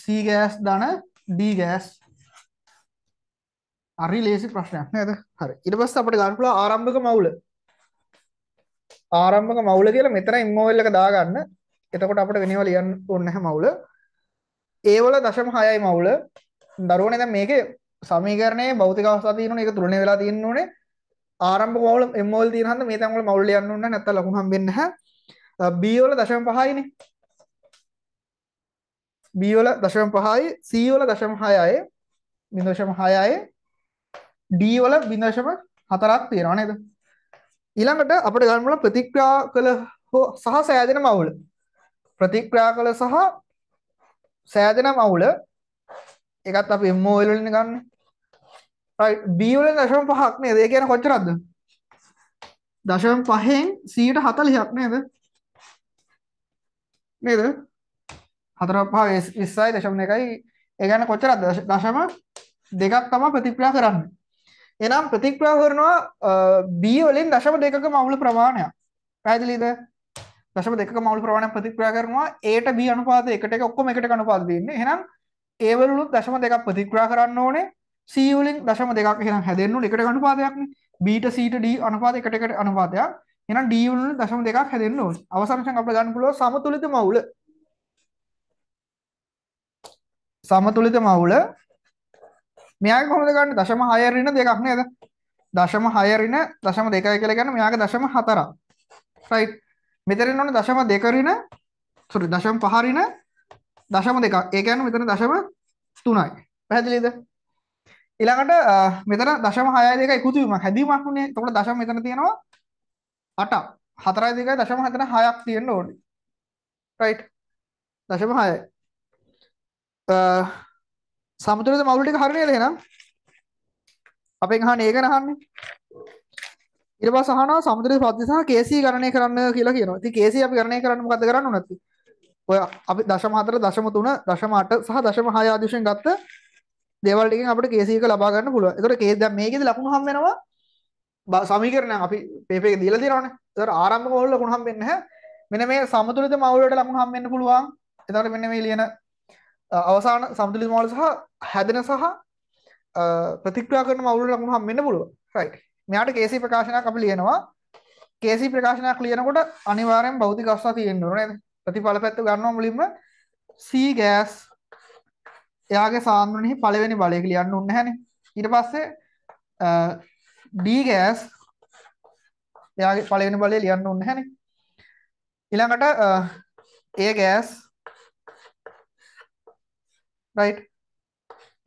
S1: C ගෑස් ධන D ගෑස් හරි ලේසි ප්‍රශ්නයක් නේද? හරි. ඊට පස්සේ අපිට ගන්න පුළුවන් ආරම්භක මවුල. ආරම්භක මවුල කියලා මෙතන ඉමෝල් එක දාගන්න. එතකොට අපිට වෙනේවා ලියන්න ඕනේ නැහැ මවුල. A වල 0.6යි මවුල. දරුවනේ දැන් මේකේ සමීකරණයේ භෞතික අවස්ථා තියෙනවනේ ඒක තුලනේ වෙලා තියෙන්න ඕනේ. ආරම්භ මවුල M වල තියෙන හන්ද මේ තැන් වල මවුල් ලියන්න ඕන නැත්නම් ලකුණු හම්බෙන්නේ නැහැ B වල 0.5යිනේ B වල 0.5යි C වල 0.6යි 0.6යි D වල 0.4ක් තියෙනවා නේද ඊළඟට අපිට ගන්න බුණ ප්‍රතික්‍රියා කළ හෝ සහ සෑදෙන මවුල ප්‍රතික්‍රියා කළ සහ සෑදෙන මවුල ඒකත් අපි MO වලින් ගන්නේ බීවල දශම පහක් නේද ඒ කියන කොච්චරක්ද දශම පහෙන් සීට හතලිහක් නේද නේද හතර පහ විස්සයි දශමන එකයි ඒගැන කොච්චර දශම දෙකක් තම ප්‍රතික්‍රියා කරන්න එනම් ප්‍රතික්‍රියා කරනවා බීවලින් දශම දෙකක මවුල ප්‍රමාණයක් පැදිලිද දශම දෙක මවුල ප්‍රමාණයක් ප්‍රතික්‍රියා කරනවා ඒට බී අනුපාත එකට එක ඔක්කොම එකට අනුපාත දෙන්නේ එහෙනම් ඒවලුත් දශම දෙකක් ප්‍රතික්‍රියා කරන්න ඕනේ සීවලින් දශම දෙකක් එහෙනම් හැදෙන්නු එකට අනුපාතයක්නේ බීට සීට ඩී අනුපාත එකට එකට අනුපාතයක් එහෙනම් ඩී වලින් දශම දෙකක් හැදෙන්න ඕනේ අවසන් වශයෙන් අපිට ගන්න පුළුවන් සමතුලිත මවුල සමතුලිත මවුල මෙයාගේ කොහොමද ගන්න දශම 6 ඍණ දෙකක් නේද දශම 6 ඍණ දශම 2යි කියලා ගන්න මෙයාගේ දශම 4ක් right මෙතනින් ඕනේ දශම 2 ඍණ sorry දශම 5 ඍණ දශම 2ක් ඒ කියන්නේ මෙතන දශම 3යි පැහැදිලිද ඊළඟට මෙතන දශම 6යි 2යි එකතු වීමක් හැදීමක් උනේ. එතකොට දශම මෙතන තියෙනවා 8ක්. 4යි 2යි දශම හතර 6ක් තියෙන්න ඕනේ. right. දශම 6යි. සමතුලිත මවුල් ටික හරිනේ එහෙනම්. අපෙන් අහන්නේ ඒක නහන්නේ. ඊට පස්සේ අහනවා සමතුලිත ප්‍රත්‍ය සහ KC ගණනය කරන්න කියලා කියනවා. ඉතින් KC අපි ගණනය කරන්න මොකද්ද කරන්න උනත්? ඔය අපි දශම 4 දශම 3 දශම 8 සහ දශම 6 ආදී වශයෙන් ගත්ත දෙවල්ටකින් අපට කේසික ලබාගන්න පුළුව තොට කේද මේකෙද ලකුණු හම් වෙනවා සමීකරණ අපි පේපේ දීල දිරන තර ආරම්ම කොල්ල ලකුණු හම් වෙන්න මෙන මේ සමතුලිත මවුලට ලකුණු හම් වෙන්න පුළුවන් එතට මෙන්න මේ ලියන අවසාන සමතුලිත මවුල සහ හැදෙන සහ ප්‍රතික්‍රියා කරන මවුලට ලකුණු හම් වෙන්න පුළුවන් රයිට් මෙයාට කේසි ප්‍රකාශනයක් අපි ලියනවා කේසි ප්‍රකාශනයක් ලියනකොට අනිවාර්යෙන් භෞතික අවස්ථා තියෙන්න ඕනේ ප්‍රතිඵල පැත්ත ගන්නවා මුලින්ම C gas එයාගේ සාන්ද්‍රණෙහි පළවෙනි බලය ලියන්න ඕනේ නැහනේ. ඊට පස්සේ D gas එයාගේ පළවෙනි බලය ලියන්න ඕනේ නැහනේ. ඊළඟට A gas right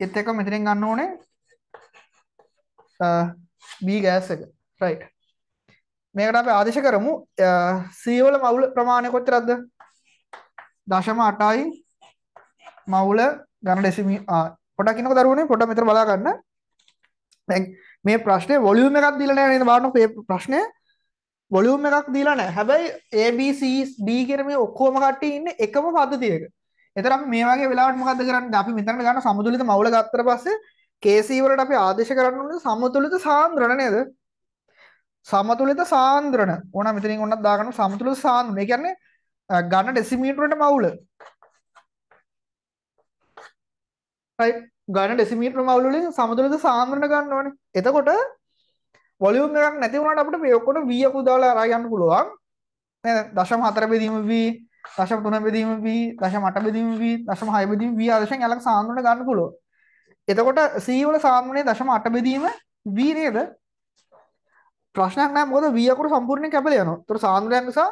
S1: ඒත් එක මෙතනින් ගන්න ඕනේ B gas එක right මේකට අපි ආදේශ කරමු C වල මවුල ප්‍රමාණය කොච්චරද? 0.8යි මවුල ගන්න ඩෙසිමි පොඩක් ඉන්නකෝ දරුවනේ පොඩක් මෙතන බලා ගන්න දැන් මේ ප්‍රශ්නේ වොලියුම් එකක් දීලා නැහැ නේද බලන්න මේ ප්‍රශ්නේ වොලියුම් එකක් දීලා නැහැ හැබැයි A B C D කියන මේ ඔක්කොම කට්ටිය ඉන්නේ එකම පද්ධතියක එතන අපි මේ වගේ වෙලාවට මොකද්ද කරන්නේ අපි මෙතන ගන්න සමතුලිත මවුල ගත්තට පස්සේ KC වලට අපි ආදේශ කරන්න ඕනේ සමතුලිත සාන්ද්‍රණ නේද සමතුලිත සාන්ද්‍රණ ඕන මෙතනින් ඔන්නත් දාගන්න සමතුලිත සාන්ද්‍රණ ඒ කියන්නේ ගන්න ඩෙසිමීටරේට මවුල ගන ඩෙසිමීට්‍ර මවුලේ සමුදුරද සාන්ද්‍රණ ගන්න ඕන එතකොට වොලියුම් එකක් නැති වුණට අපට පයොක්කොට වියකු දාලා අරයන්න පුළුවන් දශම හතර බෙදීම වී දශ තුන බෙදීම වී දශ මට බෙදීම වී දශම හය බෙදීම වී අදශයෙන් ඇලක් සාන්ද්‍රණ ගන්න පුළුව එතකොට සීවල සාමනය දශම අට බෙදීම වී නේද ප්‍රශ්නයක් නෑ මොකද වීයකුට සම්පූර්ණ කැපල යනවා තොර සාන්ද්‍රයන් නිසා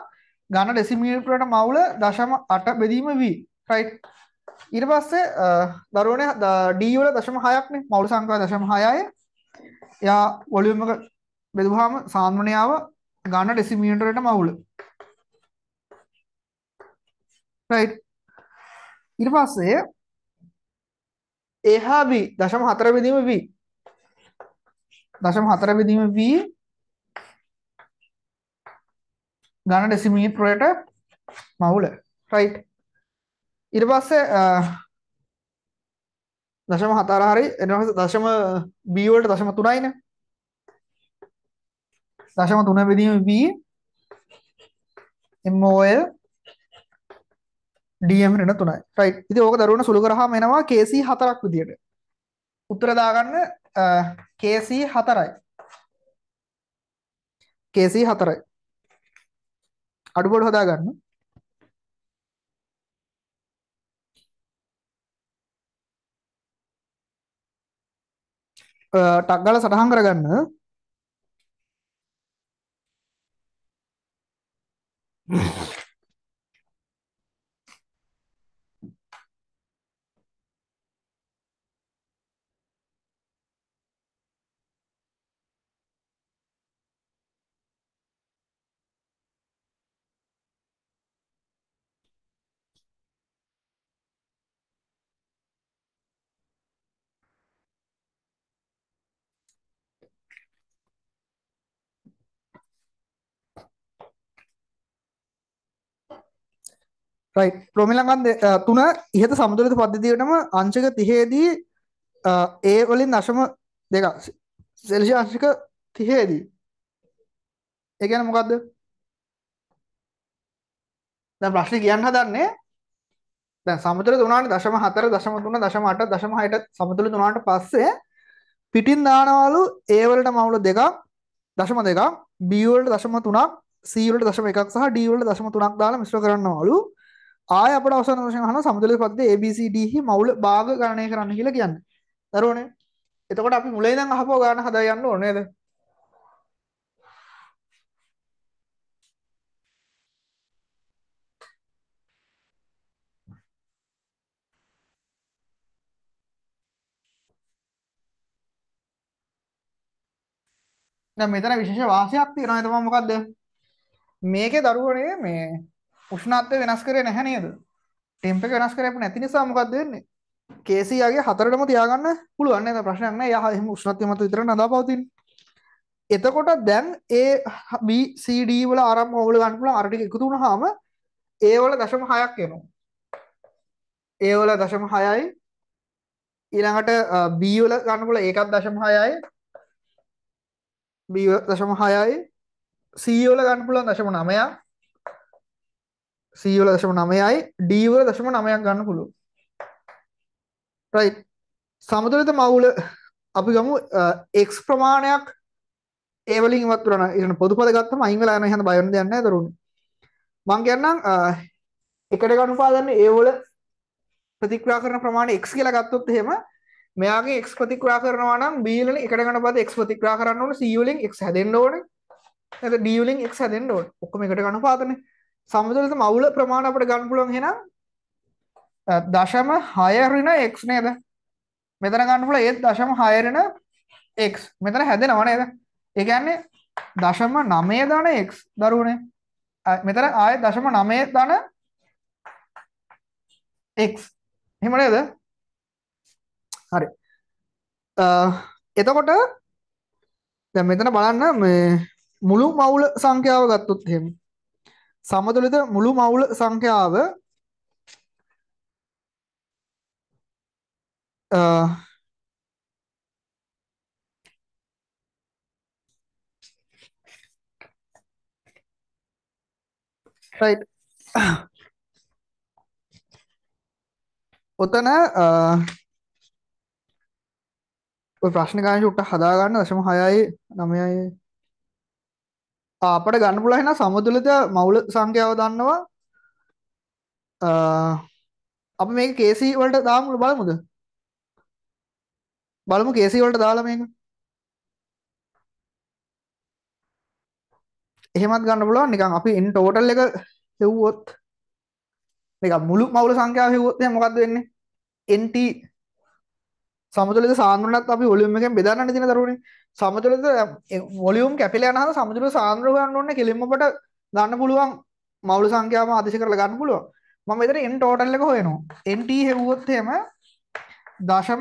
S1: ගන්න ඩෙසිමීටරට මවුල දශම අට බෙදීම වී රයිට් ඉර පස්සේ දරුවන ඩීවල දශම හයක්න මවුල සංකා දශම හයාය යා වොලියම්මක බෙදුහාම සාන්මනයාව ගන්න ඩෙසිමියටරට මවුල ඉර පස්සේ ඒහා වී දශම හතර විදීම වී දශම හතර විදීම වී ගණ ඩෙසිමීටරට මවුල රයිට් ඊට පස්සේ දශම හතර හරි එනවස දශම B වලට දශම 3යින දශම 3 බෙදීම B MOL DM වෙන 3යි right ඉතින් ඕක දරුවන සුළු කරාම එනවා KC 4ක් විදියට උත්තර දාගන්න KC 4යි KC 4යි අඩුපාඩු හදාගන්න ටක් ගාලා සටහන් කරගන්න Yeah. රයි ප්‍රමිලකන් තුන ඉහත සමුදුරත පද්ධතියටම අංශක තිහේදී ඒ වලින් දශම දෙක සෙල්ෂි අංශික තිහේදී ඒගැන මොකක්ද දැ ප්‍රශ්ි කියන්න හදන්නේ දැ සමුතුර තුනාට දශම හතර දශම තුන දශමට දශමහයට සමුතුල තුනාට පස්සේ පිටින් දානවලු ඒවලට මවුල දෙකක් දශම දෙකක් බියවලට දශම තුනක් සීවලට දශම එකක් සහ ඩීවලට දශම තුනක් දාලා මිශ්‍ර කරන්නවලු ආය අපට අවසන් වශයෙන් අහන සමතුලිත පද්ධතිය ABCD හි e මවුල භාග ගණනය කරන්න කියලා කියන්නේ. දරුවනේ. එතකොට අපි මුලින් ඉඳන් අහපුව ගාන හදා යන්න ඕනේ නේද? දැන් මෙතන විශේෂ වාසියක් තියෙනවා එතම මොකද්ද මේකේ දරුවනේ මේ උෂ්ණත්වය වෙනස් කරේ නැහැ නේද? ටෙම්ප් එක වෙනස් කරේ නැති නිසා මොකද්ද වෙන්නේ? කේසියාගේ හතරටම තියාගන්න පුළුවන් නේද? ප්‍රශ්නයක් නැහැ. එයා එහෙම උෂ්ණත්වය මත විතර නදාපවතින්නේ. එතකොට දැන් ඒ BCD වල ආරම්භ ඕගල ගන්න පුළුවන් අර ටික එකතු වුණාම ඒ වල 0.6ක් එනවා. ඒ වල 0.6යි ඊළඟට B වල ගන්න පුළුවන් ඒකත් 0.6යි B 0.6යි C වල ගන්න පුළුවන් 0.9යි සීවල e දශම නමයයි ඩීවල e දශම නමයක් ගන්න පුළුව රයි සමතුලිත මවුල අපි ගමු එක්ස් ප්‍රමාණයක් ඒවලින් වත්තුරන ඉරන පොදු පදගත්තම අංගල යන හඳ බයන දෙන්න දරුණු මං කියන්නම් එකට ගනුපාදන්න ඒවල ප්‍රතික්‍රා කරන ප්‍රමාණ එක්ස් කියලා ගත්තොත් එහෙම මෙයාගේ එක්ස් ප්‍රතික්‍රා කරනවා නම් බීලන එකට ගනපද එක්ස් ප්‍රතික්‍රා කරන්න ඕන සීවලින් එක් හැදෙන්න්න ඕන ඇ ඩියවලින් එක් හැදෙන්න්න ඕන ඔක්කම එකට ගනපාදනේ සමතුලිත මවුල ප්‍රමාණය අපිට ගන්න පුළුවන් එහෙනම් දශම 6 ඍණ x නේද? මෙතන ගන්න පුළුවන් ඒත් දශම 6 ඍණ x. මෙතන හැදෙනව නේද? ඒ කියන්නේ දශම 9 ධන x දරුවනේ. මෙතන ආයේ දශම 9 ධන x. එහෙම නේද? හරි. එතකොට දැන් මෙතන බලන්න මේ මුළු මවුල සංඛ්‍යාව ගත්තොත් එහෙම සමතුලිත මුළු මවුල සංඛ්‍යාව right ඔතන ප්‍රශ්න ගාන ුට්ට හදාගන්න දශම හයයි නමයයි අපට ගන්න පුළුවන් එහෙනම් සමතුලිත මවුල සංඛ්‍යාව දන්නවා අපි මේක KC වලට දාමු බලමුද බලමු KC වලට දාලා මේක එහෙමත් ගන්න පුළුවන් නිකන් අපි in total එක හෙව්වොත් නිකන් මුළු මවුල සංඛ්‍යාව හෙව්වොත් එහෙනම් මොකද්ද වෙන්නේ NT සමතුලිත සාන්ද්‍රණත් අපි වොලියුම් එකෙන් බෙදන්න තියෙන දරුවනේ. සමතුලිත වොලියුම් කැපිලා යනහම සමතුලිත සාන්ද්‍ර හොයන්න ඕනේ කෙලින්ම අපට ගන්න පුළුවන් මවුල සංඛ්‍යාව ආදේශ කරලා ගන්න පුළුවන්. මම මෙතන n total එක හොයනවා. nt හෙව්වොත් එහෙම 0.6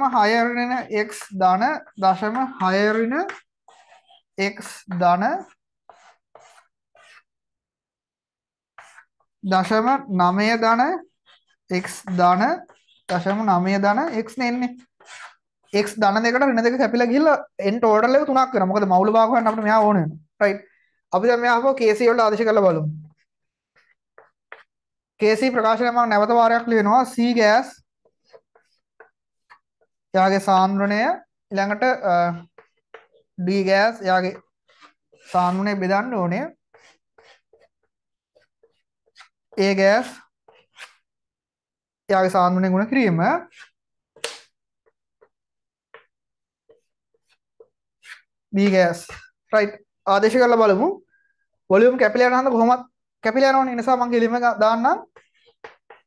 S1: වෙන x ධන 0.6 වෙන x ධන දශම නමය ධන එක් ධන දශම නමය ධන එක් නෙන්නේ එක් දන දෙකට රෙන දෙක කැපිලා ගිල්ල එන් ටෝඩල්ල තුනක් කර මොකද මවුල බාගන්න අපට මෙයා ඕන රයි් අපි මෙයාහ කේසිවලට ආදශ කළ බලු කේසි ප්‍රකාශනමක් නැවත වාරයක් ලියෙනවා සී ගෑස් යාගේ සාන්ද්‍රණය ඉළඟට ඩී ගෑස් යාගේ සාන්ුනේ බෙදන්න ඕනේ ඒ ගෑස් යාගේ සාන්දුනේ ගුණ කිරීම බීගෑස් රයි් ආදේශ කරල බලමු වොලියම් කැපිලයනහඳ කොහොමත් කැපිලයනවන නිසා මං ගෙලිම දාන්න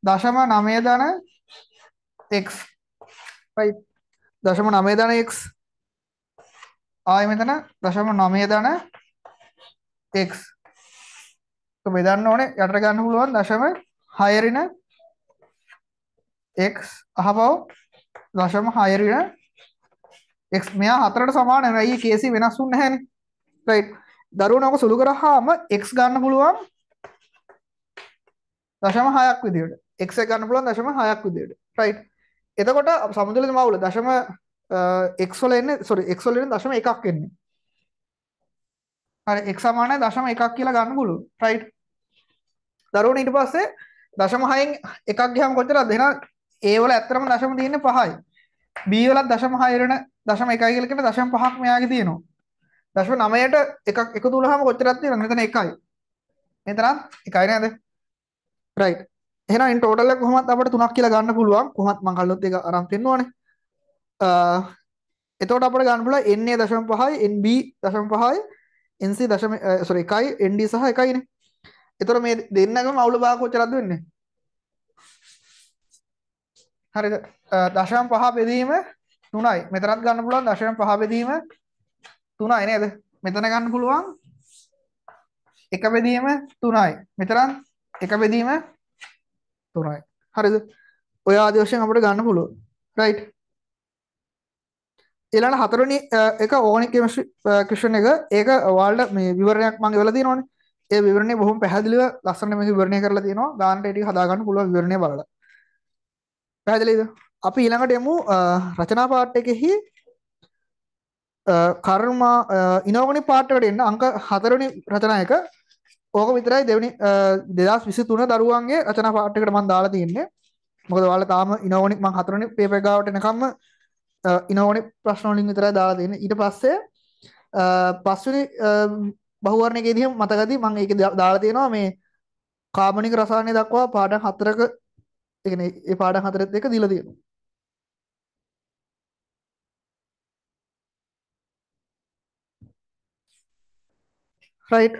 S1: දශම නමය දන එක් රයි දශම නමේ දන එක් ආය මෙතන දශම නමය දන එක් බෙදන්න ඕනේ යට ගන්න පුළුවන් දශම හයරින එක් අහපව් දශම හයරින x මෙයා 4ට සමාන වෙනවා. ඊයේ කේසි වෙනස් වුන් නැහැනේ. right. දරුවෝ නෝක සුළු කරාම x ගන්න පුළුවන් 0.6ක් විදියට. x එක ගන්න පුළුවන් 0.6ක් විදියට. right. එතකොට සමුදලිත මවුල දශම x වල එන්නේ sorry x වල එන්නේ 0.1ක් එන්නේ. හරි x සමානයි 0.1ක් කියලා ගන්න පුළුවන්. right. දරුවෝ ඊට පස්සේ දශම 6න් එකක් ගියම කොච්චරද? එහෙනම් ඒ වල ඇත්තම දශම තියෙන්නේ 5යි. B වලත් දශම 6 වෙන දශම 1යි කියලා කියන දශම 5ක් මෙයාගේ තියෙනවා. දශම 9ට එකක් එකතු වුණාම කොච්චරක් තියෙනවද? මෙතන 1යි. මෙතන 1යි නේද? right. එහෙනම් in total එක කොහොමද අපිට 3ක් කියලා ගන්න පුළුවන්. කොහොමත් මං කල්ලොත් ඒක අරන් පෙන්නුවානේ. අ එතකොට අපිට ගන්න පුළුවන් NA 0.5යි NB 0.5යි NC 0 sorry 1යි ND සහ 1යිනේ. එතකොට මේ දෙන්නගම අවුල භාග කොච්චරක්ද වෙන්නේ? හරිද දශම් පහ බෙදීම තුනයි මෙතනත් ගන්න පුළුවන් දශම් පහ බෙදීම තුනයි නේද මෙතන ගන්න පුළුවන් එක බෙදීම තුනයි මෙතනත් එක බෙදීම තුනයි හරිද ඔය ආදි වශයෙන් අපිට ගන්න පුළුවන් රයිට් ඊළඟ හතරවෙනි එක ඕගනික් කෙමිස්ට්‍රි ක්වෙස්චන් එක ඒක ඔයාලට මේ විවරණයක් මම ඉවලා තියෙනවානේ ඒ විවරණය බොහොම පැහැදිලිව ලස්සනට මේක විවරණය කරලා තියෙනවා ගානට ඒක හදා ගන්න පුළුවන් විවරණය බලලා පැහැදිලිද? අපි ඊළඟට යමු රචනා පාඩ එකෙහි කර්මා ඉනෝගනික් පාඩ එකට එන්න අංක 4 වෙනි රචනා එක. ඕක විතරයි දෙවෙනි 2023 දරුවන්ගේ රචනා පාඩ එකට මම දාලා තියෙන්නේ. මොකද ඔයාලා තාම ඉනෝගනික් මම 4 වෙනි පේපර් ගාවට එනකම්ම ඉනෝගනික් ප්‍රශ්න වලින් විතරයි දාලා තියෙන්නේ. ඊට පස්සේ පස්වෙනි බහුවර්ණයකදී මතකදී මම ඒක දාලා තියෙනවා මේ කාබනික රසායන දක්වා පාඩම් හතරක ඒ කියන්නේ ඒ පාඩම් හතරෙත් එක දීලා තියෙනවා. right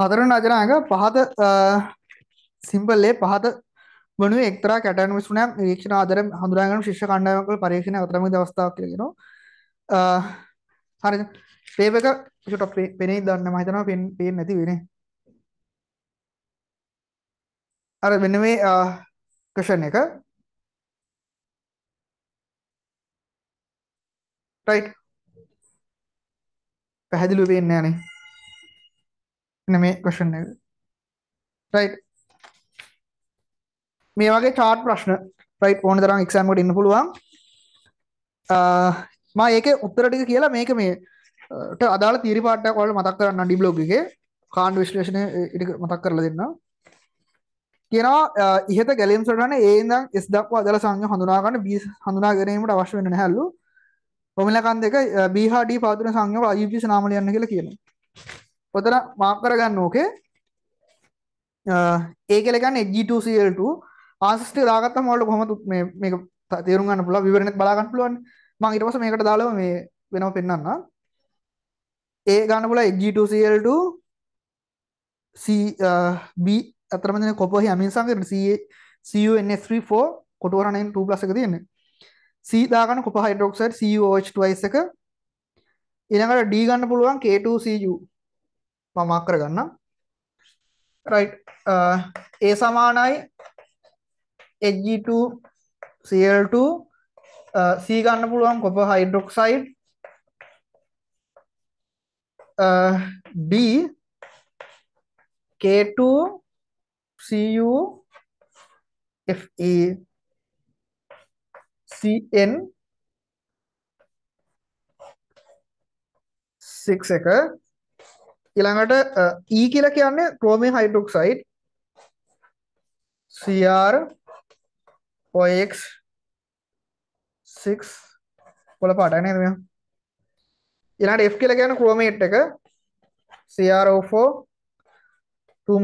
S1: හතරන අජනාංග පහත සිම්පල්ලේ පහත වනු එක්තර කැටන් විසුනෑම් රීක්ෂණ අදර හඳුරාගන ශිෂ කණ්ඩාවකල් පරීක්ෂණ අතරම දවස්ථාව කරගෙනවා හරි පේපක ට පෙනෙයි දන්න මහිතනවා පෙන් පෙන් නැති වෙන අර වෙන මේ කෂන් එක පැහැදිලි පේන්නේ නෑනේ මේ ක්වස්චන් එක. right මේ වගේ chart ප්‍රශ්න right ඕන තරම් exam එකට ඉන්න පුළුවන්. Uh, මම ඒකේ උත්තර ටික කියලා මේක මේට අදාළ තීරි පාඩයක් ඔයාලට මතක් කරන්න ඩී බ්ලොග් එකේ කාණ්ඩ විශ්ලේෂණය ටික මතක් කරලා දෙන්නම්. කියනවා uh, ඉහත ගැලීම් සටහන A ඉඳන් S දක්වා අදාළ සංඥා හඳුනා ගන්න B හඳුනා ගැනීමට අවශ්‍ය වෙන්නේ නැහැලු. රොමිලා කන්ද එක uh, B හා D පාදුන සංඥාවල IUPC නාම ලියන්න කියලා කියනවා. ඔතන මාක් කරගන්න ඕකේ ඒක ලකන්න G2CL2 ආසස්ට දාගත්තම ඔයාලට කොහොමද මේ මේක තේරුම් ගන්න පුළුවන් විවරණෙත් බලා ගන්න පුළුවන් මම ඊට පස්සේ මේකට දාලා මේ වෙනම පෙන්නන්න ඒ ගන්න පුළුවන් G2CL2 C B අතරම තියෙන කොපර් හැමින් සංකේත C CuNH34 කොටවරණෙන් 2+ එක තියෙන්නේ C දාගන්න කොපර් හයිඩ්‍රොක්සයිඩ් CuOH2 එක ඊළඟට D ගන්න පුළුවන් K2Cu මම මාක් කරගන්නම් right uh, a සමානයි Hg2 Cl2 uh, C ගන්න පුළුවන් copper hydroxide uh, D K2 Cu Fe Cn 6 එක ඊළඟට E කියලා කියන්නේ ක්‍රෝමියම් හයිඩ්‍රොක්සයිඩ් CR OX 6 පොළ පාටයි නේද මෙයා ඊළඟට F කියලා කියන්නේ ක්‍රෝමේට් එක CrO4 2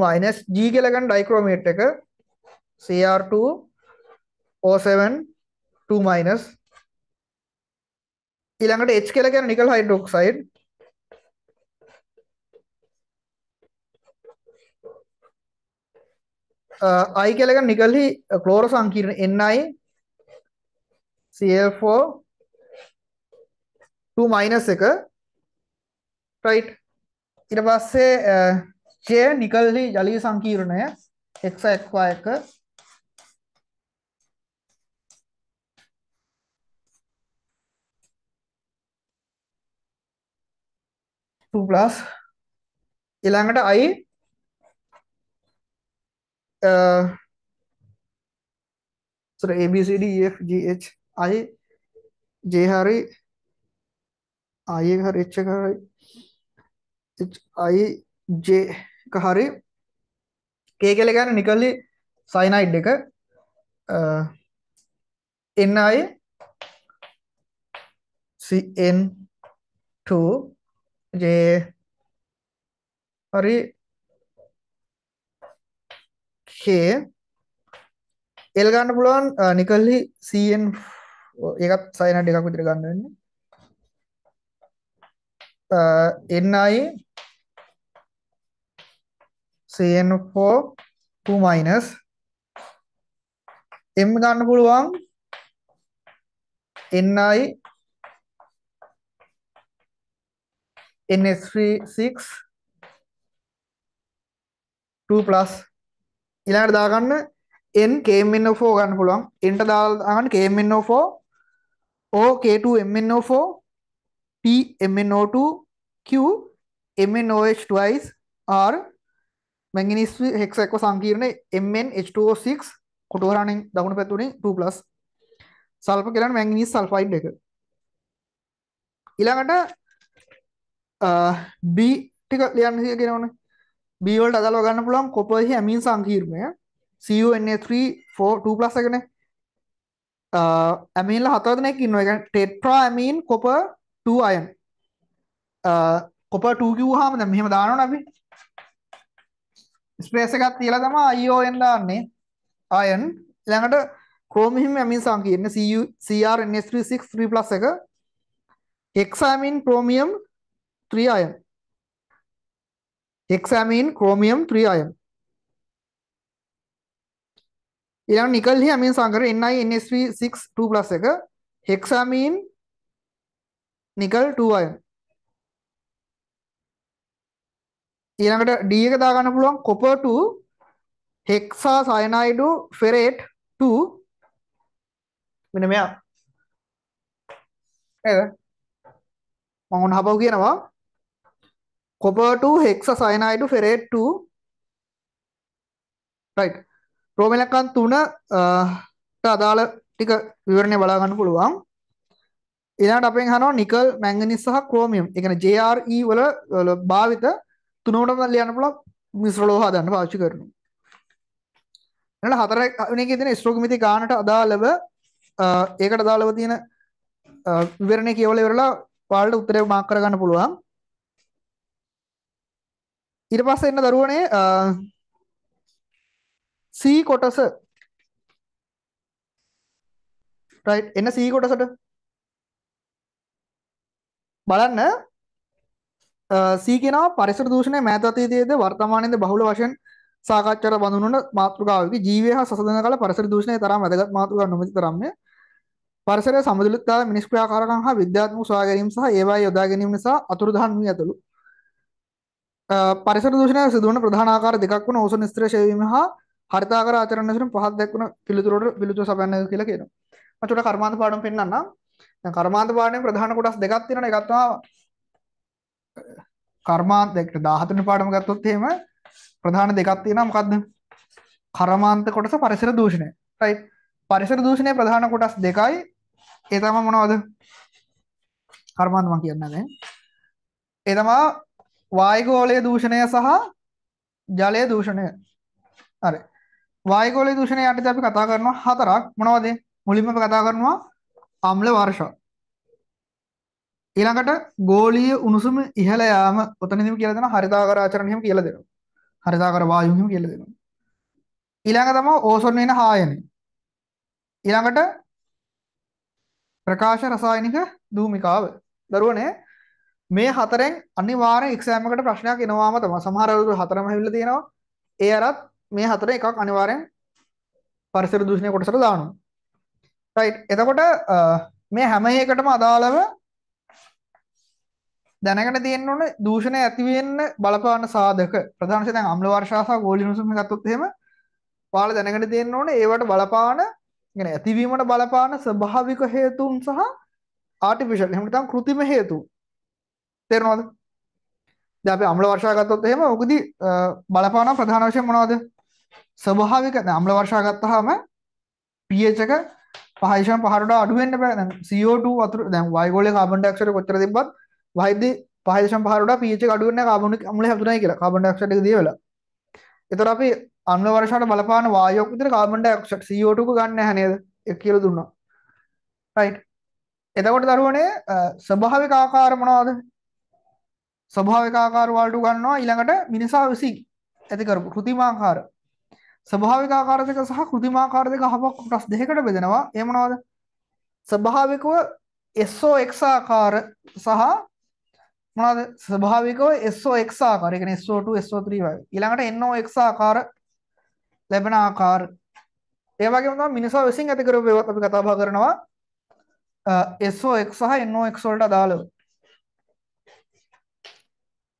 S1: G කියලා ගන්න ඩයික්‍රෝමේට් එක CR2 O7 2 ඊළඟට H කියලා කියන්නේ නිකල් හයිඩ්‍රොක්සයිඩ් i කියලා ගන්න නිකල්හි ක්ලෝර සංකීර්ණ ni cl4 2- එක right ඊට පස්සේ j නිකල්හි ජලීය සංකීර්ණය x xy එක two plus ඊළඟට i uh, සර A B C D E F G H I J හරි I එක හරි H එක හරි H I J එක හරි K කියලා කියන්නේ නිකලි සයනයිඩ් එක uh, N I C N 2 J හරි හේ එල් ගන්න පුළුවන් නිකල්හි සන් එකත් සයිනට එකක් විතර ගන්න වෙන්නේ එන්නයි සන්4 මයිනස් එම් ගන්න පුළුවන් එන්නයි NH36 2 plus ඉලාට දාගන්න එන් කේමෙන්ෝ ගන්න පුළුවන් එන්ට දාගන්න කේමෙන්ෝ ඕ පMNO2 Q MNOH2 R මැගිනිස් හෙක්ස එක්ව සංකීර්ණ MnH2O6 කොටෝරණෙන් දකුණු පැතුනේ 2+ සල්ප කියලා මැග්නීස් සල්ෆයිඩ් එක ඊළඟට B ටික ලියන්න කියලා කියනවනේ බීවල්ට අදල ගන්න පුළන් කොපහි ඇමින් සංකීර්මය සෝN32 පලස් එකන ඇමිල් හතනැක ඉන්න එක ටෙට්‍රා ඇමීන් කොප 2 අයන් කොප 2 කිව්හාම දැ මෙහෙම දාන නැබි ස්පේස එකත් තියලා තම අයිෝෙන් දාන්නේ අයන් ළඟට ක්‍රෝමිහිම ඇමින් සංකීරන්න CRN36 3 පලස් එක hexamine chromium 3 ion hexamine chromium 3 ion ඊළඟ නිකල් හි අමීන් සංකර Ni NSV6 2+ එක hexamine නිකල් 2 ion ඊළඟට D එක දාගන්න පුළුවන් copper 2 hexa cyanide ferrate 2 මෙන්න මෙයා නේද මම ඔන්න හපව කියනවා copper 2 hexa cyanide 2 ferrate 2 right රෝමලකන් 3 uh, ට අදාළ ටික විවරණය බලා ගන්න පුළුවන් ඊළඟට අපෙන් අහනවා නිකල් මැංගනීස් සහ ක්‍රෝමියම් ඒ කියන්නේ JRE වල භාවිත තුනකටම ලියන්න පුළුවන් මිශ්‍ර ලෝහ හදන්න පාවිච්චි කරනවා ඊළඟ හතර වෙනි එකේ තියෙන ස්ට්‍රෝගමිති ගානට අදාළව uh, ඒකට අදාළව තියෙන uh, විවරණය කියවලා ඉවරලා ඔයාලට උත්තරේ මාක් කරගන්න පුළුවන් ඉර පස්ස එන්න දරුවනේ සී කොටස එන්න සී කොටසට බලන්න සීකෙන පරිසර දූෂණය මෑතතීතියේද වර්තමානයද බහුල වශයෙන් සාකච්චර බඳුනට මාතෘකාවක ජීවය හා සසඳන කල පරිසර දූෂණය තරම් වැදගත් මාතෘකා නොමති තරම්ය පරිසරය සමදුලතාව මිනිස් ක්‍රියාකාරකම් හා විද්‍යාත්මක සොයාගැනීම සහ ඒවා යොදා ගැනීම නිසා අතුරුදහන් වී ඇතුළු පරිසර දූෂණය සිදුවන ප්‍රධාන ආකාර දෙකක් වන ඕසෝන් ස්ත්‍රය ශේවීම හා හරිතාකාර ආචරණ විසින් පහක් දක්වන පිළිතුරට පිළිතුර සපයන්න කියලා කියනවා. මම චුට්ටක් කර්මාන්ත පාඩම පෙන්නන්නම්. දැන් කර්මාන්ත පාඩමේ ප්‍රධාන කොටස් දෙකක් තියෙනවා. එකක් තමයි කර්මාන්ත දෙකට 13 වෙනි පාඩම ගත්තොත් එහෙම ප්‍රධාන දෙකක් තියෙනවා. මොකද්ද? කර්මාන්ත කොටස පරිසර දූෂණය. right? පරිසර දූෂණයේ ප්‍රධාන කොටස් දෙකයි. ඒ තමයි මොනවද? කර්මාන්ත මම කියන්න නැහැ. ඒ තමයි වායුගෝලය දූෂණය සහ ජලය දූෂණය හරි වායුගෝලය දූෂණය යටතේ අපි කතා කරනවා හතරක් මොනවද මුලින්ම අපි කතා කරනවා අම්ල වර්ෂා ඊළඟට ගෝලීය උණුසුම ඉහළ යාම ඔතනදිම කියලා දෙනවා හරිතාකාර ආචරණ හිම කියලා දෙනවා. හරිතාකාර වායු හිම කියලා දෙනවා. ඊළඟ තමයි ඕසෝන් වෙන හායනය. ඊළඟට ප්‍රකාශ රසායනික දූමිකාව. දරුවනේ මේ හතරෙන් අනිවාර්යෙන් එක්සෑම් එකට ප්‍රශ්නයක් එනවාම තමයි. සමහර අවුරුදු හතරම හැවිල්ලා තියෙනවා. ඒ අරත් මේ හතරෙන් එකක් අනිවාර්යෙන් පරිසර දූෂණය කොටසට දානවා. රයිට්. එතකොට මේ හැම එකටම අදාළව දැනගෙන තියෙන්න ඕනේ දූෂණය ඇති වෙන්න බලපාන සාධක. ප්‍රධානශ දැන් අම්ල වර්ෂා සහ ගෝලි උණුසුම ගත්තොත් එහෙම ඔයාලා දැනගෙන තියෙන්න ඕනේ ඒවට බලපාන يعني ඇතිවීමට බලපාන ස්වභාවික හේතුන් සහ ආටිෆිෂල් එහෙම නැත්නම් කෘත්‍රිම හේතු තේරෙනවද? දැන් අපි අම්ල වර්ෂා ගත්තොත් එහෙම උගදී බලපාන ප්‍රධාන වශයෙන් මොනවද? ස්වභාවික දැන් අම්ල වර්ෂා ගත්තාම pH එක 5.5 ට අඩු වෙන්න බෑ. දැන් CO2 වතුර දැන් වායු ගෝලයේ කාබන් ඩයොක්සයිඩ් කොච්චර තිබ්බත් වායුදී 5.5 ට pH එක අඩු වෙන්නේ කාබනික අම්ල හැදුනායි කියලා. කාබන් ඩයොක්සයිඩ් එක දිය වෙලා. එතකොට අපි අම්ල වර්ෂාට බලපාන වායුවක් විතර කාබන් ඩයොක්සයිඩ් CO2 ක ගන්න නැහැ නේද? ඒක කියලා දුන්නා. රයිට්. එතකොට දරුවනේ ස්වභාවික ආකාර මොනවද? ස්වභාවිකාකාර වලට ගන්නවා ඊළඟට මිනිසා විසින් ඇති කරපු කෘතිමාකාර ස්වභාවිකාකාර දෙක සහ කෘතිමාකාර දෙක හපක් කොටස් දෙකකට බෙදෙනවා ඒ මොනවද ස්වභාවිකව SOX ආකාර සහ මොනවද ස්වභාවිකව SOX ආකාර ඒ කියන්නේ SO2 SO3 වගේ ඊළඟට NOX ආකාර ලැබෙන ආකාර ඒ වගේම තමයි මිනිසා විසින් ඇති කරපු ඒවත් අපි කතා බහ කරනවා SOX සහ NOX වලට අදාළව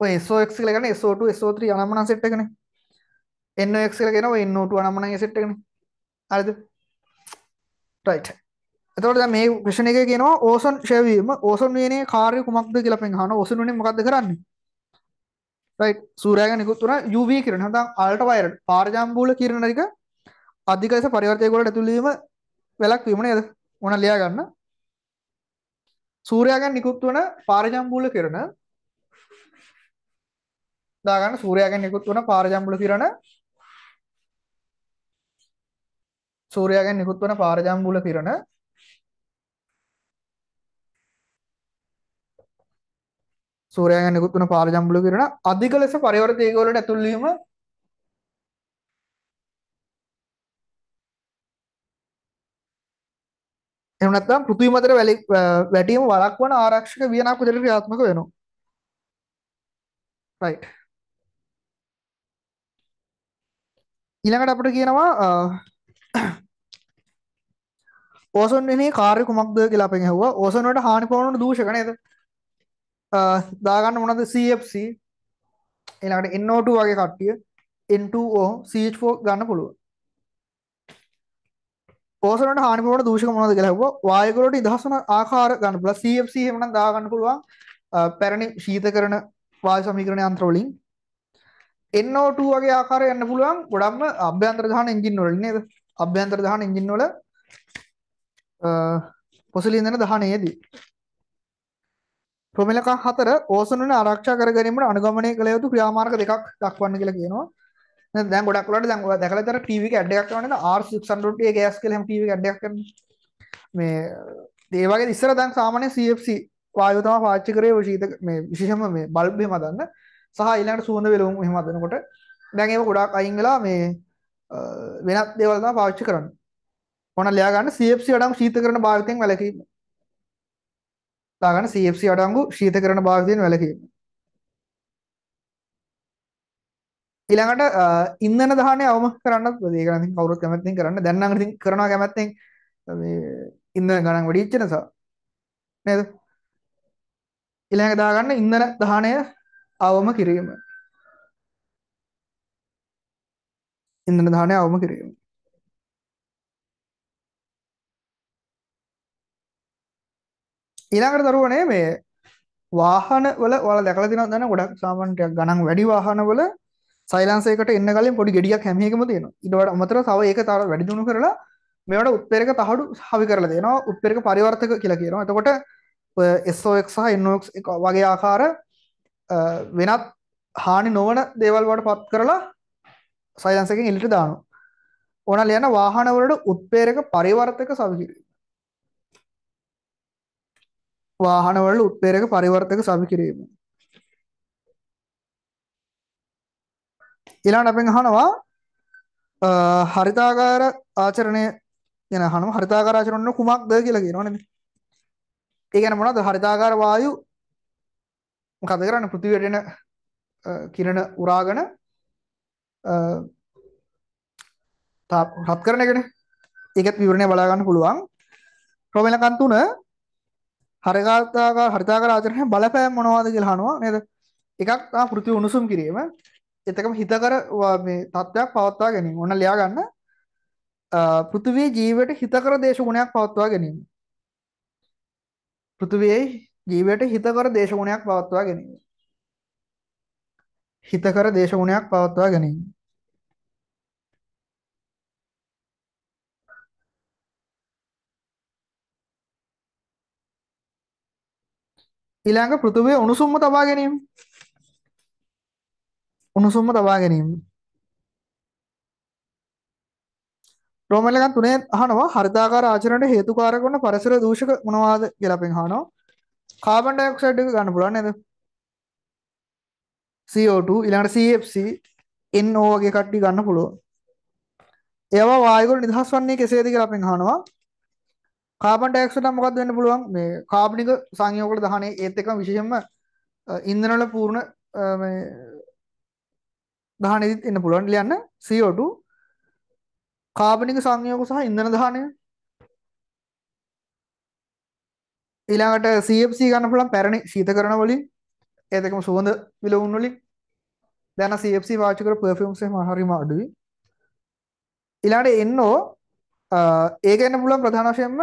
S1: ඔය SOX කියලා කියන්නේ SO2 SO3 අනම්මනම් සෙට් එකනේ NOx කියලා කියනවා NO2 අනම්මනම් ඒ සෙට් එකනේ හරිද right එතකොට දැන් මේ ක්වෙස්චන් එකේ කියනවා ඕසොන් ෂෙව් වීම ඕසොන් වියනේ කාර්ය කුමක්ද කියලා අපෙන් අහනවා ඕසොන් වියනේ මොකද්ද කරන්නේ right සූර්යාග නිකුත් වන UV කිරණ නැත්නම් අල්ට්‍රා වයලට් පාරජාම්බූල කිරණ ටික අධික ලෙස පරිවර්තය වලට ඇතුළු වීම වැලක් වීම නේද ඕන ලියා ගන්න සූර්යාගෙන් නිකුත් වන පාරජම්බූල කිරණ දාගන්න සූර්යාගෙන් නිකුත් වන පාරජම්බුල කිරණ සූර්යාගෙන් නිකුත් වන පාරජම්බුල කිරණ සූර්යාගෙන් නිකුත් වන පාරජම්බුල කිරණ අධික ලෙස පරිවර්ත ඒක වලට ඇතුල් වීම එහෙම නැත්නම් පෘථිවි මතට වැටීම වළක්වන ආරක්ෂක වියනක් විදිහට ක්‍රියාත්මක වෙනවා right ඉළඟට අපට කියනවා ඕසන්ෙන කාරය කුමක්ද කියලා අපෙන් හවා ඕසනට හානි පවනට දූෂකනයද දාගන්න මොනද CFC එළඟට එන්නෝට වගේ කට්ටිය එන්ටෝ සෝ ගන්න පුළුව ඕසනට හානිපුවට දූෂක මොනද ගැහව වායකරට ඉදහසන ආකාර ගන්න පුල සFC හෙමන දාගන්න පුළුවන් පැරණි ශීත කරන වාය සමීකරණ අන්ත්‍රවලින් NO2 වගේ ආකාරය යන්න පුළුවන් ගොඩක්ම අභ්‍යන්තර දහන එන්ජින් වල නේද? අභ්‍යන්තර දහන එන්ජින් වල පොසලින්දන දහනයේදී ප්‍රමිලක 4 ඕසොන් වන ආරක්ෂා කර ගැනීමට අනුගමනය කළ යුතු ක්‍රියාමාර්ග දෙකක් දක්වන්න කියලා කියනවා. දැන් ගොඩක් වෙලාවට දැන් ඔයා දැකලා තර ටීවී එකේ ඇඩ් එකක් කරනවා නේද R600 ගෑස් කියලා හැම ටීවී එකේ ඇඩ් එකක් කරනවා. මේ ඒ වගේ ඉස්සර දැන් සාමාන්‍ය CFC වායුව තමයි පාවිච්චි කරේ ශීත මේ විශේෂම මේ බල්බ් එහෙම හදන්න. සහ ඊළඟට සුවඳ වෙලවුම් එහෙම හදනකොට දැන් ඒක ගොඩාක් අයින් වෙලා මේ වෙනත් දේවල් තමයි පාවිච්චි කරන්නේ. ඔන්න ලියා ගන්න CFC අඩංගු ශීත කරන භාවිතයෙන් වැළකීම. ලා ගන්න CFC අඩංගු ශීත කරන භාවිතයෙන් වැළකීම. ඊළඟට ඉන්ධන දහනය අවම කරන්නත් ඒක නම් ඉතින් කවුරුත් කැමැත්තෙන් කරන්න. දැන් නම් ඉතින් කරනවා කැමැත්තෙන් මේ ඉන්ධන ගණන් වැඩි වෙච්ච නිසා. නේද? ඊළඟට දාගන්න ඉන්ධන දහනය අවම කිරීම. ඉන්ධන දහනය අවම කිරීම. ඊළඟට දරුවනේ මේ වාහන වල ඔයාලා දැකලා තියෙනවද දැන් ගොඩක් සාමාන්‍යයක් ගණන් වැඩි වාහන වල සයිලන්සර් එකට එන්න කලින් පොඩි ගෙඩියක් හැම එකම තියෙනවා. ඊට වඩා අමතරව තව ඒක තව වැඩි දියුණු කරලා මේවට උත්පේරක තහඩු හවි කරලා දෙනවා. උත්පේරක පරිවර්තක කියලා කියනවා. එතකොට SOX සහ NOX වගේ ආකාර වෙනත් හානි නොවන දේවල් වලට පත් කරලා සයිලන්ස් එකෙන් එළියට දානවා. ඕන ලියන වාහන වලට උත්ප්‍රේරක පරිවර්තක සවිකිරීම. වාහන වල උත්ප්‍රේරක පරිවර්තක සවිකිරීම. ඊළඟට අපෙන් අහනවා හරිතාකාර ආචරණය යන අහනවා හරිතාකාර ආචරණය කුමක්ද කියලා කියනවනේ. ඒ කියන්නේ මොනවද හරිතාකාර වායු මොකද කරන්න පෘතිවයට එන කිරණ උරාගෙන රත් කරන එකනේ ඒකත් විවරණය බලා ගන්න පුළුවන් ප්‍රමේලකන් තුන හරගාතාකාර හරිතාකාර ආචරණය බලපෑම් මොනවද කියලා අහනවා නේද එකක් තමයි පෘථිවි උණුසුම් කිරීම එතකම හිතකර මේ තත්ත්වයක් පවත්වා ගැනීම ඕන ලියා ගන්න පෘථිවියේ ජීවිතයට හිතකර දේශ ගුණයක් පවත්වා ගැනීම පෘථිවියේ ජීවිතයට හිතකර දේශගුණයක් පවත්වා ගැනීම. හිතකර දේශගුණයක් පවත්වා ගැනීම. ඊළඟ පෘථුවේ උණුසුම්ම තබා ගැනීම. උණුසුම්ම තබා ගැනීම. රෝමලකන් තුනේ අහනවා හරිතාකාර ආචරණයට හේතුකාරක වන පරිසර දූෂක මොනවාද කියලා අපෙන් අහනවා. කාබන් ඩයක්සයිඩ් එක ගන්න පුළුවන් නේද CO2 ඊළඟට CFC NO වගේ කට්ටි ගන්න පුළුවන් ඒවා වායුවල නිදහස් වන්නේ කෙසේද කියලා අපෙන් අහනවා කාබන් ඩයක්සයිඩ් මොකක්ද වෙන්න පුළුවන් මේ කාබනික සංයෝග වල දහනේ ඒත් එක්කම විශේෂයෙන්ම ඉන්ධන වල පූර්ණ මේ දහනෙදිත් එන්න පුළුවන් ලියන්න CO2 කාබනික සංයෝග සහ ඉන්ධන දහනය ඊළඟට CFC ගන්න පුළුවන් පැරණි ශීතකරණ වලින් ඒ දෙකම සුවඳ විලවුන් වලින් දැන් CFC පාවිච්චි කරපු perfumes එහෙම හරිම අඩුයි ඊළඟට එන්නෝ ඒක එන්න පුළුවන් ප්‍රධාන වශයෙන්ම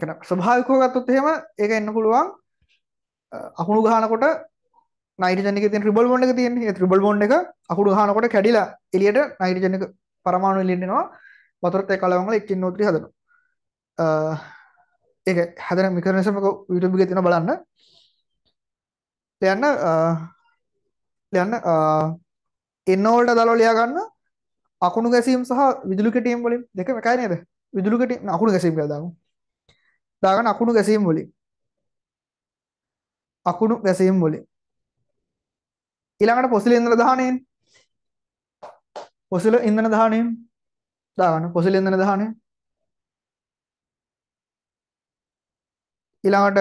S1: කියන ස්වභාවිකව ගත්තොත් එහෙම ඒක එන්න පුළුවන් අකුණු ගහනකොට නයිට්‍රජන් එකේ තියෙන ට්‍රිබල් බොන්ඩ් එක තියෙන්නේ. ඒ ට්‍රිබල් බොන්ඩ් එක අකුණු ගහනකොට කැඩිලා එළියට නයිට්‍රජන් එක පරමාණු එළියට එනවා. වතුරත් එක්ක කලවම් වල 1.03 හදනවා. ඒක හැදෙන මෙකනිසම් එක YouTube එකේ තියෙනවා බලන්න. ලියන්න ලියන්න එන්න වලට දාලා ලියා ගන්න අකුණු ගැසීම් සහ විදුලි කැටීම් වලින් දෙකම එකයි නේද? විදුලි කැටීම් අකුණු ගැසීම් කියලා දාමු. දාගන්න අකුණු ගැසීම් වලින්. අකුණු ගැසීම් වලින්. ඊළඟට පොසිල ඉන්ධන දහණයෙන්. පොසිල ඉන්ධන දහණයෙන් දාගන්න පොසිල ඉන්ධන දහණයෙන්. ඊළඟට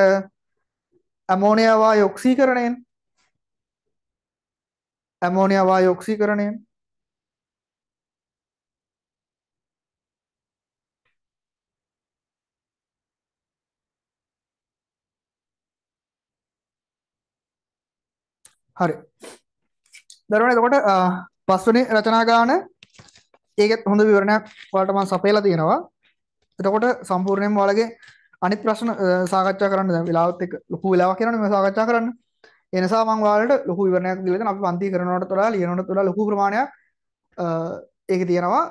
S1: ඇමෝනියා වායු ඔක්සීකරණයෙන් ඇමෝනියා වායු ඔක්සීකරණයෙන් හරි දරුවනේ එතකොට පස්වෙනි රචනා ගාන ඒකෙත් හොඳ විවරණයක් ඔයාලට මම සපයලා තියෙනවා එතකොට සම්පූර්ණයෙන්ම ඔයාලගේ අනිත් ප්‍රශ්න සාකච්ඡා කරන්න දැන් වෙලාවත් එක්ක ලොකු වෙලාවක් යනවනේ මේ සාකච්ඡා කරන්න. ඒ නිසා මම ඔයාලට ලොකු විවරණයක් දීලා දෙනවා අපි පන්ති කරනවට වඩා ලියනවට වඩා ලොකු ප්‍රමාණයක් ඒක තියෙනවා.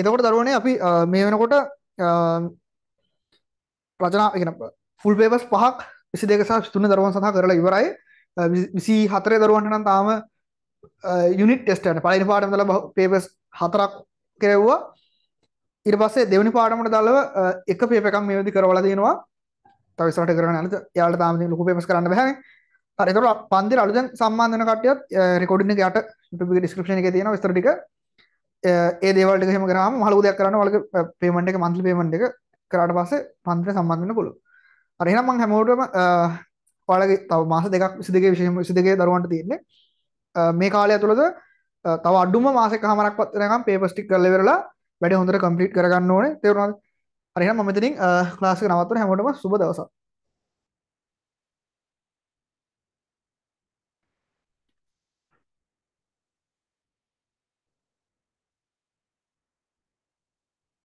S1: එතකොට දරුවනේ අපි මේ වෙනකොට රචනා කියන ෆුල් පේපර්ස් පහක් 22 සහ 23 දරුවන් සඳහා කරලා ඉවරයි. 24 දරුවන්ට නම් තාම යුනිට් ටෙස්ට් එකන පළවෙනි පාඩම ඉඳලා පේපර්ස් හතරක් කෙරෙව්වා. ඊට පස්සේ දෙවනි පාඩමට දල්ලව එක පේපර් එකක් මේ විදිහ කරවලා දෙනවා. තව ඉස්සරහට කරගෙන යනද එයාලට තාම ලොකු පේපර්ස් කරන්න බෑනේ. හරි එතකොට පන්තිර අලුතෙන් සම්මාන වෙන කට්ටියත් රෙකෝඩින් එක යට YouTube එකේ description එකේ තියෙනවා විස්තර ටික. ඒ දේවල්ට හෙම කරාම මහලු දෙයක් කරන්න ඔයාලගේ පේමන්ට් එක මන්ත්ලි පේමන්ට් එක කරාට පස්සේ පන්තිට සම්බන්ධ වෙන්න පුළුවන්. හරි එහෙනම් මම හැමෝටම ඔයාලගේ තව මාස දෙකක් 22 විශේෂම 22 දරුවන්ට තියෙන්නේ මේ කාලය ඇතුළත තව අඩුම මාසෙකමාරක් වත් වෙනකම් පේපර් ස්ටික් කරලා ඉවරලා වැඩ හොඳට කම්ප්ලීට් කරගන්න ඕනේ තේරුණාද හරි එහෙනම් මම එතනින් ක්ලාස් එක නවත්වන හැමෝටම සුබ දවසක්